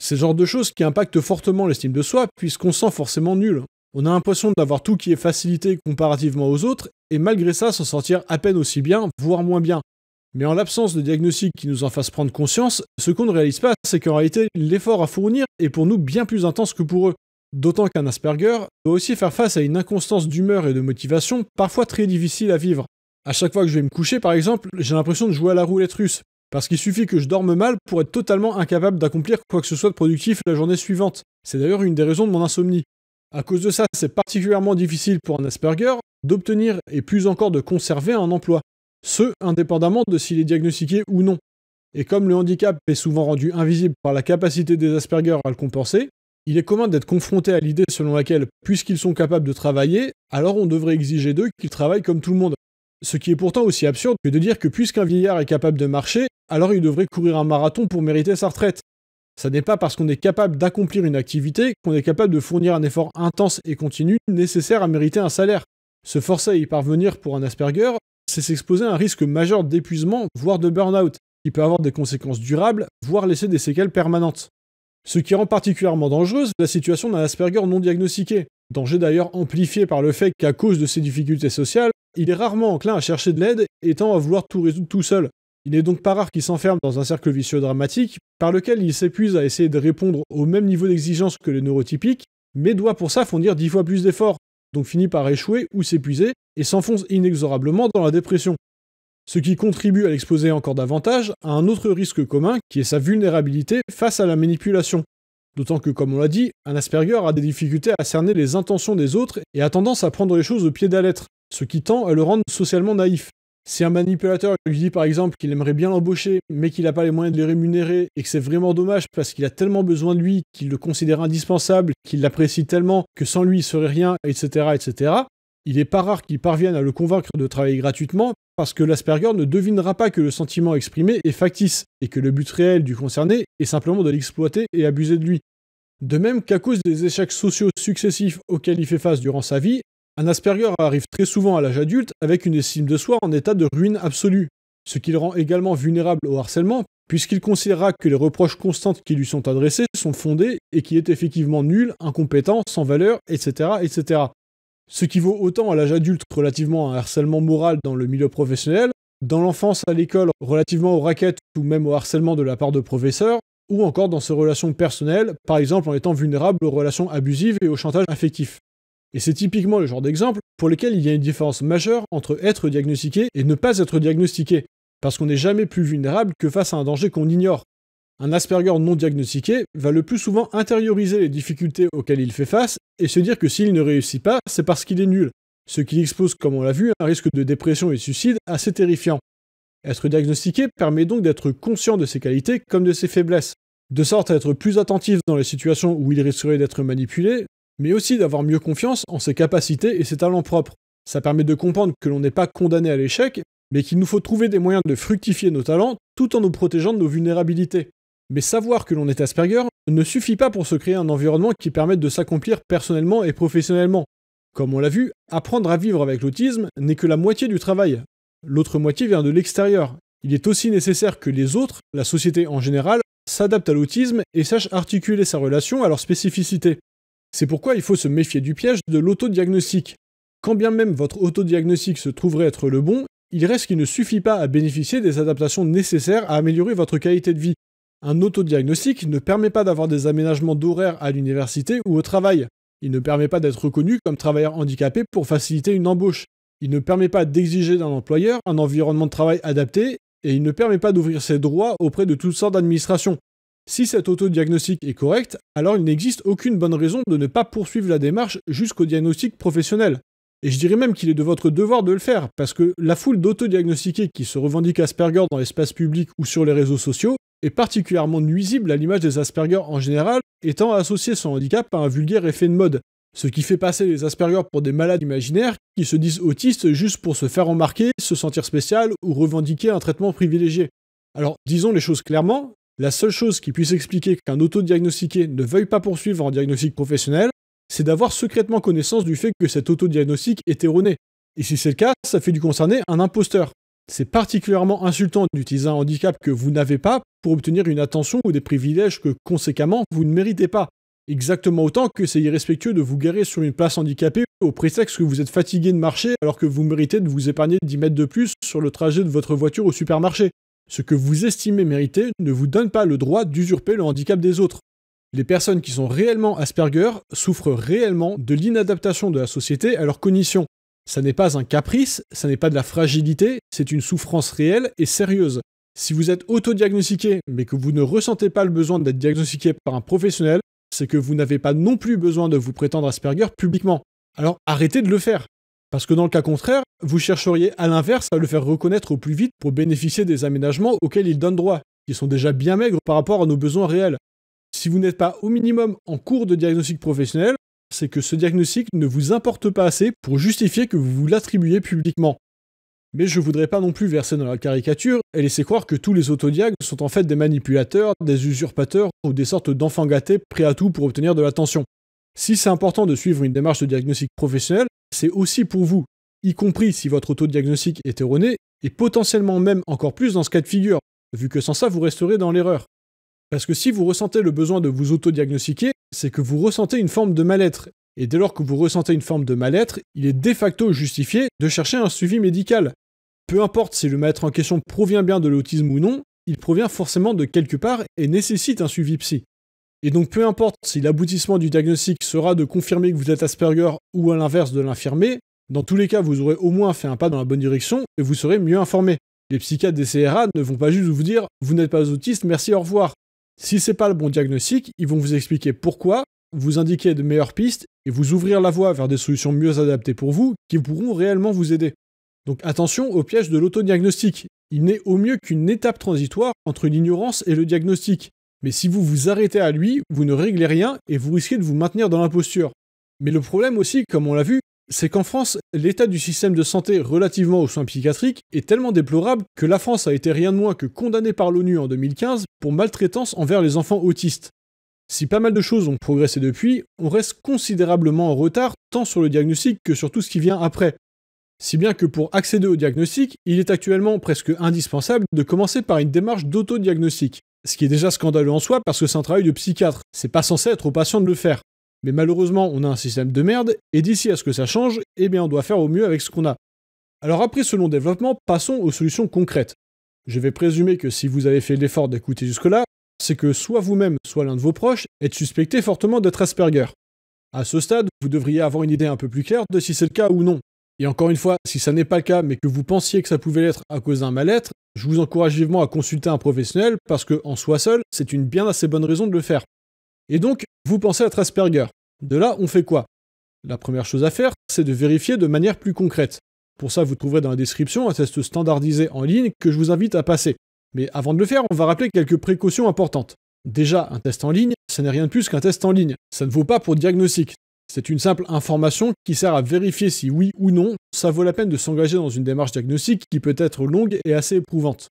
C'est le genre de choses qui impactent fortement l'estime de soi, puisqu'on sent forcément nul. On a l'impression d'avoir tout qui est facilité comparativement aux autres, et malgré ça s'en sortir à peine aussi bien, voire moins bien. Mais en l'absence de diagnostic qui nous en fasse prendre conscience, ce qu'on ne réalise pas, c'est qu'en réalité, l'effort à fournir est pour nous bien plus intense que pour eux. D'autant qu'un Asperger doit aussi faire face à une inconstance d'humeur et de motivation parfois très difficile à vivre. À chaque fois que je vais me coucher, par exemple, j'ai l'impression de jouer à la roulette russe, parce qu'il suffit que je dorme mal pour être totalement incapable d'accomplir quoi que ce soit de productif la journée suivante. C'est d'ailleurs une des raisons de mon insomnie. À cause de ça, c'est particulièrement difficile pour un Asperger d'obtenir et plus encore de conserver un emploi, ce indépendamment de s'il est diagnostiqué ou non. Et comme le handicap est souvent rendu invisible par la capacité des Aspergers à le compenser, il est commun d'être confronté à l'idée selon laquelle, puisqu'ils sont capables de travailler, alors on devrait exiger d'eux qu'ils travaillent comme tout le monde. Ce qui est pourtant aussi absurde que de dire que puisqu'un vieillard est capable de marcher, alors il devrait courir un marathon pour mériter sa retraite. Ça n'est pas parce qu'on est capable d'accomplir une activité qu'on est capable de fournir un effort intense et continu nécessaire à mériter un salaire. Se forcer à y parvenir pour un Asperger, c'est s'exposer à un risque majeur d'épuisement, voire de burn-out, qui peut avoir des conséquences durables, voire laisser des séquelles permanentes ce qui rend particulièrement dangereuse la situation d'un Asperger non diagnostiqué. Danger d'ailleurs amplifié par le fait qu'à cause de ses difficultés sociales, il est rarement enclin à chercher de l'aide et tend à vouloir tout résoudre tout seul. Il n'est donc pas rare qu'il s'enferme dans un cercle vicieux dramatique par lequel il s'épuise à essayer de répondre au même niveau d'exigence que les neurotypiques, mais doit pour ça fournir dix fois plus d'efforts, donc finit par échouer ou s'épuiser et s'enfonce inexorablement dans la dépression ce qui contribue à l'exposer encore davantage à un autre risque commun qui est sa vulnérabilité face à la manipulation. D'autant que, comme on l'a dit, un Asperger a des difficultés à cerner les intentions des autres et a tendance à prendre les choses au pied de la lettre, ce qui tend à le rendre socialement naïf. Si un manipulateur lui dit par exemple qu'il aimerait bien l'embaucher, mais qu'il n'a pas les moyens de le rémunérer, et que c'est vraiment dommage parce qu'il a tellement besoin de lui, qu'il le considère indispensable, qu'il l'apprécie tellement que sans lui il serait rien, etc., etc., il n'est pas rare qu'il parvienne à le convaincre de travailler gratuitement parce que l'Asperger ne devinera pas que le sentiment exprimé est factice et que le but réel du concerné est simplement de l'exploiter et abuser de lui. De même qu'à cause des échecs sociaux successifs auxquels il fait face durant sa vie, un Asperger arrive très souvent à l'âge adulte avec une estime de soi en état de ruine absolue, ce qui le rend également vulnérable au harcèlement puisqu'il considérera que les reproches constantes qui lui sont adressées sont fondées et qu'il est effectivement nul, incompétent, sans valeur, etc. etc ce qui vaut autant à l'âge adulte relativement à un harcèlement moral dans le milieu professionnel, dans l'enfance à l'école relativement aux raquettes ou même au harcèlement de la part de professeurs, ou encore dans ses relations personnelles, par exemple en étant vulnérable aux relations abusives et au chantage affectif. Et c'est typiquement le genre d'exemple pour lequel il y a une différence majeure entre être diagnostiqué et ne pas être diagnostiqué, parce qu'on n'est jamais plus vulnérable que face à un danger qu'on ignore. Un Asperger non diagnostiqué va le plus souvent intérioriser les difficultés auxquelles il fait face et se dire que s'il ne réussit pas, c'est parce qu'il est nul, ce qui expose, comme on l'a vu, un risque de dépression et de suicide assez terrifiant. Être diagnostiqué permet donc d'être conscient de ses qualités comme de ses faiblesses, de sorte à être plus attentif dans les situations où il risquerait d'être manipulé, mais aussi d'avoir mieux confiance en ses capacités et ses talents propres. Ça permet de comprendre que l'on n'est pas condamné à l'échec, mais qu'il nous faut trouver des moyens de fructifier nos talents tout en nous protégeant de nos vulnérabilités. Mais savoir que l'on est Asperger ne suffit pas pour se créer un environnement qui permette de s'accomplir personnellement et professionnellement. Comme on l'a vu, apprendre à vivre avec l'autisme n'est que la moitié du travail. L'autre moitié vient de l'extérieur. Il est aussi nécessaire que les autres, la société en général, s'adaptent à l'autisme et sachent articuler sa relation à leur spécificité. C'est pourquoi il faut se méfier du piège de l'autodiagnostic. Quand bien même votre autodiagnostic se trouverait être le bon, il reste qu'il ne suffit pas à bénéficier des adaptations nécessaires à améliorer votre qualité de vie, un autodiagnostic ne permet pas d'avoir des aménagements d'horaire à l'université ou au travail. Il ne permet pas d'être reconnu comme travailleur handicapé pour faciliter une embauche. Il ne permet pas d'exiger d'un employeur un environnement de travail adapté et il ne permet pas d'ouvrir ses droits auprès de toutes sortes d'administrations. Si cet autodiagnostic est correct, alors il n'existe aucune bonne raison de ne pas poursuivre la démarche jusqu'au diagnostic professionnel. Et je dirais même qu'il est de votre devoir de le faire, parce que la foule d'autodiagnostiqués qui se revendiquent Asperger dans l'espace public ou sur les réseaux sociaux est particulièrement nuisible à l'image des Asperger en général, étant associé son handicap à un vulgaire effet de mode, ce qui fait passer les Asperger pour des malades imaginaires qui se disent autistes juste pour se faire remarquer, se sentir spécial ou revendiquer un traitement privilégié. Alors disons les choses clairement, la seule chose qui puisse expliquer qu'un autodiagnostiqué ne veuille pas poursuivre un diagnostic professionnel, c'est d'avoir secrètement connaissance du fait que cet autodiagnostic est erroné. Et si c'est le cas, ça fait du concerné un imposteur, c'est particulièrement insultant d'utiliser un handicap que vous n'avez pas pour obtenir une attention ou des privilèges que, conséquemment, vous ne méritez pas. Exactement autant que c'est irrespectueux de vous garer sur une place handicapée au prétexte que vous êtes fatigué de marcher alors que vous méritez de vous épargner 10 mètres de plus sur le trajet de votre voiture au supermarché. Ce que vous estimez mériter ne vous donne pas le droit d'usurper le handicap des autres. Les personnes qui sont réellement Asperger souffrent réellement de l'inadaptation de la société à leurs conditions, ça n'est pas un caprice, ça n'est pas de la fragilité, c'est une souffrance réelle et sérieuse. Si vous êtes autodiagnostiqué, mais que vous ne ressentez pas le besoin d'être diagnostiqué par un professionnel, c'est que vous n'avez pas non plus besoin de vous prétendre Asperger publiquement. Alors arrêtez de le faire. Parce que dans le cas contraire, vous chercheriez à l'inverse à le faire reconnaître au plus vite pour bénéficier des aménagements auxquels il donne droit, qui sont déjà bien maigres par rapport à nos besoins réels. Si vous n'êtes pas au minimum en cours de diagnostic professionnel, c'est que ce diagnostic ne vous importe pas assez pour justifier que vous vous l'attribuez publiquement. Mais je voudrais pas non plus verser dans la caricature et laisser croire que tous les autodiagues sont en fait des manipulateurs, des usurpateurs ou des sortes d'enfants gâtés prêts à tout pour obtenir de l'attention. Si c'est important de suivre une démarche de diagnostic professionnel, c'est aussi pour vous, y compris si votre autodiagnostic est erroné, et potentiellement même encore plus dans ce cas de figure, vu que sans ça vous resterez dans l'erreur. Parce que si vous ressentez le besoin de vous autodiagnostiquer, c'est que vous ressentez une forme de mal-être. Et dès lors que vous ressentez une forme de mal-être, il est de facto justifié de chercher un suivi médical. Peu importe si le mal-être en question provient bien de l'autisme ou non, il provient forcément de quelque part et nécessite un suivi psy. Et donc peu importe si l'aboutissement du diagnostic sera de confirmer que vous êtes Asperger ou à l'inverse de l'infirmer, dans tous les cas vous aurez au moins fait un pas dans la bonne direction et vous serez mieux informé. Les psychiatres des CRA ne vont pas juste vous dire vous n'êtes pas autiste, merci, au revoir. Si c'est pas le bon diagnostic, ils vont vous expliquer pourquoi, vous indiquer de meilleures pistes et vous ouvrir la voie vers des solutions mieux adaptées pour vous qui pourront réellement vous aider. Donc attention au piège de l'autodiagnostic. Il n'est au mieux qu'une étape transitoire entre l'ignorance et le diagnostic. Mais si vous vous arrêtez à lui, vous ne réglez rien et vous risquez de vous maintenir dans l'imposture. Mais le problème aussi, comme on l'a vu, c'est qu'en France, l'état du système de santé relativement aux soins psychiatriques est tellement déplorable que la France a été rien de moins que condamnée par l'ONU en 2015 pour maltraitance envers les enfants autistes. Si pas mal de choses ont progressé depuis, on reste considérablement en retard tant sur le diagnostic que sur tout ce qui vient après. Si bien que pour accéder au diagnostic, il est actuellement presque indispensable de commencer par une démarche d'autodiagnostic, ce qui est déjà scandaleux en soi parce que c'est un travail de psychiatre, c'est pas censé être au patient de le faire. Mais malheureusement, on a un système de merde, et d'ici à ce que ça change, eh bien on doit faire au mieux avec ce qu'on a. Alors après ce long développement, passons aux solutions concrètes. Je vais présumer que si vous avez fait l'effort d'écouter jusque-là, c'est que soit vous-même, soit l'un de vos proches êtes suspecté fortement d'être Asperger. À ce stade, vous devriez avoir une idée un peu plus claire de si c'est le cas ou non. Et encore une fois, si ça n'est pas le cas, mais que vous pensiez que ça pouvait l'être à cause d'un mal-être, je vous encourage vivement à consulter un professionnel parce que, en soi seul, c'est une bien assez bonne raison de le faire. Et donc, vous pensez à Trasperger. De là, on fait quoi La première chose à faire, c'est de vérifier de manière plus concrète. Pour ça, vous trouverez dans la description un test standardisé en ligne que je vous invite à passer. Mais avant de le faire, on va rappeler quelques précautions importantes. Déjà, un test en ligne, ça n'est rien de plus qu'un test en ligne. Ça ne vaut pas pour diagnostic. C'est une simple information qui sert à vérifier si oui ou non, ça vaut la peine de s'engager dans une démarche diagnostique qui peut être longue et assez éprouvante.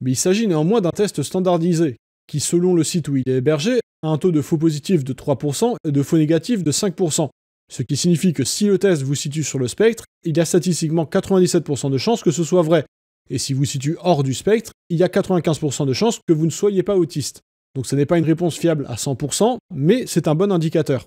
Mais il s'agit néanmoins d'un test standardisé, qui, selon le site où il est hébergé, a un taux de faux positif de 3% et de faux négatifs de 5%. Ce qui signifie que si le test vous situe sur le spectre, il y a statistiquement 97% de chances que ce soit vrai. Et si vous situe hors du spectre, il y a 95% de chances que vous ne soyez pas autiste. Donc ce n'est pas une réponse fiable à 100%, mais c'est un bon indicateur.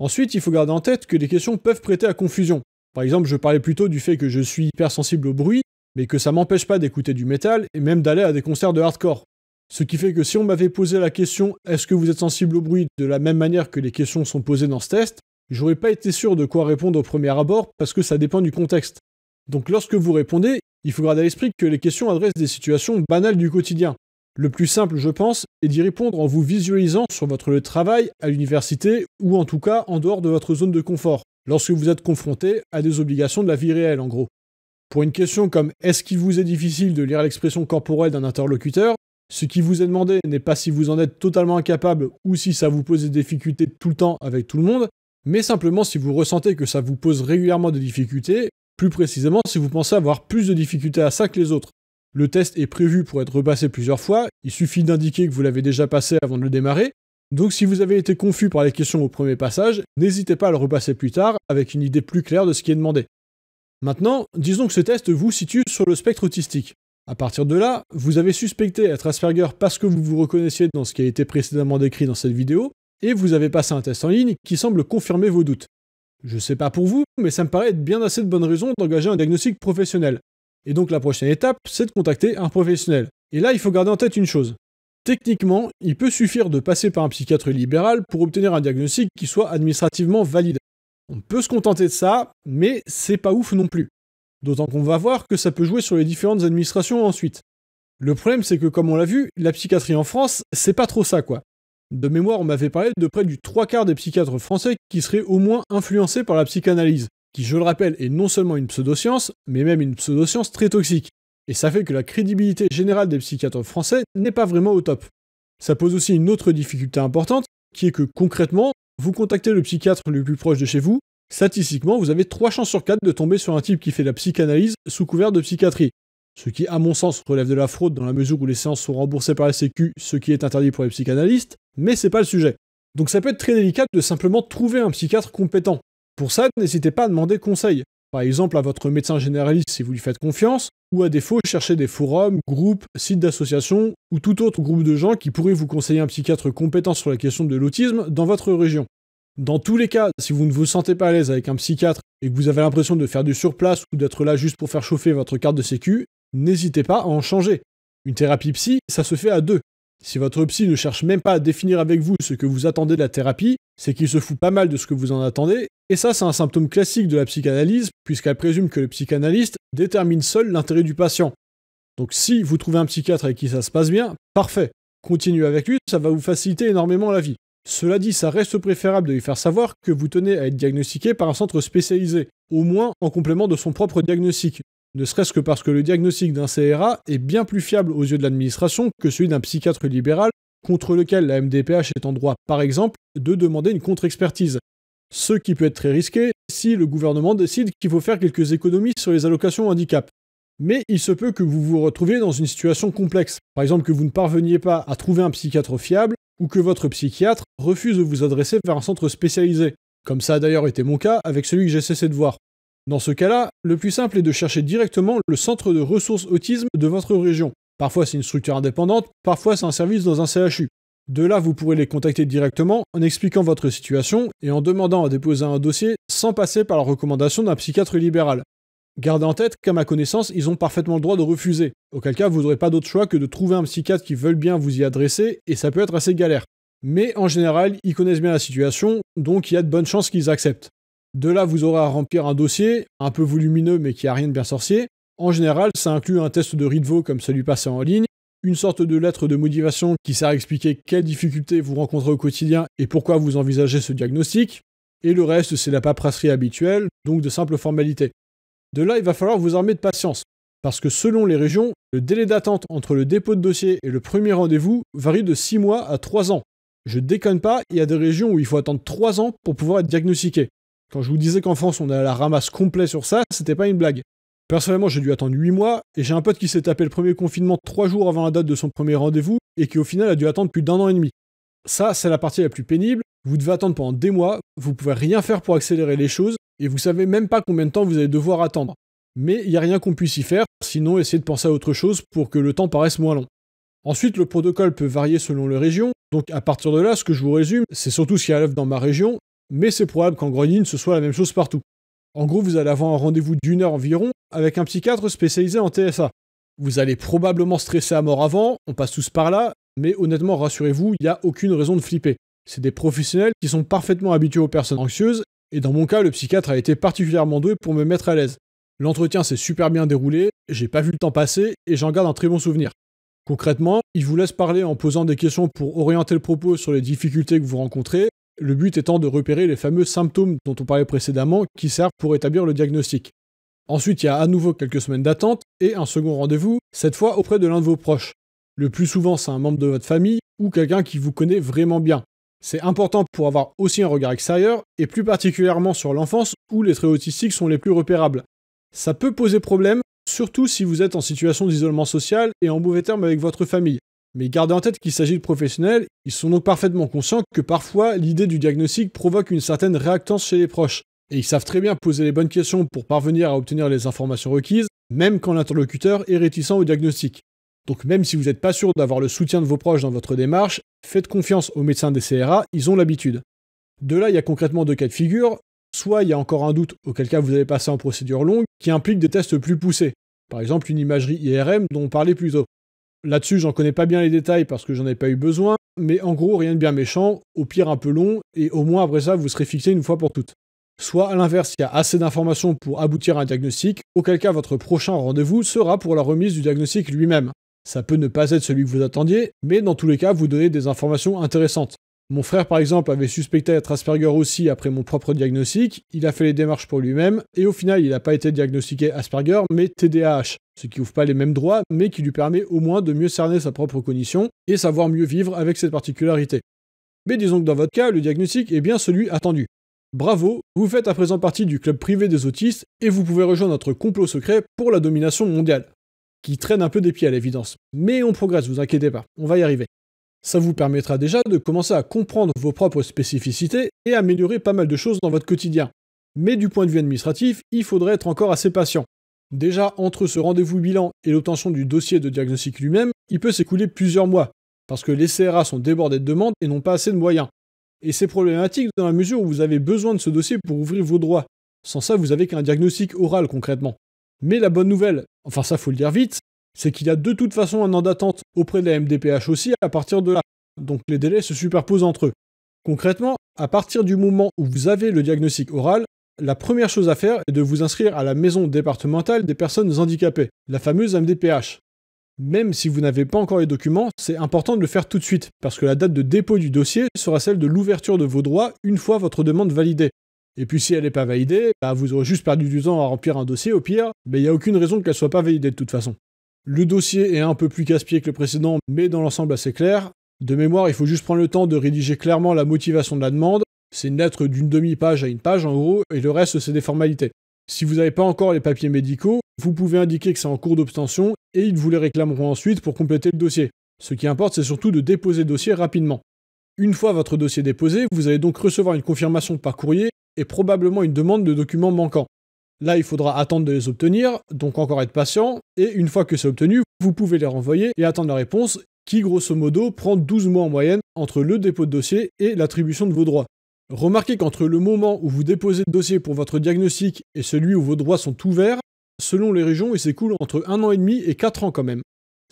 Ensuite, il faut garder en tête que les questions peuvent prêter à confusion. Par exemple, je parlais plutôt du fait que je suis hypersensible au bruit, mais que ça m'empêche pas d'écouter du métal et même d'aller à des concerts de hardcore. Ce qui fait que si on m'avait posé la question est-ce que vous êtes sensible au bruit de la même manière que les questions sont posées dans ce test, j'aurais pas été sûr de quoi répondre au premier abord parce que ça dépend du contexte. Donc lorsque vous répondez, il faut garder à l'esprit que les questions adressent des situations banales du quotidien. Le plus simple, je pense, est d'y répondre en vous visualisant sur votre travail, à l'université ou en tout cas en dehors de votre zone de confort, lorsque vous êtes confronté à des obligations de la vie réelle en gros. Pour une question comme est-ce qu'il vous est difficile de lire l'expression corporelle d'un interlocuteur, ce qui vous est demandé n'est pas si vous en êtes totalement incapable ou si ça vous pose des difficultés tout le temps avec tout le monde, mais simplement si vous ressentez que ça vous pose régulièrement des difficultés, plus précisément si vous pensez avoir plus de difficultés à ça que les autres. Le test est prévu pour être repassé plusieurs fois, il suffit d'indiquer que vous l'avez déjà passé avant de le démarrer, donc si vous avez été confus par les questions au premier passage, n'hésitez pas à le repasser plus tard avec une idée plus claire de ce qui est demandé. Maintenant, disons que ce test vous situe sur le spectre autistique. À partir de là, vous avez suspecté être Asperger parce que vous vous reconnaissiez dans ce qui a été précédemment décrit dans cette vidéo, et vous avez passé un test en ligne qui semble confirmer vos doutes. Je sais pas pour vous, mais ça me paraît être bien assez de bonnes raisons d'engager un diagnostic professionnel. Et donc la prochaine étape, c'est de contacter un professionnel. Et là, il faut garder en tête une chose. Techniquement, il peut suffire de passer par un psychiatre libéral pour obtenir un diagnostic qui soit administrativement valide. On peut se contenter de ça, mais c'est pas ouf non plus. D'autant qu'on va voir que ça peut jouer sur les différentes administrations ensuite. Le problème, c'est que comme on l'a vu, la psychiatrie en France, c'est pas trop ça, quoi. De mémoire, on m'avait parlé de près du trois quarts des psychiatres français qui seraient au moins influencés par la psychanalyse, qui, je le rappelle, est non seulement une pseudoscience, mais même une pseudoscience très toxique. Et ça fait que la crédibilité générale des psychiatres français n'est pas vraiment au top. Ça pose aussi une autre difficulté importante, qui est que concrètement, vous contactez le psychiatre le plus proche de chez vous, statistiquement, vous avez 3 chances sur 4 de tomber sur un type qui fait la psychanalyse sous couvert de psychiatrie. Ce qui, à mon sens, relève de la fraude dans la mesure où les séances sont remboursées par la Sécu, ce qui est interdit pour les psychanalystes, mais c'est pas le sujet. Donc ça peut être très délicat de simplement trouver un psychiatre compétent. Pour ça, n'hésitez pas à demander conseil. Par exemple, à votre médecin généraliste si vous lui faites confiance, ou à défaut, cherchez des forums, groupes, sites d'associations ou tout autre groupe de gens qui pourraient vous conseiller un psychiatre compétent sur la question de l'autisme dans votre région. Dans tous les cas, si vous ne vous sentez pas à l'aise avec un psychiatre et que vous avez l'impression de faire du surplace ou d'être là juste pour faire chauffer votre carte de sécu, n'hésitez pas à en changer. Une thérapie psy, ça se fait à deux. Si votre psy ne cherche même pas à définir avec vous ce que vous attendez de la thérapie, c'est qu'il se fout pas mal de ce que vous en attendez, et ça c'est un symptôme classique de la psychanalyse, puisqu'elle présume que le psychanalyste détermine seul l'intérêt du patient. Donc si vous trouvez un psychiatre avec qui ça se passe bien, parfait, continuez avec lui, ça va vous faciliter énormément la vie. Cela dit, ça reste préférable de lui faire savoir que vous tenez à être diagnostiqué par un centre spécialisé, au moins en complément de son propre diagnostic, ne serait-ce que parce que le diagnostic d'un CRA est bien plus fiable aux yeux de l'administration que celui d'un psychiatre libéral contre lequel la MDPH est en droit, par exemple, de demander une contre-expertise. Ce qui peut être très risqué si le gouvernement décide qu'il faut faire quelques économies sur les allocations handicap. Mais il se peut que vous vous retrouviez dans une situation complexe, par exemple que vous ne parveniez pas à trouver un psychiatre fiable ou que votre psychiatre refuse de vous adresser vers un centre spécialisé, comme ça a d'ailleurs été mon cas avec celui que j'ai cessé de voir. Dans ce cas-là, le plus simple est de chercher directement le centre de ressources autisme de votre région. Parfois c'est une structure indépendante, parfois c'est un service dans un CHU. De là, vous pourrez les contacter directement en expliquant votre situation et en demandant à déposer un dossier sans passer par la recommandation d'un psychiatre libéral. Gardez en tête qu'à ma connaissance, ils ont parfaitement le droit de refuser. Auquel cas, vous n'aurez pas d'autre choix que de trouver un psychiatre qui veuille bien vous y adresser, et ça peut être assez galère. Mais en général, ils connaissent bien la situation, donc il y a de bonnes chances qu'ils acceptent. De là, vous aurez à remplir un dossier, un peu volumineux mais qui a rien de bien sorcier. En général, ça inclut un test de Ritvo comme celui passé en ligne, une sorte de lettre de motivation qui sert à expliquer quelles difficultés vous rencontrez au quotidien et pourquoi vous envisagez ce diagnostic, et le reste, c'est la paperasserie habituelle, donc de simples formalités. De là, il va falloir vous armer de patience, parce que selon les régions, le délai d'attente entre le dépôt de dossier et le premier rendez-vous varie de 6 mois à 3 ans. Je déconne pas, il y a des régions où il faut attendre 3 ans pour pouvoir être diagnostiqué. Quand je vous disais qu'en France on a la ramasse complète sur ça, c'était pas une blague. Personnellement, j'ai dû attendre 8 mois, et j'ai un pote qui s'est tapé le premier confinement 3 jours avant la date de son premier rendez-vous, et qui au final a dû attendre plus d'un an et demi. Ça, c'est la partie la plus pénible, vous devez attendre pendant des mois, vous pouvez rien faire pour accélérer les choses, et vous savez même pas combien de temps vous allez devoir attendre. Mais il n'y a rien qu'on puisse y faire, sinon essayez de penser à autre chose pour que le temps paraisse moins long. Ensuite, le protocole peut varier selon les régions, donc à partir de là, ce que je vous résume, c'est surtout ce qui arrive dans ma région, mais c'est probable qu'en Grenine, ce soit la même chose partout. En gros, vous allez avoir un rendez-vous d'une heure environ avec un psychiatre spécialisé en TSA. Vous allez probablement stresser à mort avant, on passe tous par là, mais honnêtement, rassurez-vous, il n'y a aucune raison de flipper. C'est des professionnels qui sont parfaitement habitués aux personnes anxieuses et dans mon cas, le psychiatre a été particulièrement doué pour me mettre à l'aise. L'entretien s'est super bien déroulé, j'ai pas vu le temps passer et j'en garde un très bon souvenir. Concrètement, il vous laisse parler en posant des questions pour orienter le propos sur les difficultés que vous rencontrez, le but étant de repérer les fameux symptômes dont on parlait précédemment qui servent pour établir le diagnostic. Ensuite, il y a à nouveau quelques semaines d'attente et un second rendez-vous, cette fois auprès de l'un de vos proches. Le plus souvent, c'est un membre de votre famille ou quelqu'un qui vous connaît vraiment bien. C'est important pour avoir aussi un regard extérieur, et plus particulièrement sur l'enfance où les traits autistiques sont les plus repérables. Ça peut poser problème, surtout si vous êtes en situation d'isolement social et en mauvais terme avec votre famille. Mais gardez en tête qu'il s'agit de professionnels, ils sont donc parfaitement conscients que parfois l'idée du diagnostic provoque une certaine réactance chez les proches, et ils savent très bien poser les bonnes questions pour parvenir à obtenir les informations requises, même quand l'interlocuteur est réticent au diagnostic. Donc même si vous n'êtes pas sûr d'avoir le soutien de vos proches dans votre démarche, faites confiance aux médecins des CRA, ils ont l'habitude. De là, il y a concrètement deux cas de figure. Soit il y a encore un doute, auquel cas vous allez passer en procédure longue, qui implique des tests plus poussés. Par exemple, une imagerie IRM dont on parlait plus tôt. Là-dessus, j'en connais pas bien les détails parce que j'en ai pas eu besoin, mais en gros, rien de bien méchant, au pire un peu long, et au moins après ça, vous serez fixé une fois pour toutes. Soit à l'inverse, il y a assez d'informations pour aboutir à un diagnostic, auquel cas votre prochain rendez-vous sera pour la remise du diagnostic lui-même. Ça peut ne pas être celui que vous attendiez, mais dans tous les cas, vous donnez des informations intéressantes. Mon frère, par exemple, avait suspecté être Asperger aussi après mon propre diagnostic, il a fait les démarches pour lui-même, et au final, il n'a pas été diagnostiqué Asperger, mais TDAH, ce qui ouvre pas les mêmes droits, mais qui lui permet au moins de mieux cerner sa propre cognition et savoir mieux vivre avec cette particularité. Mais disons que dans votre cas, le diagnostic est bien celui attendu. Bravo, vous faites à présent partie du club privé des autistes et vous pouvez rejoindre notre complot secret pour la domination mondiale qui traîne un peu des pieds à l'évidence. Mais on progresse, vous inquiétez pas, on va y arriver. Ça vous permettra déjà de commencer à comprendre vos propres spécificités et améliorer pas mal de choses dans votre quotidien. Mais du point de vue administratif, il faudrait être encore assez patient. Déjà, entre ce rendez-vous bilan et l'obtention du dossier de diagnostic lui-même, il peut s'écouler plusieurs mois, parce que les CRA sont débordés de demandes et n'ont pas assez de moyens. Et c'est problématique dans la mesure où vous avez besoin de ce dossier pour ouvrir vos droits. Sans ça, vous avez qu'un diagnostic oral concrètement. Mais la bonne nouvelle, enfin ça faut le dire vite, c'est qu'il y a de toute façon un an d'attente auprès de la MDPH aussi à partir de là. Donc les délais se superposent entre eux. Concrètement, à partir du moment où vous avez le diagnostic oral, la première chose à faire est de vous inscrire à la maison départementale des personnes handicapées, la fameuse MDPH. Même si vous n'avez pas encore les documents, c'est important de le faire tout de suite, parce que la date de dépôt du dossier sera celle de l'ouverture de vos droits une fois votre demande validée, et puis si elle n'est pas validée, bah, vous aurez juste perdu du temps à remplir un dossier au pire, mais il n'y a aucune raison qu'elle soit pas validée de toute façon. Le dossier est un peu plus casse-pied que le précédent, mais dans l'ensemble assez clair. De mémoire, il faut juste prendre le temps de rédiger clairement la motivation de la demande. C'est une lettre d'une demi-page à une page en gros, et le reste c'est des formalités. Si vous n'avez pas encore les papiers médicaux, vous pouvez indiquer que c'est en cours d'obtention et ils vous les réclameront ensuite pour compléter le dossier. Ce qui importe, c'est surtout de déposer le dossier rapidement. Une fois votre dossier déposé, vous allez donc recevoir une confirmation par courrier et probablement une demande de documents manquants. Là, il faudra attendre de les obtenir, donc encore être patient, et une fois que c'est obtenu, vous pouvez les renvoyer et attendre la réponse, qui grosso modo prend 12 mois en moyenne entre le dépôt de dossier et l'attribution de vos droits. Remarquez qu'entre le moment où vous déposez le dossier pour votre diagnostic et celui où vos droits sont ouverts, selon les régions, il s'écoule entre un an et demi et quatre ans quand même.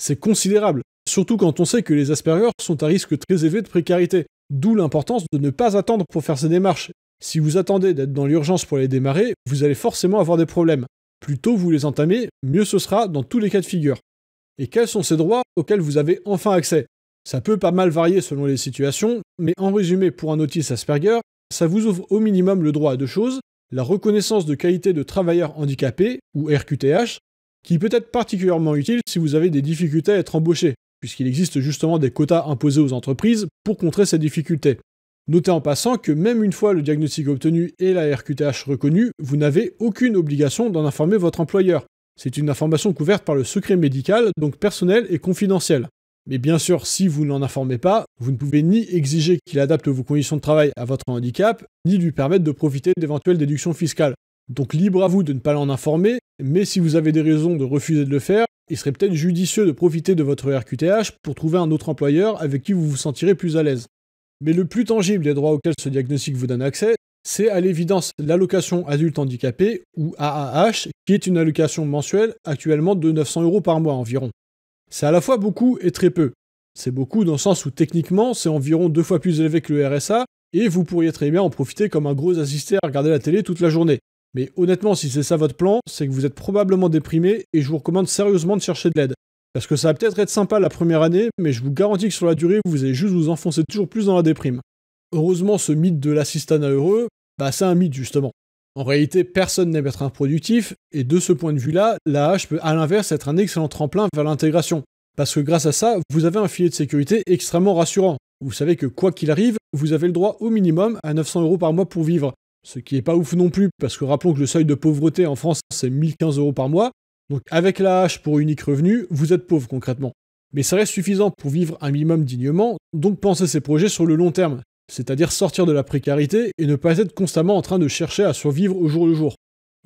C'est considérable, surtout quand on sait que les Asperger sont à risque très élevé de précarité, d'où l'importance de ne pas attendre pour faire ces démarches si vous attendez d'être dans l'urgence pour les démarrer, vous allez forcément avoir des problèmes. Plus tôt vous les entamez, mieux ce sera dans tous les cas de figure. Et quels sont ces droits auxquels vous avez enfin accès Ça peut pas mal varier selon les situations, mais en résumé pour un autiste Asperger, ça vous ouvre au minimum le droit à deux choses, la reconnaissance de qualité de travailleur handicapé, ou RQTH, qui peut être particulièrement utile si vous avez des difficultés à être embauché, puisqu'il existe justement des quotas imposés aux entreprises pour contrer ces difficultés. Notez en passant que même une fois le diagnostic obtenu et la RQTH reconnue, vous n'avez aucune obligation d'en informer votre employeur. C'est une information couverte par le secret médical, donc personnel et confidentiel. Mais bien sûr, si vous n'en informez pas, vous ne pouvez ni exiger qu'il adapte vos conditions de travail à votre handicap, ni lui permettre de profiter d'éventuelles déductions fiscales. Donc libre à vous de ne pas l'en informer, mais si vous avez des raisons de refuser de le faire, il serait peut-être judicieux de profiter de votre RQTH pour trouver un autre employeur avec qui vous vous sentirez plus à l'aise. Mais le plus tangible des droits auxquels ce diagnostic vous donne accès, c'est à l'évidence l'allocation adulte handicapé, ou AAH, qui est une allocation mensuelle actuellement de 900 euros par mois environ. C'est à la fois beaucoup et très peu. C'est beaucoup dans le sens où techniquement c'est environ deux fois plus élevé que le RSA, et vous pourriez très bien en profiter comme un gros assisté à regarder la télé toute la journée. Mais honnêtement, si c'est ça votre plan, c'est que vous êtes probablement déprimé et je vous recommande sérieusement de chercher de l'aide. Parce que ça va peut-être être sympa la première année, mais je vous garantis que sur la durée, vous allez juste vous enfoncer toujours plus dans la déprime. Heureusement, ce mythe de à heureux, bah c'est un mythe justement. En réalité, personne n'aime être improductif, et de ce point de vue-là, la hache peut à l'inverse être un excellent tremplin vers l'intégration. Parce que grâce à ça, vous avez un filet de sécurité extrêmement rassurant. Vous savez que quoi qu'il arrive, vous avez le droit au minimum à 900 euros par mois pour vivre. Ce qui est pas ouf non plus, parce que rappelons que le seuil de pauvreté en France, c'est 1015 euros par mois, donc avec la hache pour unique revenu, vous êtes pauvre concrètement. Mais ça reste suffisant pour vivre un minimum dignement, donc pensez ces projets sur le long terme, c'est-à-dire sortir de la précarité et ne pas être constamment en train de chercher à survivre au jour le jour.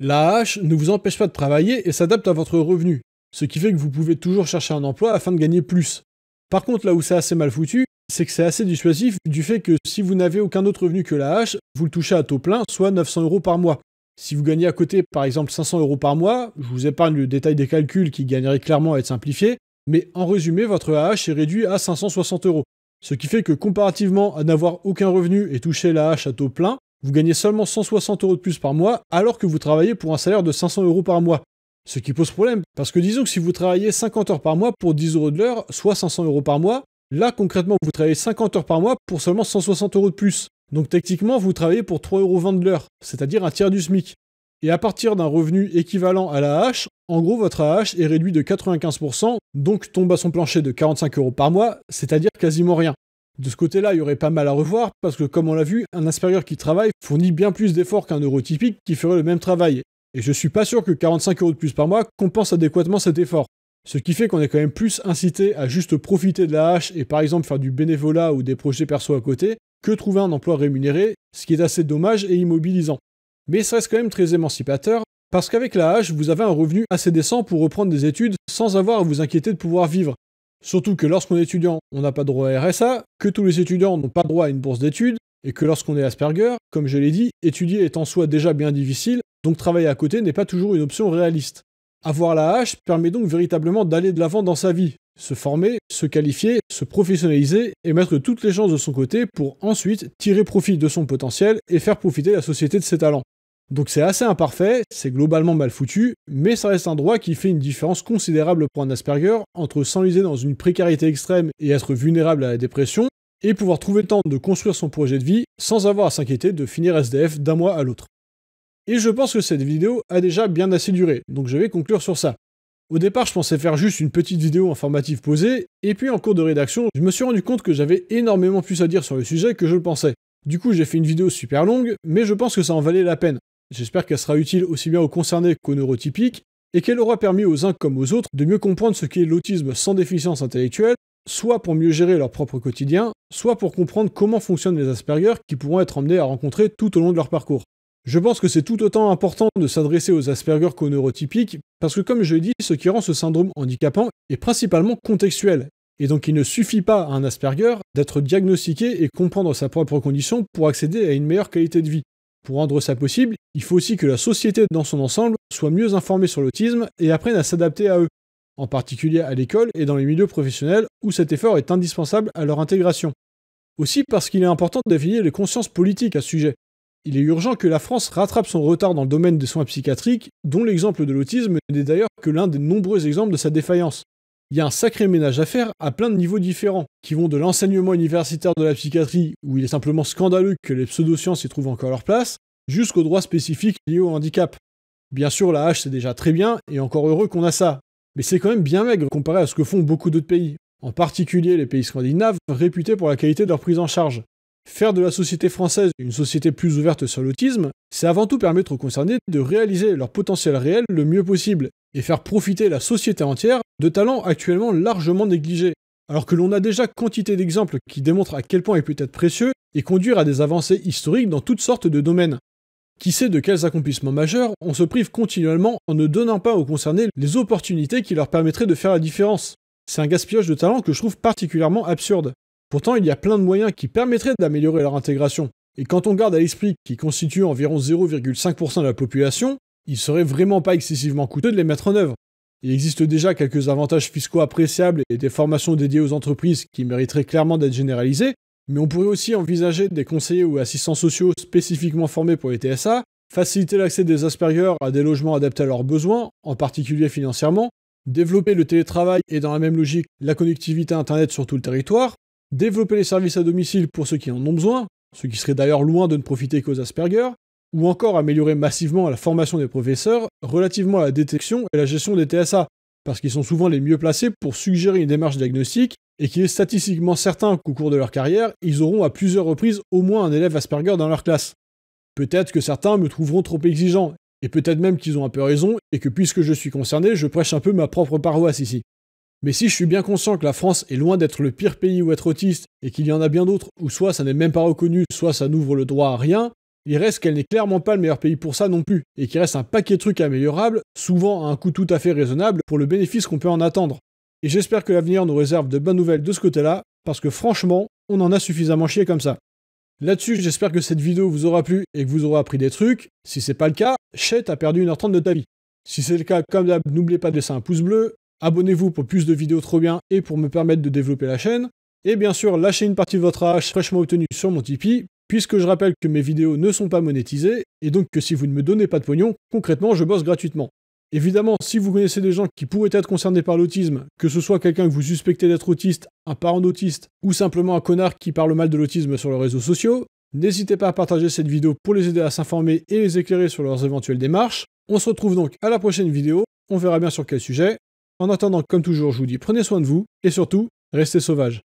La hache ne vous empêche pas de travailler et s'adapte à votre revenu, ce qui fait que vous pouvez toujours chercher un emploi afin de gagner plus. Par contre, là où c'est assez mal foutu, c'est que c'est assez dissuasif du fait que si vous n'avez aucun autre revenu que la hache, vous le touchez à taux plein, soit 900 euros par mois. Si vous gagnez à côté, par exemple, 500 euros par mois, je vous épargne le détail des calculs qui gagnerait clairement à être simplifié, mais en résumé, votre AH est réduit à 560 euros. Ce qui fait que comparativement à n'avoir aucun revenu et toucher l'AH à taux plein, vous gagnez seulement 160 euros de plus par mois alors que vous travaillez pour un salaire de 500 euros par mois. Ce qui pose problème, parce que disons que si vous travaillez 50 heures par mois pour 10 euros de l'heure, soit 500 euros par mois, là concrètement vous travaillez 50 heures par mois pour seulement 160 euros de plus. Donc techniquement, vous travaillez pour 3,20€ de l'heure, c'est-à-dire un tiers du SMIC. Et à partir d'un revenu équivalent à la hache, en gros votre AH est réduit de 95%, donc tombe à son plancher de 45 euros par mois, c'est-à-dire quasiment rien. De ce côté-là, il y aurait pas mal à revoir, parce que comme on l'a vu, un aspirateur qui travaille fournit bien plus d'efforts qu'un typique qui ferait le même travail. Et je suis pas sûr que 45 euros de plus par mois compense adéquatement cet effort. Ce qui fait qu'on est quand même plus incité à juste profiter de la hache et par exemple faire du bénévolat ou des projets perso à côté, que trouver un emploi rémunéré, ce qui est assez dommage et immobilisant. Mais ça reste quand même très émancipateur, parce qu'avec la H, vous avez un revenu assez décent pour reprendre des études sans avoir à vous inquiéter de pouvoir vivre. Surtout que lorsqu'on est étudiant, on n'a pas droit à RSA, que tous les étudiants n'ont pas droit à une bourse d'études, et que lorsqu'on est Asperger, comme je l'ai dit, étudier est en soi déjà bien difficile, donc travailler à côté n'est pas toujours une option réaliste. Avoir la H permet donc véritablement d'aller de l'avant dans sa vie, se former, se qualifier, se professionnaliser et mettre toutes les chances de son côté pour ensuite tirer profit de son potentiel et faire profiter la société de ses talents. Donc c'est assez imparfait, c'est globalement mal foutu, mais ça reste un droit qui fait une différence considérable pour un Asperger entre s'enliser dans une précarité extrême et être vulnérable à la dépression, et pouvoir trouver le temps de construire son projet de vie sans avoir à s'inquiéter de finir SDF d'un mois à l'autre. Et je pense que cette vidéo a déjà bien assez duré, donc je vais conclure sur ça. Au départ, je pensais faire juste une petite vidéo informative posée, et puis en cours de rédaction, je me suis rendu compte que j'avais énormément plus à dire sur le sujet que je le pensais. Du coup, j'ai fait une vidéo super longue, mais je pense que ça en valait la peine. J'espère qu'elle sera utile aussi bien aux concernés qu'aux neurotypiques, et qu'elle aura permis aux uns comme aux autres de mieux comprendre ce qu'est l'autisme sans déficience intellectuelle, soit pour mieux gérer leur propre quotidien, soit pour comprendre comment fonctionnent les Asperger qui pourront être emmenés à rencontrer tout au long de leur parcours. Je pense que c'est tout autant important de s'adresser aux Asperger qu'aux neurotypiques, parce que comme je l'ai dit, ce qui rend ce syndrome handicapant est principalement contextuel, et donc il ne suffit pas à un Asperger d'être diagnostiqué et comprendre sa propre condition pour accéder à une meilleure qualité de vie. Pour rendre ça possible, il faut aussi que la société dans son ensemble soit mieux informée sur l'autisme et apprenne à s'adapter à eux, en particulier à l'école et dans les milieux professionnels où cet effort est indispensable à leur intégration. Aussi parce qu'il est important d'affilier les consciences politiques à ce sujet, il est urgent que la France rattrape son retard dans le domaine des soins psychiatriques, dont l'exemple de l'autisme n'est d'ailleurs que l'un des nombreux exemples de sa défaillance. Il y a un sacré ménage à faire à plein de niveaux différents, qui vont de l'enseignement universitaire de la psychiatrie, où il est simplement scandaleux que les pseudosciences y trouvent encore leur place, jusqu'aux droits spécifiques liés au handicap. Bien sûr, la hache c'est déjà très bien, et encore heureux qu'on a ça, mais c'est quand même bien maigre comparé à ce que font beaucoup d'autres pays, en particulier les pays scandinaves réputés pour la qualité de leur prise en charge. Faire de la société française une société plus ouverte sur l'autisme, c'est avant tout permettre aux concernés de réaliser leur potentiel réel le mieux possible et faire profiter la société entière de talents actuellement largement négligés, alors que l'on a déjà quantité d'exemples qui démontrent à quel point ils peut être précieux et conduire à des avancées historiques dans toutes sortes de domaines. Qui sait de quels accomplissements majeurs on se prive continuellement en ne donnant pas aux concernés les opportunités qui leur permettraient de faire la différence. C'est un gaspillage de talents que je trouve particulièrement absurde. Pourtant, il y a plein de moyens qui permettraient d'améliorer leur intégration. Et quand on garde à l'esprit qu'ils constituent environ 0,5% de la population, il serait vraiment pas excessivement coûteux de les mettre en œuvre. Il existe déjà quelques avantages fiscaux appréciables et des formations dédiées aux entreprises qui mériteraient clairement d'être généralisées, mais on pourrait aussi envisager des conseillers ou assistants sociaux spécifiquement formés pour les TSA, faciliter l'accès des Asperger à des logements adaptés à leurs besoins, en particulier financièrement, développer le télétravail et dans la même logique la connectivité Internet sur tout le territoire, développer les services à domicile pour ceux qui en ont besoin, ce qui serait d'ailleurs loin de ne profiter qu'aux Asperger, ou encore améliorer massivement la formation des professeurs relativement à la détection et la gestion des TSA, parce qu'ils sont souvent les mieux placés pour suggérer une démarche diagnostique et qu'il est statistiquement certain qu'au cours de leur carrière, ils auront à plusieurs reprises au moins un élève Asperger dans leur classe. Peut-être que certains me trouveront trop exigeant, et peut-être même qu'ils ont un peu raison, et que puisque je suis concerné, je prêche un peu ma propre paroisse ici. Mais si je suis bien conscient que la France est loin d'être le pire pays où être autiste et qu'il y en a bien d'autres où soit ça n'est même pas reconnu, soit ça n'ouvre le droit à rien, il reste qu'elle n'est clairement pas le meilleur pays pour ça non plus, et qu'il reste un paquet de trucs améliorables, souvent à un coût tout à fait raisonnable pour le bénéfice qu'on peut en attendre. Et j'espère que l'avenir nous réserve de bonnes nouvelles de ce côté-là, parce que franchement, on en a suffisamment chié comme ça. Là-dessus, j'espère que cette vidéo vous aura plu et que vous aurez appris des trucs. Si c'est pas le cas, Chet a perdu 1h30 de ta vie. Si c'est le cas, comme d'hab, n'oubliez pas de laisser un pouce bleu, abonnez-vous pour plus de vidéos trop bien et pour me permettre de développer la chaîne. Et bien sûr, lâchez une partie de votre âge fraîchement obtenue sur mon Tipeee, puisque je rappelle que mes vidéos ne sont pas monétisées, et donc que si vous ne me donnez pas de pognon, concrètement, je bosse gratuitement. Évidemment, si vous connaissez des gens qui pourraient être concernés par l'autisme, que ce soit quelqu'un que vous suspectez d'être autiste, un parent d'autiste, ou simplement un connard qui parle mal de l'autisme sur les réseaux sociaux, n'hésitez pas à partager cette vidéo pour les aider à s'informer et les éclairer sur leurs éventuelles démarches. On se retrouve donc à la prochaine vidéo, on verra bien sur quel sujet, en attendant, comme toujours, je vous dis prenez soin de vous et surtout, restez sauvages.